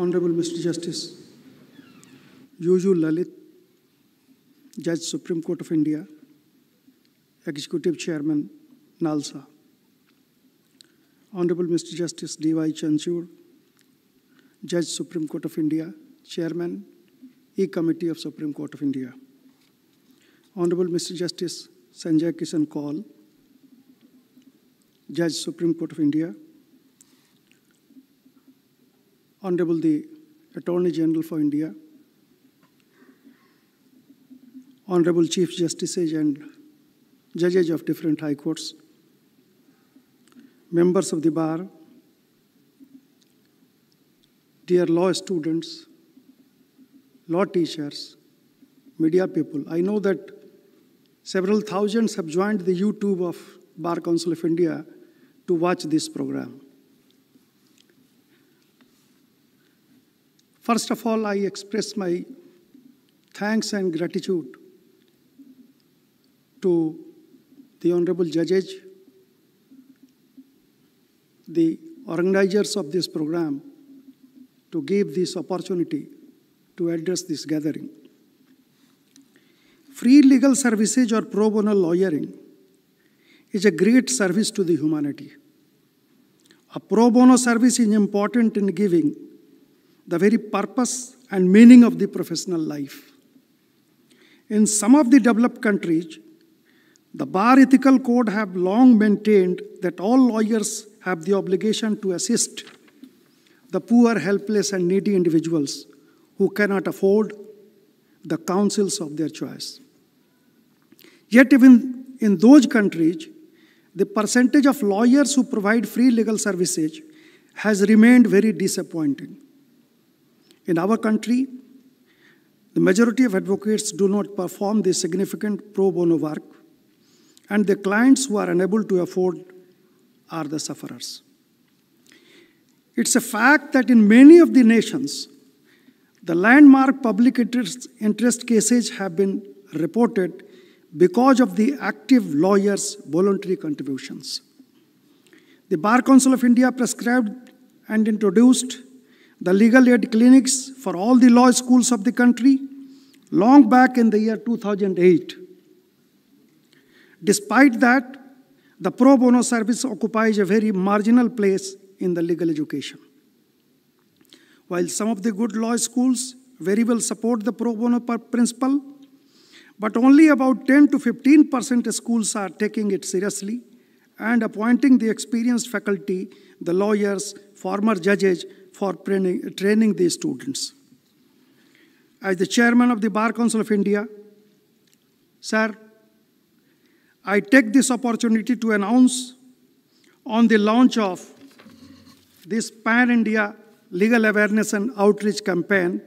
Honorable Mr. Justice Yuju Lalit, Judge Supreme Court of India, Executive Chairman, NALSA. Honorable Mr. Justice D.Y. Chanchur, Judge Supreme Court of India, Chairman, E-Committee of Supreme Court of India. Honorable Mr. Justice Sanjay Kishan Kaul, Judge Supreme Court of India, Honorable the Attorney General for India, Honorable Chief Justices and Judges of different High Courts, members of the bar, dear law students, law teachers, media people, I know that several thousands have joined the YouTube of Bar Council of India to watch this program. First of all, I express my thanks and gratitude to the honorable judges, the organizers of this program, to give this opportunity to address this gathering. Free legal services or pro bono lawyering is a great service to the humanity. A pro bono service is important in giving the very purpose and meaning of the professional life. In some of the developed countries, the bar ethical code have long maintained that all lawyers have the obligation to assist the poor, helpless, and needy individuals who cannot afford the counsels of their choice. Yet, even in those countries, the percentage of lawyers who provide free legal services has remained very disappointing. In our country, the majority of advocates do not perform this significant pro bono work, and the clients who are unable to afford are the sufferers. It's a fact that in many of the nations, the landmark public interest cases have been reported because of the active lawyers' voluntary contributions. The Bar Council of India prescribed and introduced the legal aid clinics for all the law schools of the country long back in the year 2008. Despite that, the pro bono service occupies a very marginal place in the legal education. While some of the good law schools very well support the pro bono principle, but only about 10 to 15 percent schools are taking it seriously and appointing the experienced faculty, the lawyers, former judges, for training these students. As the chairman of the Bar Council of India, sir, I take this opportunity to announce on the launch of this pan-India legal awareness and outreach campaign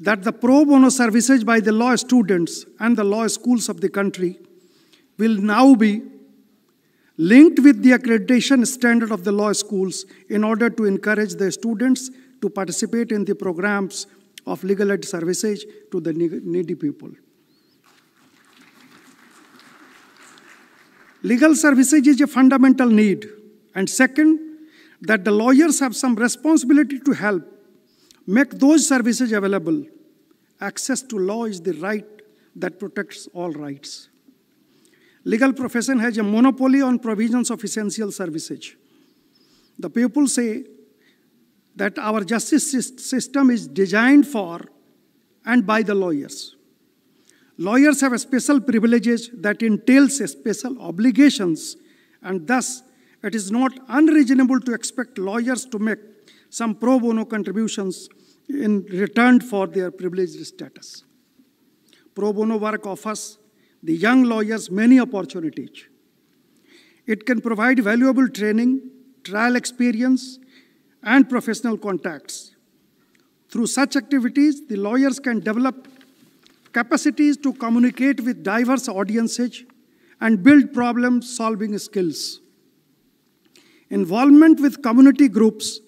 that the pro bono services by the law students and the law schools of the country will now be linked with the accreditation standard of the law schools in order to encourage the students to participate in the programs of legal aid services to the needy people. Legal services is a fundamental need. And second, that the lawyers have some responsibility to help make those services available. Access to law is the right that protects all rights legal profession has a monopoly on provisions of essential services. The people say that our justice system is designed for and by the lawyers. Lawyers have special privileges that entails special obligations and thus it is not unreasonable to expect lawyers to make some pro bono contributions in return for their privileged status. Pro bono work offers the young lawyers many opportunities. It can provide valuable training, trial experience, and professional contacts. Through such activities, the lawyers can develop capacities to communicate with diverse audiences and build problem solving skills. Involvement with community groups,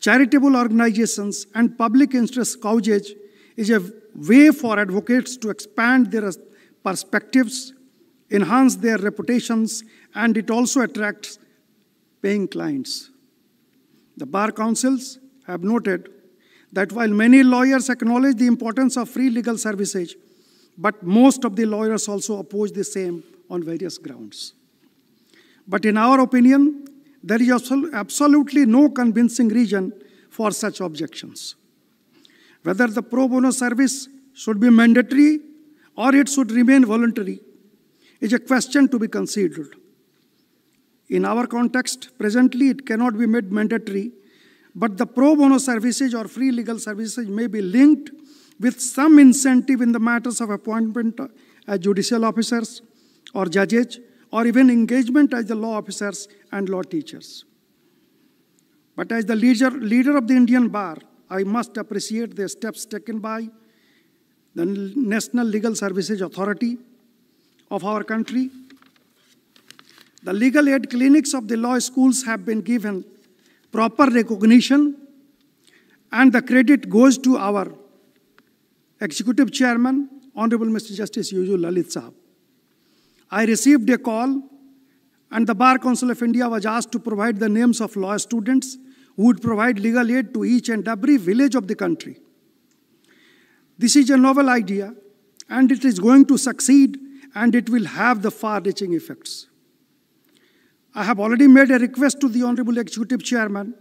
charitable organizations, and public interest causes is a way for advocates to expand their perspectives, enhance their reputations, and it also attracts paying clients. The bar councils have noted that while many lawyers acknowledge the importance of free legal services, but most of the lawyers also oppose the same on various grounds. But in our opinion, there is absolutely no convincing reason for such objections. Whether the pro bono service should be mandatory or it should remain voluntary is a question to be considered. In our context, presently it cannot be made mandatory, but the pro bono services or free legal services may be linked with some incentive in the matters of appointment as judicial officers or judges or even engagement as the law officers and law teachers. But as the leader, leader of the Indian Bar, I must appreciate the steps taken by the National Legal Services Authority of our country. The legal aid clinics of the law schools have been given proper recognition and the credit goes to our Executive Chairman, Honorable Mr. Justice Yuju Lalit Saab. I received a call and the Bar Council of India was asked to provide the names of law students who would provide legal aid to each and every village of the country. This is a novel idea, and it is going to succeed, and it will have the far-reaching effects. I have already made a request to the Honorable Executive Chairman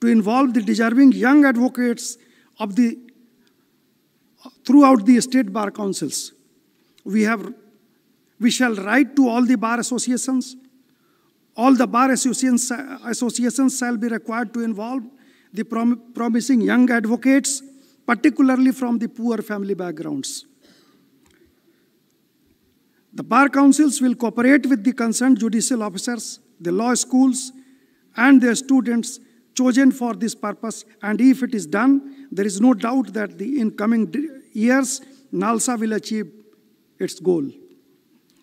to involve the deserving young advocates of the throughout the state bar councils. We have we shall write to all the bar associations. All the bar associations, associations shall be required to involve the prom promising young advocates particularly from the poor family backgrounds. The bar councils will cooperate with the concerned judicial officers, the law schools, and their students chosen for this purpose. And if it is done, there is no doubt that the incoming years, NALSA will achieve its goal.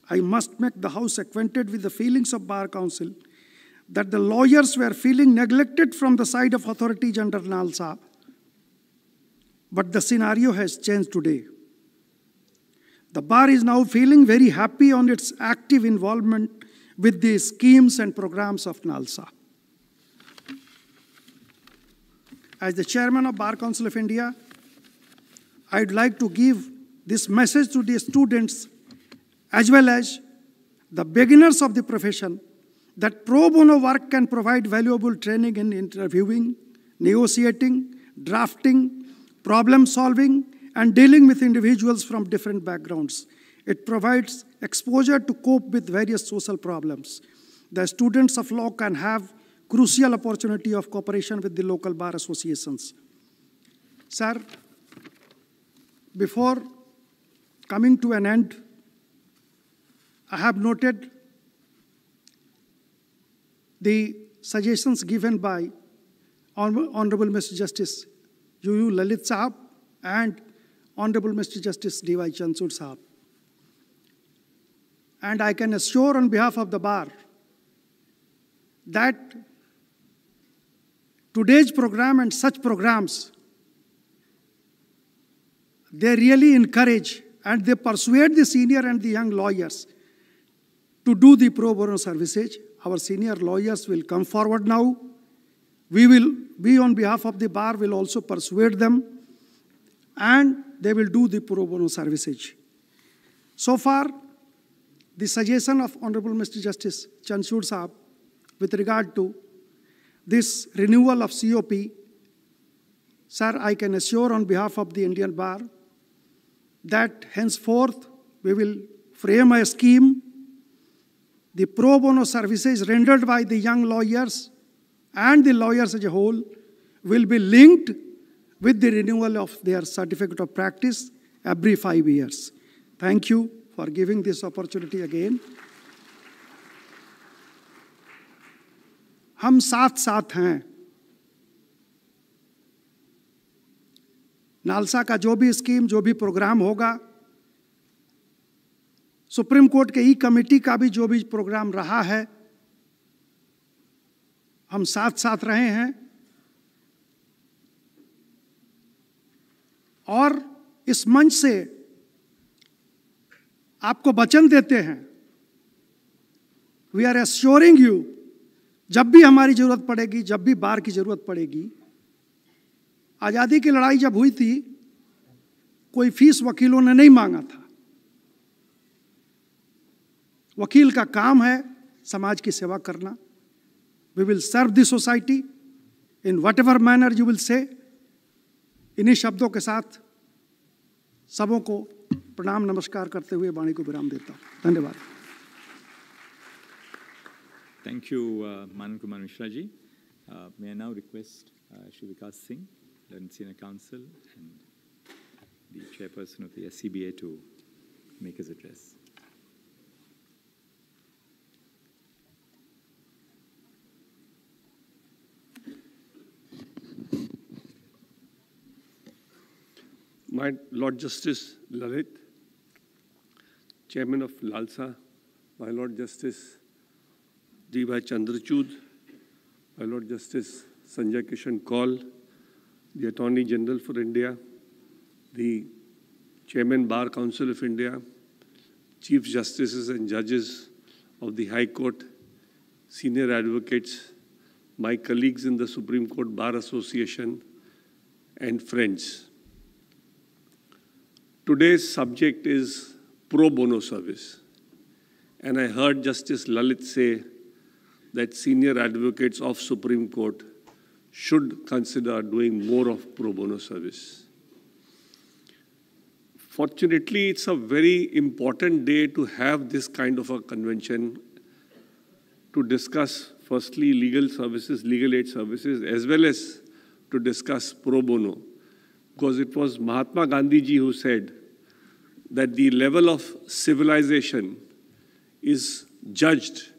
I must make the House acquainted with the feelings of Bar Council that the lawyers were feeling neglected from the side of authorities under NALSA but the scenario has changed today. The bar is now feeling very happy on its active involvement with the schemes and programs of NALSA. As the chairman of Bar Council of India, I'd like to give this message to the students as well as the beginners of the profession that pro bono work can provide valuable training in interviewing, negotiating, drafting, problem solving, and dealing with individuals from different backgrounds. It provides exposure to cope with various social problems. The students of law can have crucial opportunity of cooperation with the local bar associations. Sir, before coming to an end, I have noted the suggestions given by Honorable Mr. Justice U.U. Lalit Saab and Honorable Mr. Justice D.Y. Chansur Saab. And I can assure on behalf of the bar that today's program and such programs, they really encourage and they persuade the senior and the young lawyers to do the pro bono services. Our senior lawyers will come forward now. We will we, on behalf of the bar, will also persuade them and they will do the pro bono services. So far, the suggestion of Honorable Mr. Justice Chansur Saab with regard to this renewal of COP, sir, I can assure on behalf of the Indian Bar that henceforth we will frame a scheme. The pro bono services rendered by the young lawyers and the lawyers as a whole will be linked with the renewal of their certificate of practice every five years. Thank you for giving this opportunity again. हम साथ साथ हैं NALSA का जो भी scheme जो भी programme होगा सुप्रीम कोर्ट के ई कमेटी का भी जो भी प्रोग्राम रहा है हम साथ साथ रहे हैं और इस मंच से आपको वचन देते हैं वी आर एश्योरिंग यू जब भी हमारी जरूरत पड़ेगी जब भी बार की जरूरत पड़ेगी आज़ादी की लड़ाई जब हुई थी कोई फीस वकीलों ने नहीं मांगा था वकील का काम है समाज की सेवा करना we will serve the society in whatever manner you will say इन्हीं शब्दों के साथ सबों को प्रणाम नमस्कार करते हुए वाणी को विराम देता हूँ धन्यवाद thank you Manan Kumar Mishra ji may I now request Shri Vikas Singh learned senior counsel and chairperson of the B A to make his address My Lord Justice Lalit, Chairman of LALSA, my Lord Justice D.Y. Chandrachud, my Lord Justice Sanjay Kishan Kaul, the Attorney General for India, the Chairman Bar Council of India, Chief Justices and Judges of the High Court, Senior Advocates, my colleagues in the Supreme Court Bar Association, and friends. Today's subject is pro bono service. And I heard Justice Lalit say that senior advocates of Supreme Court should consider doing more of pro bono service. Fortunately, it's a very important day to have this kind of a convention to discuss, firstly, legal services, legal aid services, as well as to discuss pro bono. Because it was Mahatma Gandhi ji who said that the level of civilization is judged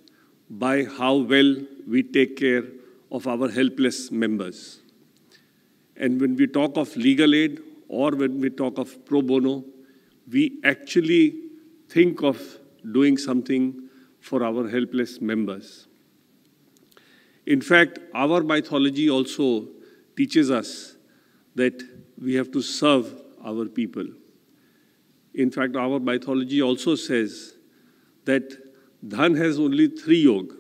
by how well we take care of our helpless members. And when we talk of legal aid or when we talk of pro bono, we actually think of doing something for our helpless members. In fact, our mythology also teaches us that we have to serve our people. In fact, our mythology also says that dhan has only three yog.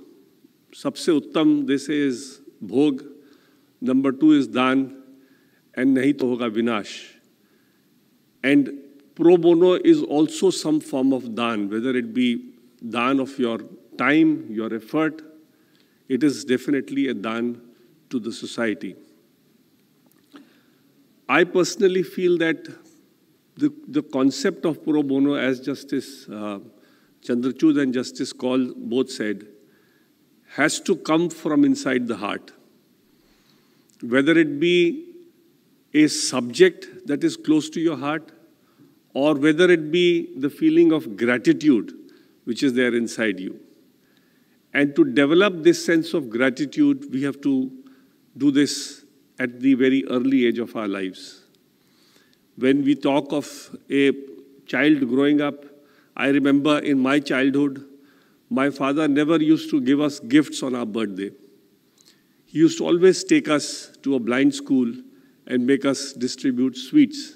Sabse uttam, they say, is bhog. Number two is dhan, And nahi to hoga vinash. And pro bono is also some form of dhan. whether it be dhan of your time, your effort. It is definitely a dhan to the society. I personally feel that the, the concept of pro bono, as Justice uh, Chandrachud and Justice Call both said, has to come from inside the heart. Whether it be a subject that is close to your heart, or whether it be the feeling of gratitude which is there inside you. And to develop this sense of gratitude, we have to do this at the very early age of our lives. When we talk of a child growing up, I remember in my childhood, my father never used to give us gifts on our birthday. He used to always take us to a blind school and make us distribute sweets.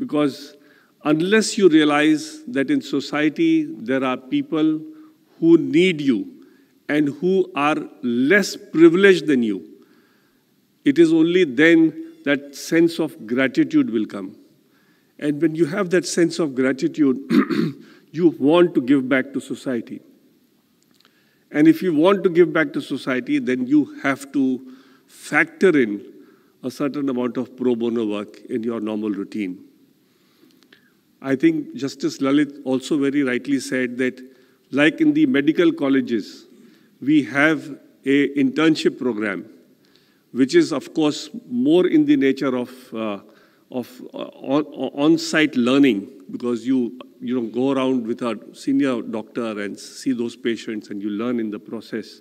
Because unless you realize that in society there are people who need you and who are less privileged than you, it is only then that sense of gratitude will come. And when you have that sense of gratitude, you want to give back to society. And if you want to give back to society, then you have to factor in a certain amount of pro bono work in your normal routine. I think Justice Lalit also very rightly said that, like in the medical colleges, we have a internship program, which is, of course, more in the nature of uh, of uh, on-site learning because you you know go around with a senior doctor and see those patients and you learn in the process.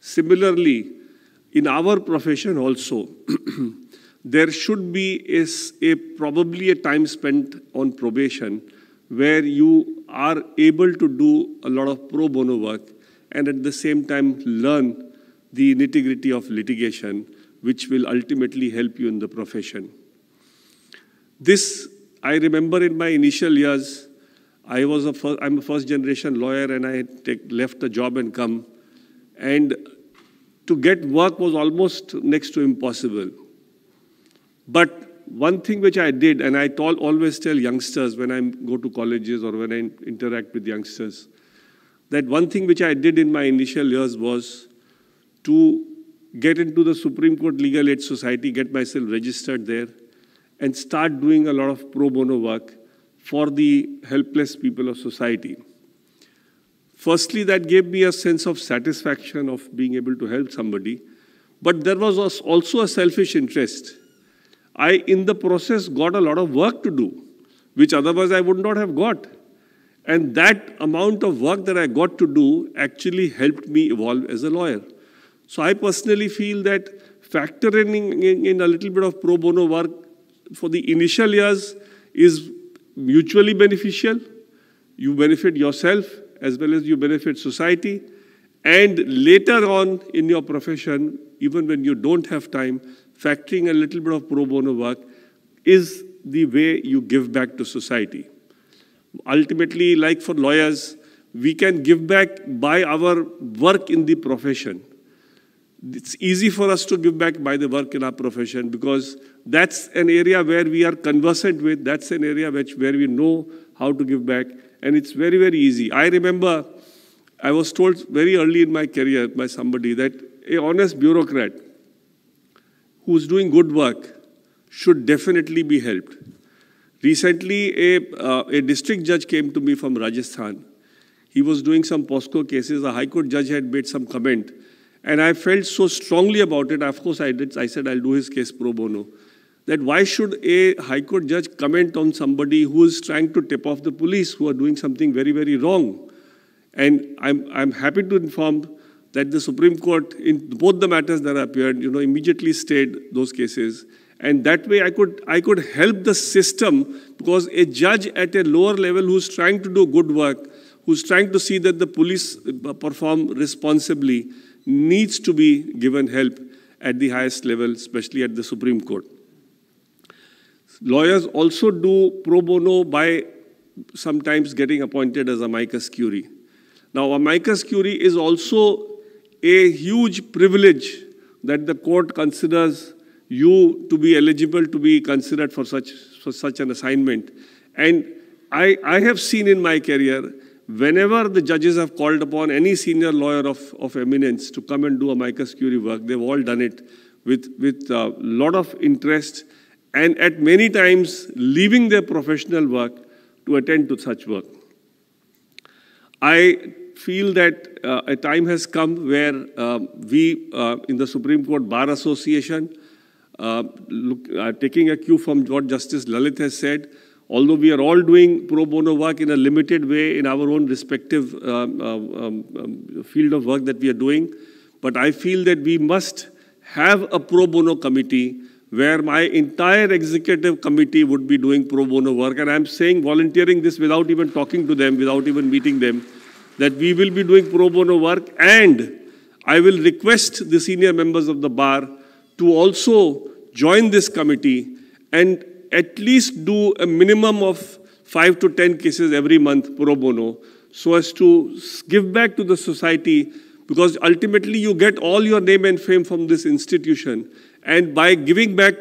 Similarly, in our profession also, there should be a, a probably a time spent on probation where you are able to do a lot of pro bono work and at the same time learn the nitty-gritty of litigation, which will ultimately help you in the profession. This, I remember in my initial years, I was a first, I'm a first generation lawyer and I take, left the job and come. And to get work was almost next to impossible. But one thing which I did, and I always tell youngsters when I go to colleges or when I interact with youngsters, that one thing which I did in my initial years was to get into the Supreme Court Legal Aid Society, get myself registered there, and start doing a lot of pro bono work for the helpless people of society. Firstly, that gave me a sense of satisfaction of being able to help somebody. But there was also a selfish interest. I, in the process, got a lot of work to do, which otherwise I would not have got. And that amount of work that I got to do actually helped me evolve as a lawyer. So I personally feel that factoring in, in, in a little bit of pro bono work for the initial years is mutually beneficial. You benefit yourself as well as you benefit society. And later on in your profession, even when you don't have time, factoring a little bit of pro bono work is the way you give back to society. Ultimately, like for lawyers, we can give back by our work in the profession. It's easy for us to give back by the work in our profession because that's an area where we are conversant with. That's an area which, where we know how to give back. And it's very, very easy. I remember I was told very early in my career by somebody that a honest bureaucrat who's doing good work should definitely be helped. Recently, a, uh, a district judge came to me from Rajasthan. He was doing some POSCO cases. A High Court judge had made some comment. And I felt so strongly about it. Of course, I did. I said, I'll do his case pro bono that why should a High Court judge comment on somebody who is trying to tip off the police who are doing something very, very wrong? And I'm, I'm happy to inform that the Supreme Court, in both the matters that appeared, you know, immediately stayed those cases. And that way I could, I could help the system because a judge at a lower level who's trying to do good work, who's trying to see that the police uh, perform responsibly, needs to be given help at the highest level, especially at the Supreme Court. Lawyers also do pro bono by sometimes getting appointed as a micus curie. Now, a micus curie is also a huge privilege that the court considers you to be eligible to be considered for such, for such an assignment. And I, I have seen in my career, whenever the judges have called upon any senior lawyer of, of eminence to come and do a micus curie work, they've all done it with a with, uh, lot of interest and at many times leaving their professional work to attend to such work. I feel that uh, a time has come where uh, we uh, in the Supreme Court Bar Association, uh, look, uh, taking a cue from what Justice Lalit has said, although we are all doing pro bono work in a limited way in our own respective um, uh, um, um, field of work that we are doing, but I feel that we must have a pro bono committee where my entire executive committee would be doing pro bono work. And I'm saying, volunteering this without even talking to them, without even meeting them, that we will be doing pro bono work. And I will request the senior members of the bar to also join this committee and at least do a minimum of five to 10 cases every month pro bono so as to give back to the society because ultimately you get all your name and fame from this institution and by giving back,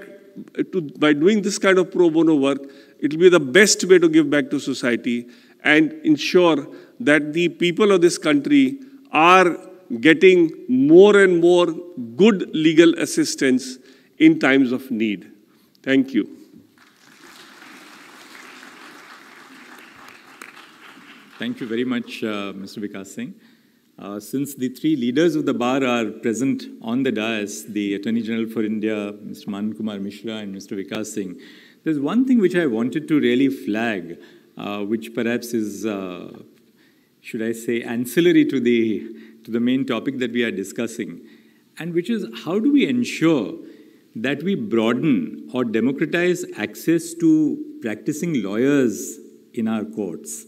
to, by doing this kind of pro bono work, it will be the best way to give back to society and ensure that the people of this country are getting more and more good legal assistance in times of need. Thank you. Thank you very much, uh, Mr. Vikas Singh. Uh, since the three leaders of the bar are present on the dais, the Attorney General for India, Mr. Manan Kumar Mishra and Mr. Vikas Singh, there's one thing which I wanted to really flag, uh, which perhaps is, uh, should I say, ancillary to the, to the main topic that we are discussing, and which is how do we ensure that we broaden or democratize access to practicing lawyers in our courts?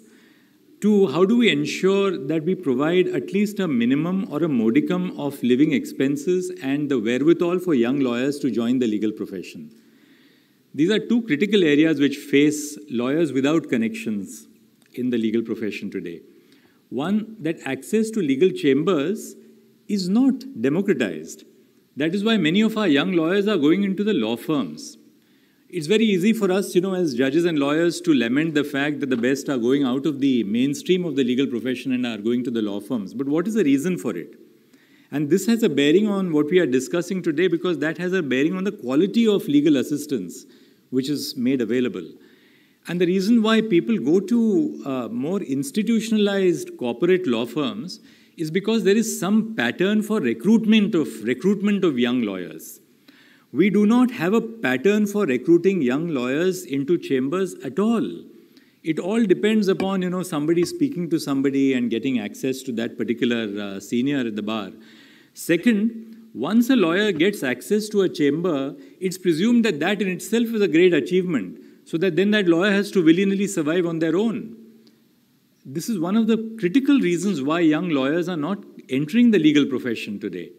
two, how do we ensure that we provide at least a minimum or a modicum of living expenses and the wherewithal for young lawyers to join the legal profession. These are two critical areas which face lawyers without connections in the legal profession today. One, that access to legal chambers is not democratized. That is why many of our young lawyers are going into the law firms it's very easy for us, you know, as judges and lawyers to lament the fact that the best are going out of the mainstream of the legal profession and are going to the law firms. But what is the reason for it? And this has a bearing on what we are discussing today because that has a bearing on the quality of legal assistance which is made available. And the reason why people go to uh, more institutionalized corporate law firms is because there is some pattern for recruitment of recruitment of young lawyers. We do not have a pattern for recruiting young lawyers into chambers at all. It all depends upon you know somebody speaking to somebody and getting access to that particular uh, senior at the bar. Second, once a lawyer gets access to a chamber, it's presumed that that in itself is a great achievement, so that then that lawyer has to willingly survive on their own. This is one of the critical reasons why young lawyers are not entering the legal profession today.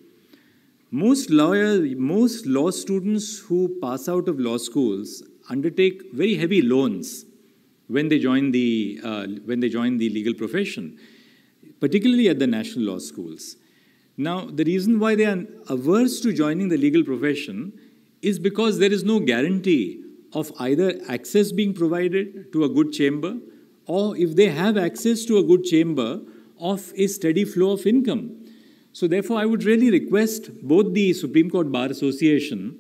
Most lawyer, most law students who pass out of law schools undertake very heavy loans when they join the, uh, when they join the legal profession, particularly at the national law schools. Now, the reason why they are averse to joining the legal profession is because there is no guarantee of either access being provided to a good chamber, or if they have access to a good chamber, of a steady flow of income. So therefore, I would really request both the Supreme Court Bar Association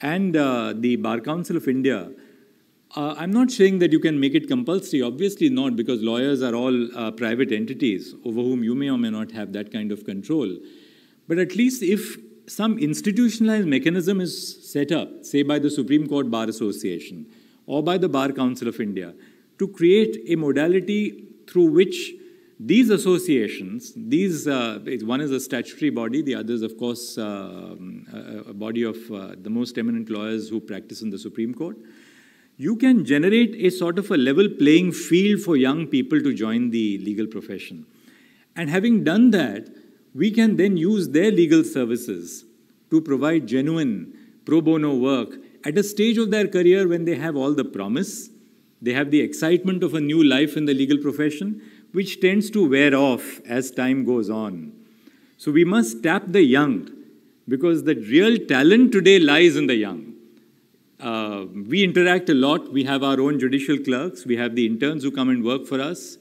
and uh, the Bar Council of India. Uh, I'm not saying that you can make it compulsory, obviously not, because lawyers are all uh, private entities over whom you may or may not have that kind of control. But at least if some institutionalized mechanism is set up, say by the Supreme Court Bar Association or by the Bar Council of India, to create a modality through which these associations, these uh, one is a statutory body, the other is, of course, uh, a, body of uh, the most eminent lawyers who practice in the Supreme Court. You can generate a sort of a level playing field for young people to join the legal profession. And having done that, we can then use their legal services to provide genuine pro bono work at a stage of their career when they have all the promise, they have the excitement of a new life in the legal profession, which tends to wear off as time goes on. So we must tap the young because the real talent today lies in the young. Uh, we interact a lot. We have our own judicial clerks. We have the interns who come and work for us.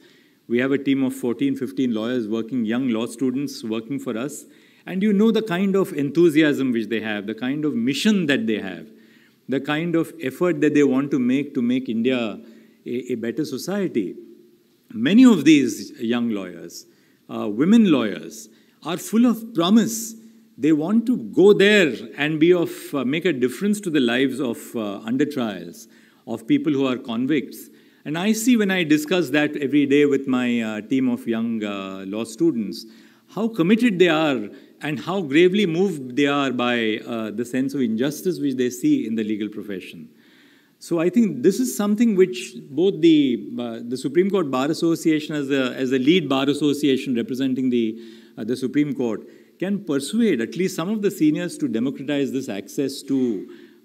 We have a team of 14, 15 lawyers working, young law students working for us. And you know the kind of enthusiasm which they have, the kind of mission that they have, the kind of effort that they want to make to make India a, a better society many of these young lawyers, uh, women lawyers, are full of promise. They want to go there and be of uh, make a difference to the lives of uh, under trials, of people who are convicts. And I see when I discuss that every day with my uh, team of young uh, law students, how committed they are and how gravely moved they are by uh, the sense of injustice which they see in the legal profession. So I think this is something which both the, uh, the Supreme Court Bar Association as a as a lead bar association representing the, uh, the Supreme Court can persuade at least some of the seniors to democratize this access to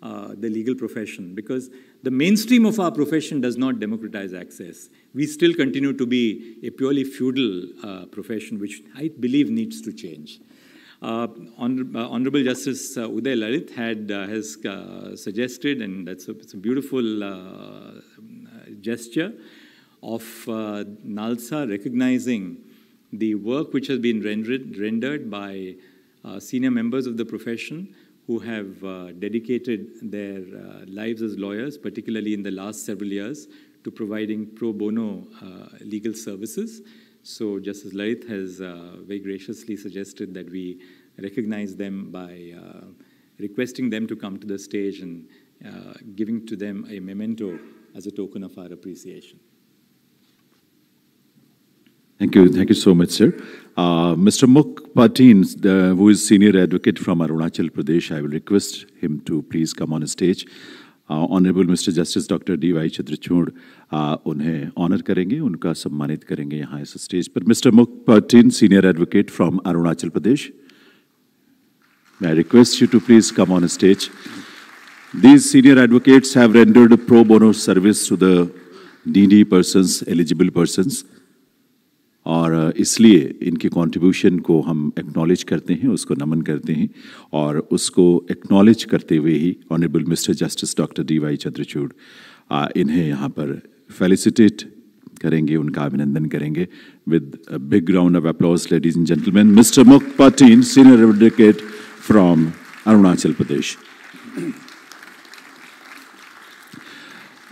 uh, the legal profession because the mainstream of our profession does not democratize access. We still continue to be a purely feudal uh, profession, which I believe needs to change. Uh, uh, Honorable Justice uh, Uday Lalit had, has suggested, and that's a, it's a beautiful gesture of NALSA recognizing the work which has been rendered, rendered by senior members of the profession who have uh, dedicated their uh, lives as lawyers, particularly in the last several years, to providing pro bono uh, legal services. So Justice Lalith has uh, very graciously suggested that we recognize them by uh, requesting them to come to the stage and uh, giving to them a memento as a token of our appreciation. Thank you. Thank you so much, sir. Uh, Mr. Muk Patin, the, uh, who is senior advocate from Arunachal Pradesh, I will request him to please come on stage. Honourable mister justice doctor D Y Chandrachud उन्हें honour करेंगे उनका सम्मानित करेंगे यहाँ इस stage पर mister Mukh Patin senior advocate from Arunachal Pradesh मैं request you to please come on stage these senior advocates है pro bono service to the डी डी पर्सन एलिजिबल पर्सन्स और इसलिए इनके कंट्रीब्यूशन को हम एक्नॉलेज करते हैं उसको नमन करते हैं और उसको एक्नॉलेज करते हुए ही honourable mister justice doctor D Y Chandrachud इन्हें यहाँ पर फेलिसिटेट करेंगे उनका अभिनंदन करेंगे with big round of applause ladies and gentleman mister Mukh Patin senior advocate from Arunachal Pradesh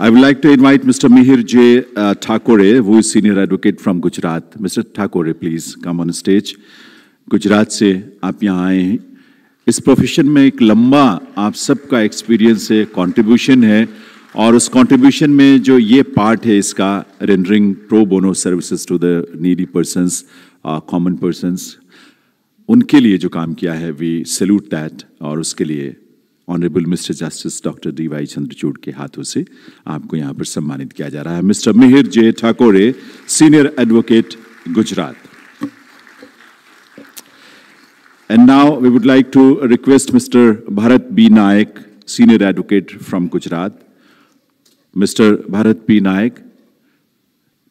I would like to invite Mr. Mihir J. Uh, Thakore, who is Senior Advocate from Gujarat. Mr. Thakore, please come on stage. Gujarat से आप यहाँ आए हैं इस profession में एक लंबा आप सबका एक्सपीरियंस है कंट्रीब्यूशन है और उस कंट्रीब्यूशन में जो ये पार्ट है इसका rendering pro bono services to the needy persons common persons उनके लिए जो काम किया है वी सल्यूट दैट और उसके लिए honourable mister justice doctor D Y Chandrachud के हाथों से आपको यहाँ पर सम्मानित किया जा रहा है mister Mihir J Thakore senior advocate Gujarat and now we would like to request mister Bharat B Nayak senior advocate from Gujarat mister Bharat B. Nayak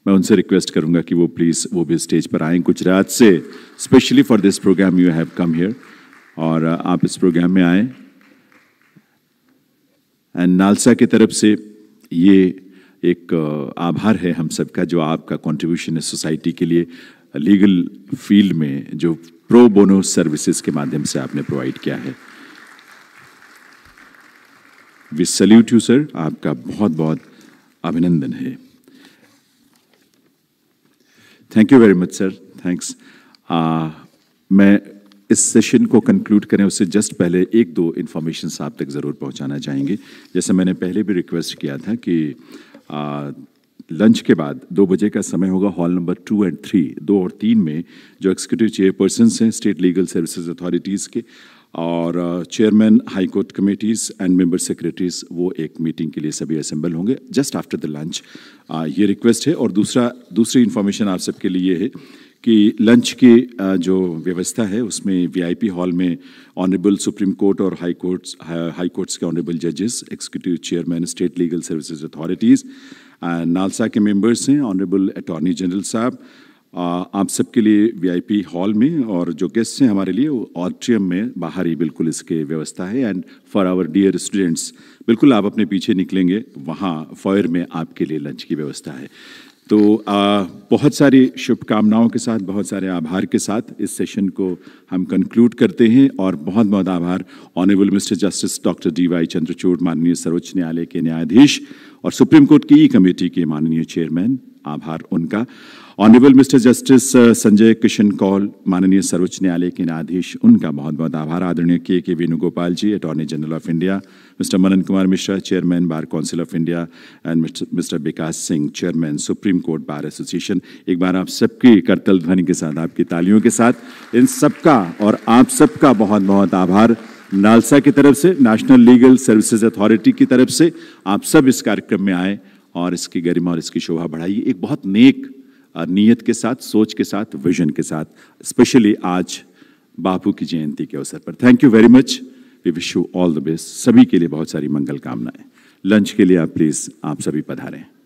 मैं उनसे रिक्वेस्ट करूंगा कि वो प्लीज़ वो भी स्टेज पर आए गुजरात से specially for this programme you have come here और आप इस प्रोग्राम में आए एंड नालसा की तरफ से ये एक आभार है हम सबका जो आपका कंट्रीब्यूशन है सोसाइटी के लिए लीगल फील्ड में जो प्रो बोनो सर्विसेज के माध्यम से आपने प्रोवाइड किया है वी सल्यूट यू सर आपका बहुत बहुत अभिनंदन है thank you very much sir thanks मैं इस सेशन को कंक्लूड करें उससे जस्ट पहले एक दो इन्फॉर्मेशन आप तक ज़रूर पहुंचाना चाहेंगे जैसे मैंने पहले भी रिक्वेस्ट किया था कि आ, लंच के बाद दो बजे का समय होगा hall number two and three दो और तीन में जो एक्सिक्यूटिव चेयरपर्सनस हैं स्टेट लीगल सर्विसेज अथॉरिटीज़ के और chairman high court committees and member secretaries वो एक मीटिंग के लिए सभी असेंबल होंगे जस्ट आफ्टर द लंच ये रिक्वेस्ट है और दूसरा दूसरी इन्फॉर्मेशन आप सबके लिए है कि लंच की जो व्यवस्था है उसमें वीआईपी हॉल में ऑनरेबल सुप्रीम कोर्ट और हाई कोर्ट्स हाई कोर्ट्स के ऑनरेबल जजेस executive chairman state legal services authorities NALSA के मेंबर्स हैं ऑनरेबल अटॉर्नी जनरल साहब आप सबके लिए वीआईपी हॉल में और जो गेस्ट हैं हमारे लिए ऑडिटोरियम में बाहर ही बिल्कुल इसके व्यवस्था है and for our dear students बिल्कुल आप अपने पीछे निकलेंगे वहाँ फॉयर में आपके लिए लंच की व्यवस्था है तो आ, बहुत सारी शुभकामनाओं के साथ बहुत सारे आभार के साथ इस सेशन को हम कंक्लूड करते हैं और बहुत बहुत आभार honourable mister justice doctor D Y Chandrachud माननीय सर्वोच्च न्यायालय के न्यायाधीश और सुप्रीम कोर्ट की ई कमेटी के माननीय चेयरमैन आभार उनका honourable mister justice Sanjay Kishan Kaul माननीय सर्वोच्च न्यायालय के न्यायाधीश उनका बहुत बहुत आभार आदरणीय K K Venugopal ji attorney general of India mister Manan Kumar Mishra chairman bar council of India and mister Vikas Singh chairman supreme court bar association एक बार आप सबकी करतल ध्वनि के साथ आपकी तालियों के साथ इन सबका और आप सबका बहुत बहुत आभार नालसा की तरफ से नेशनल लीगल सर्विसेज अथॉरिटी की तरफ से आप सब इस कार्यक्रम में आए और इसकी गरिमा और इसकी शोभा बढ़ाइए एक बहुत नेक नीयत के साथ सोच के साथ विजन के साथ स्पेशली आज बापू की जयंती के अवसर पर thank you very much we wish you all the best सभी के लिए बहुत सारी मंगल कामनाएं लंच के लिए आप प्लीज़ आप सभी पधारें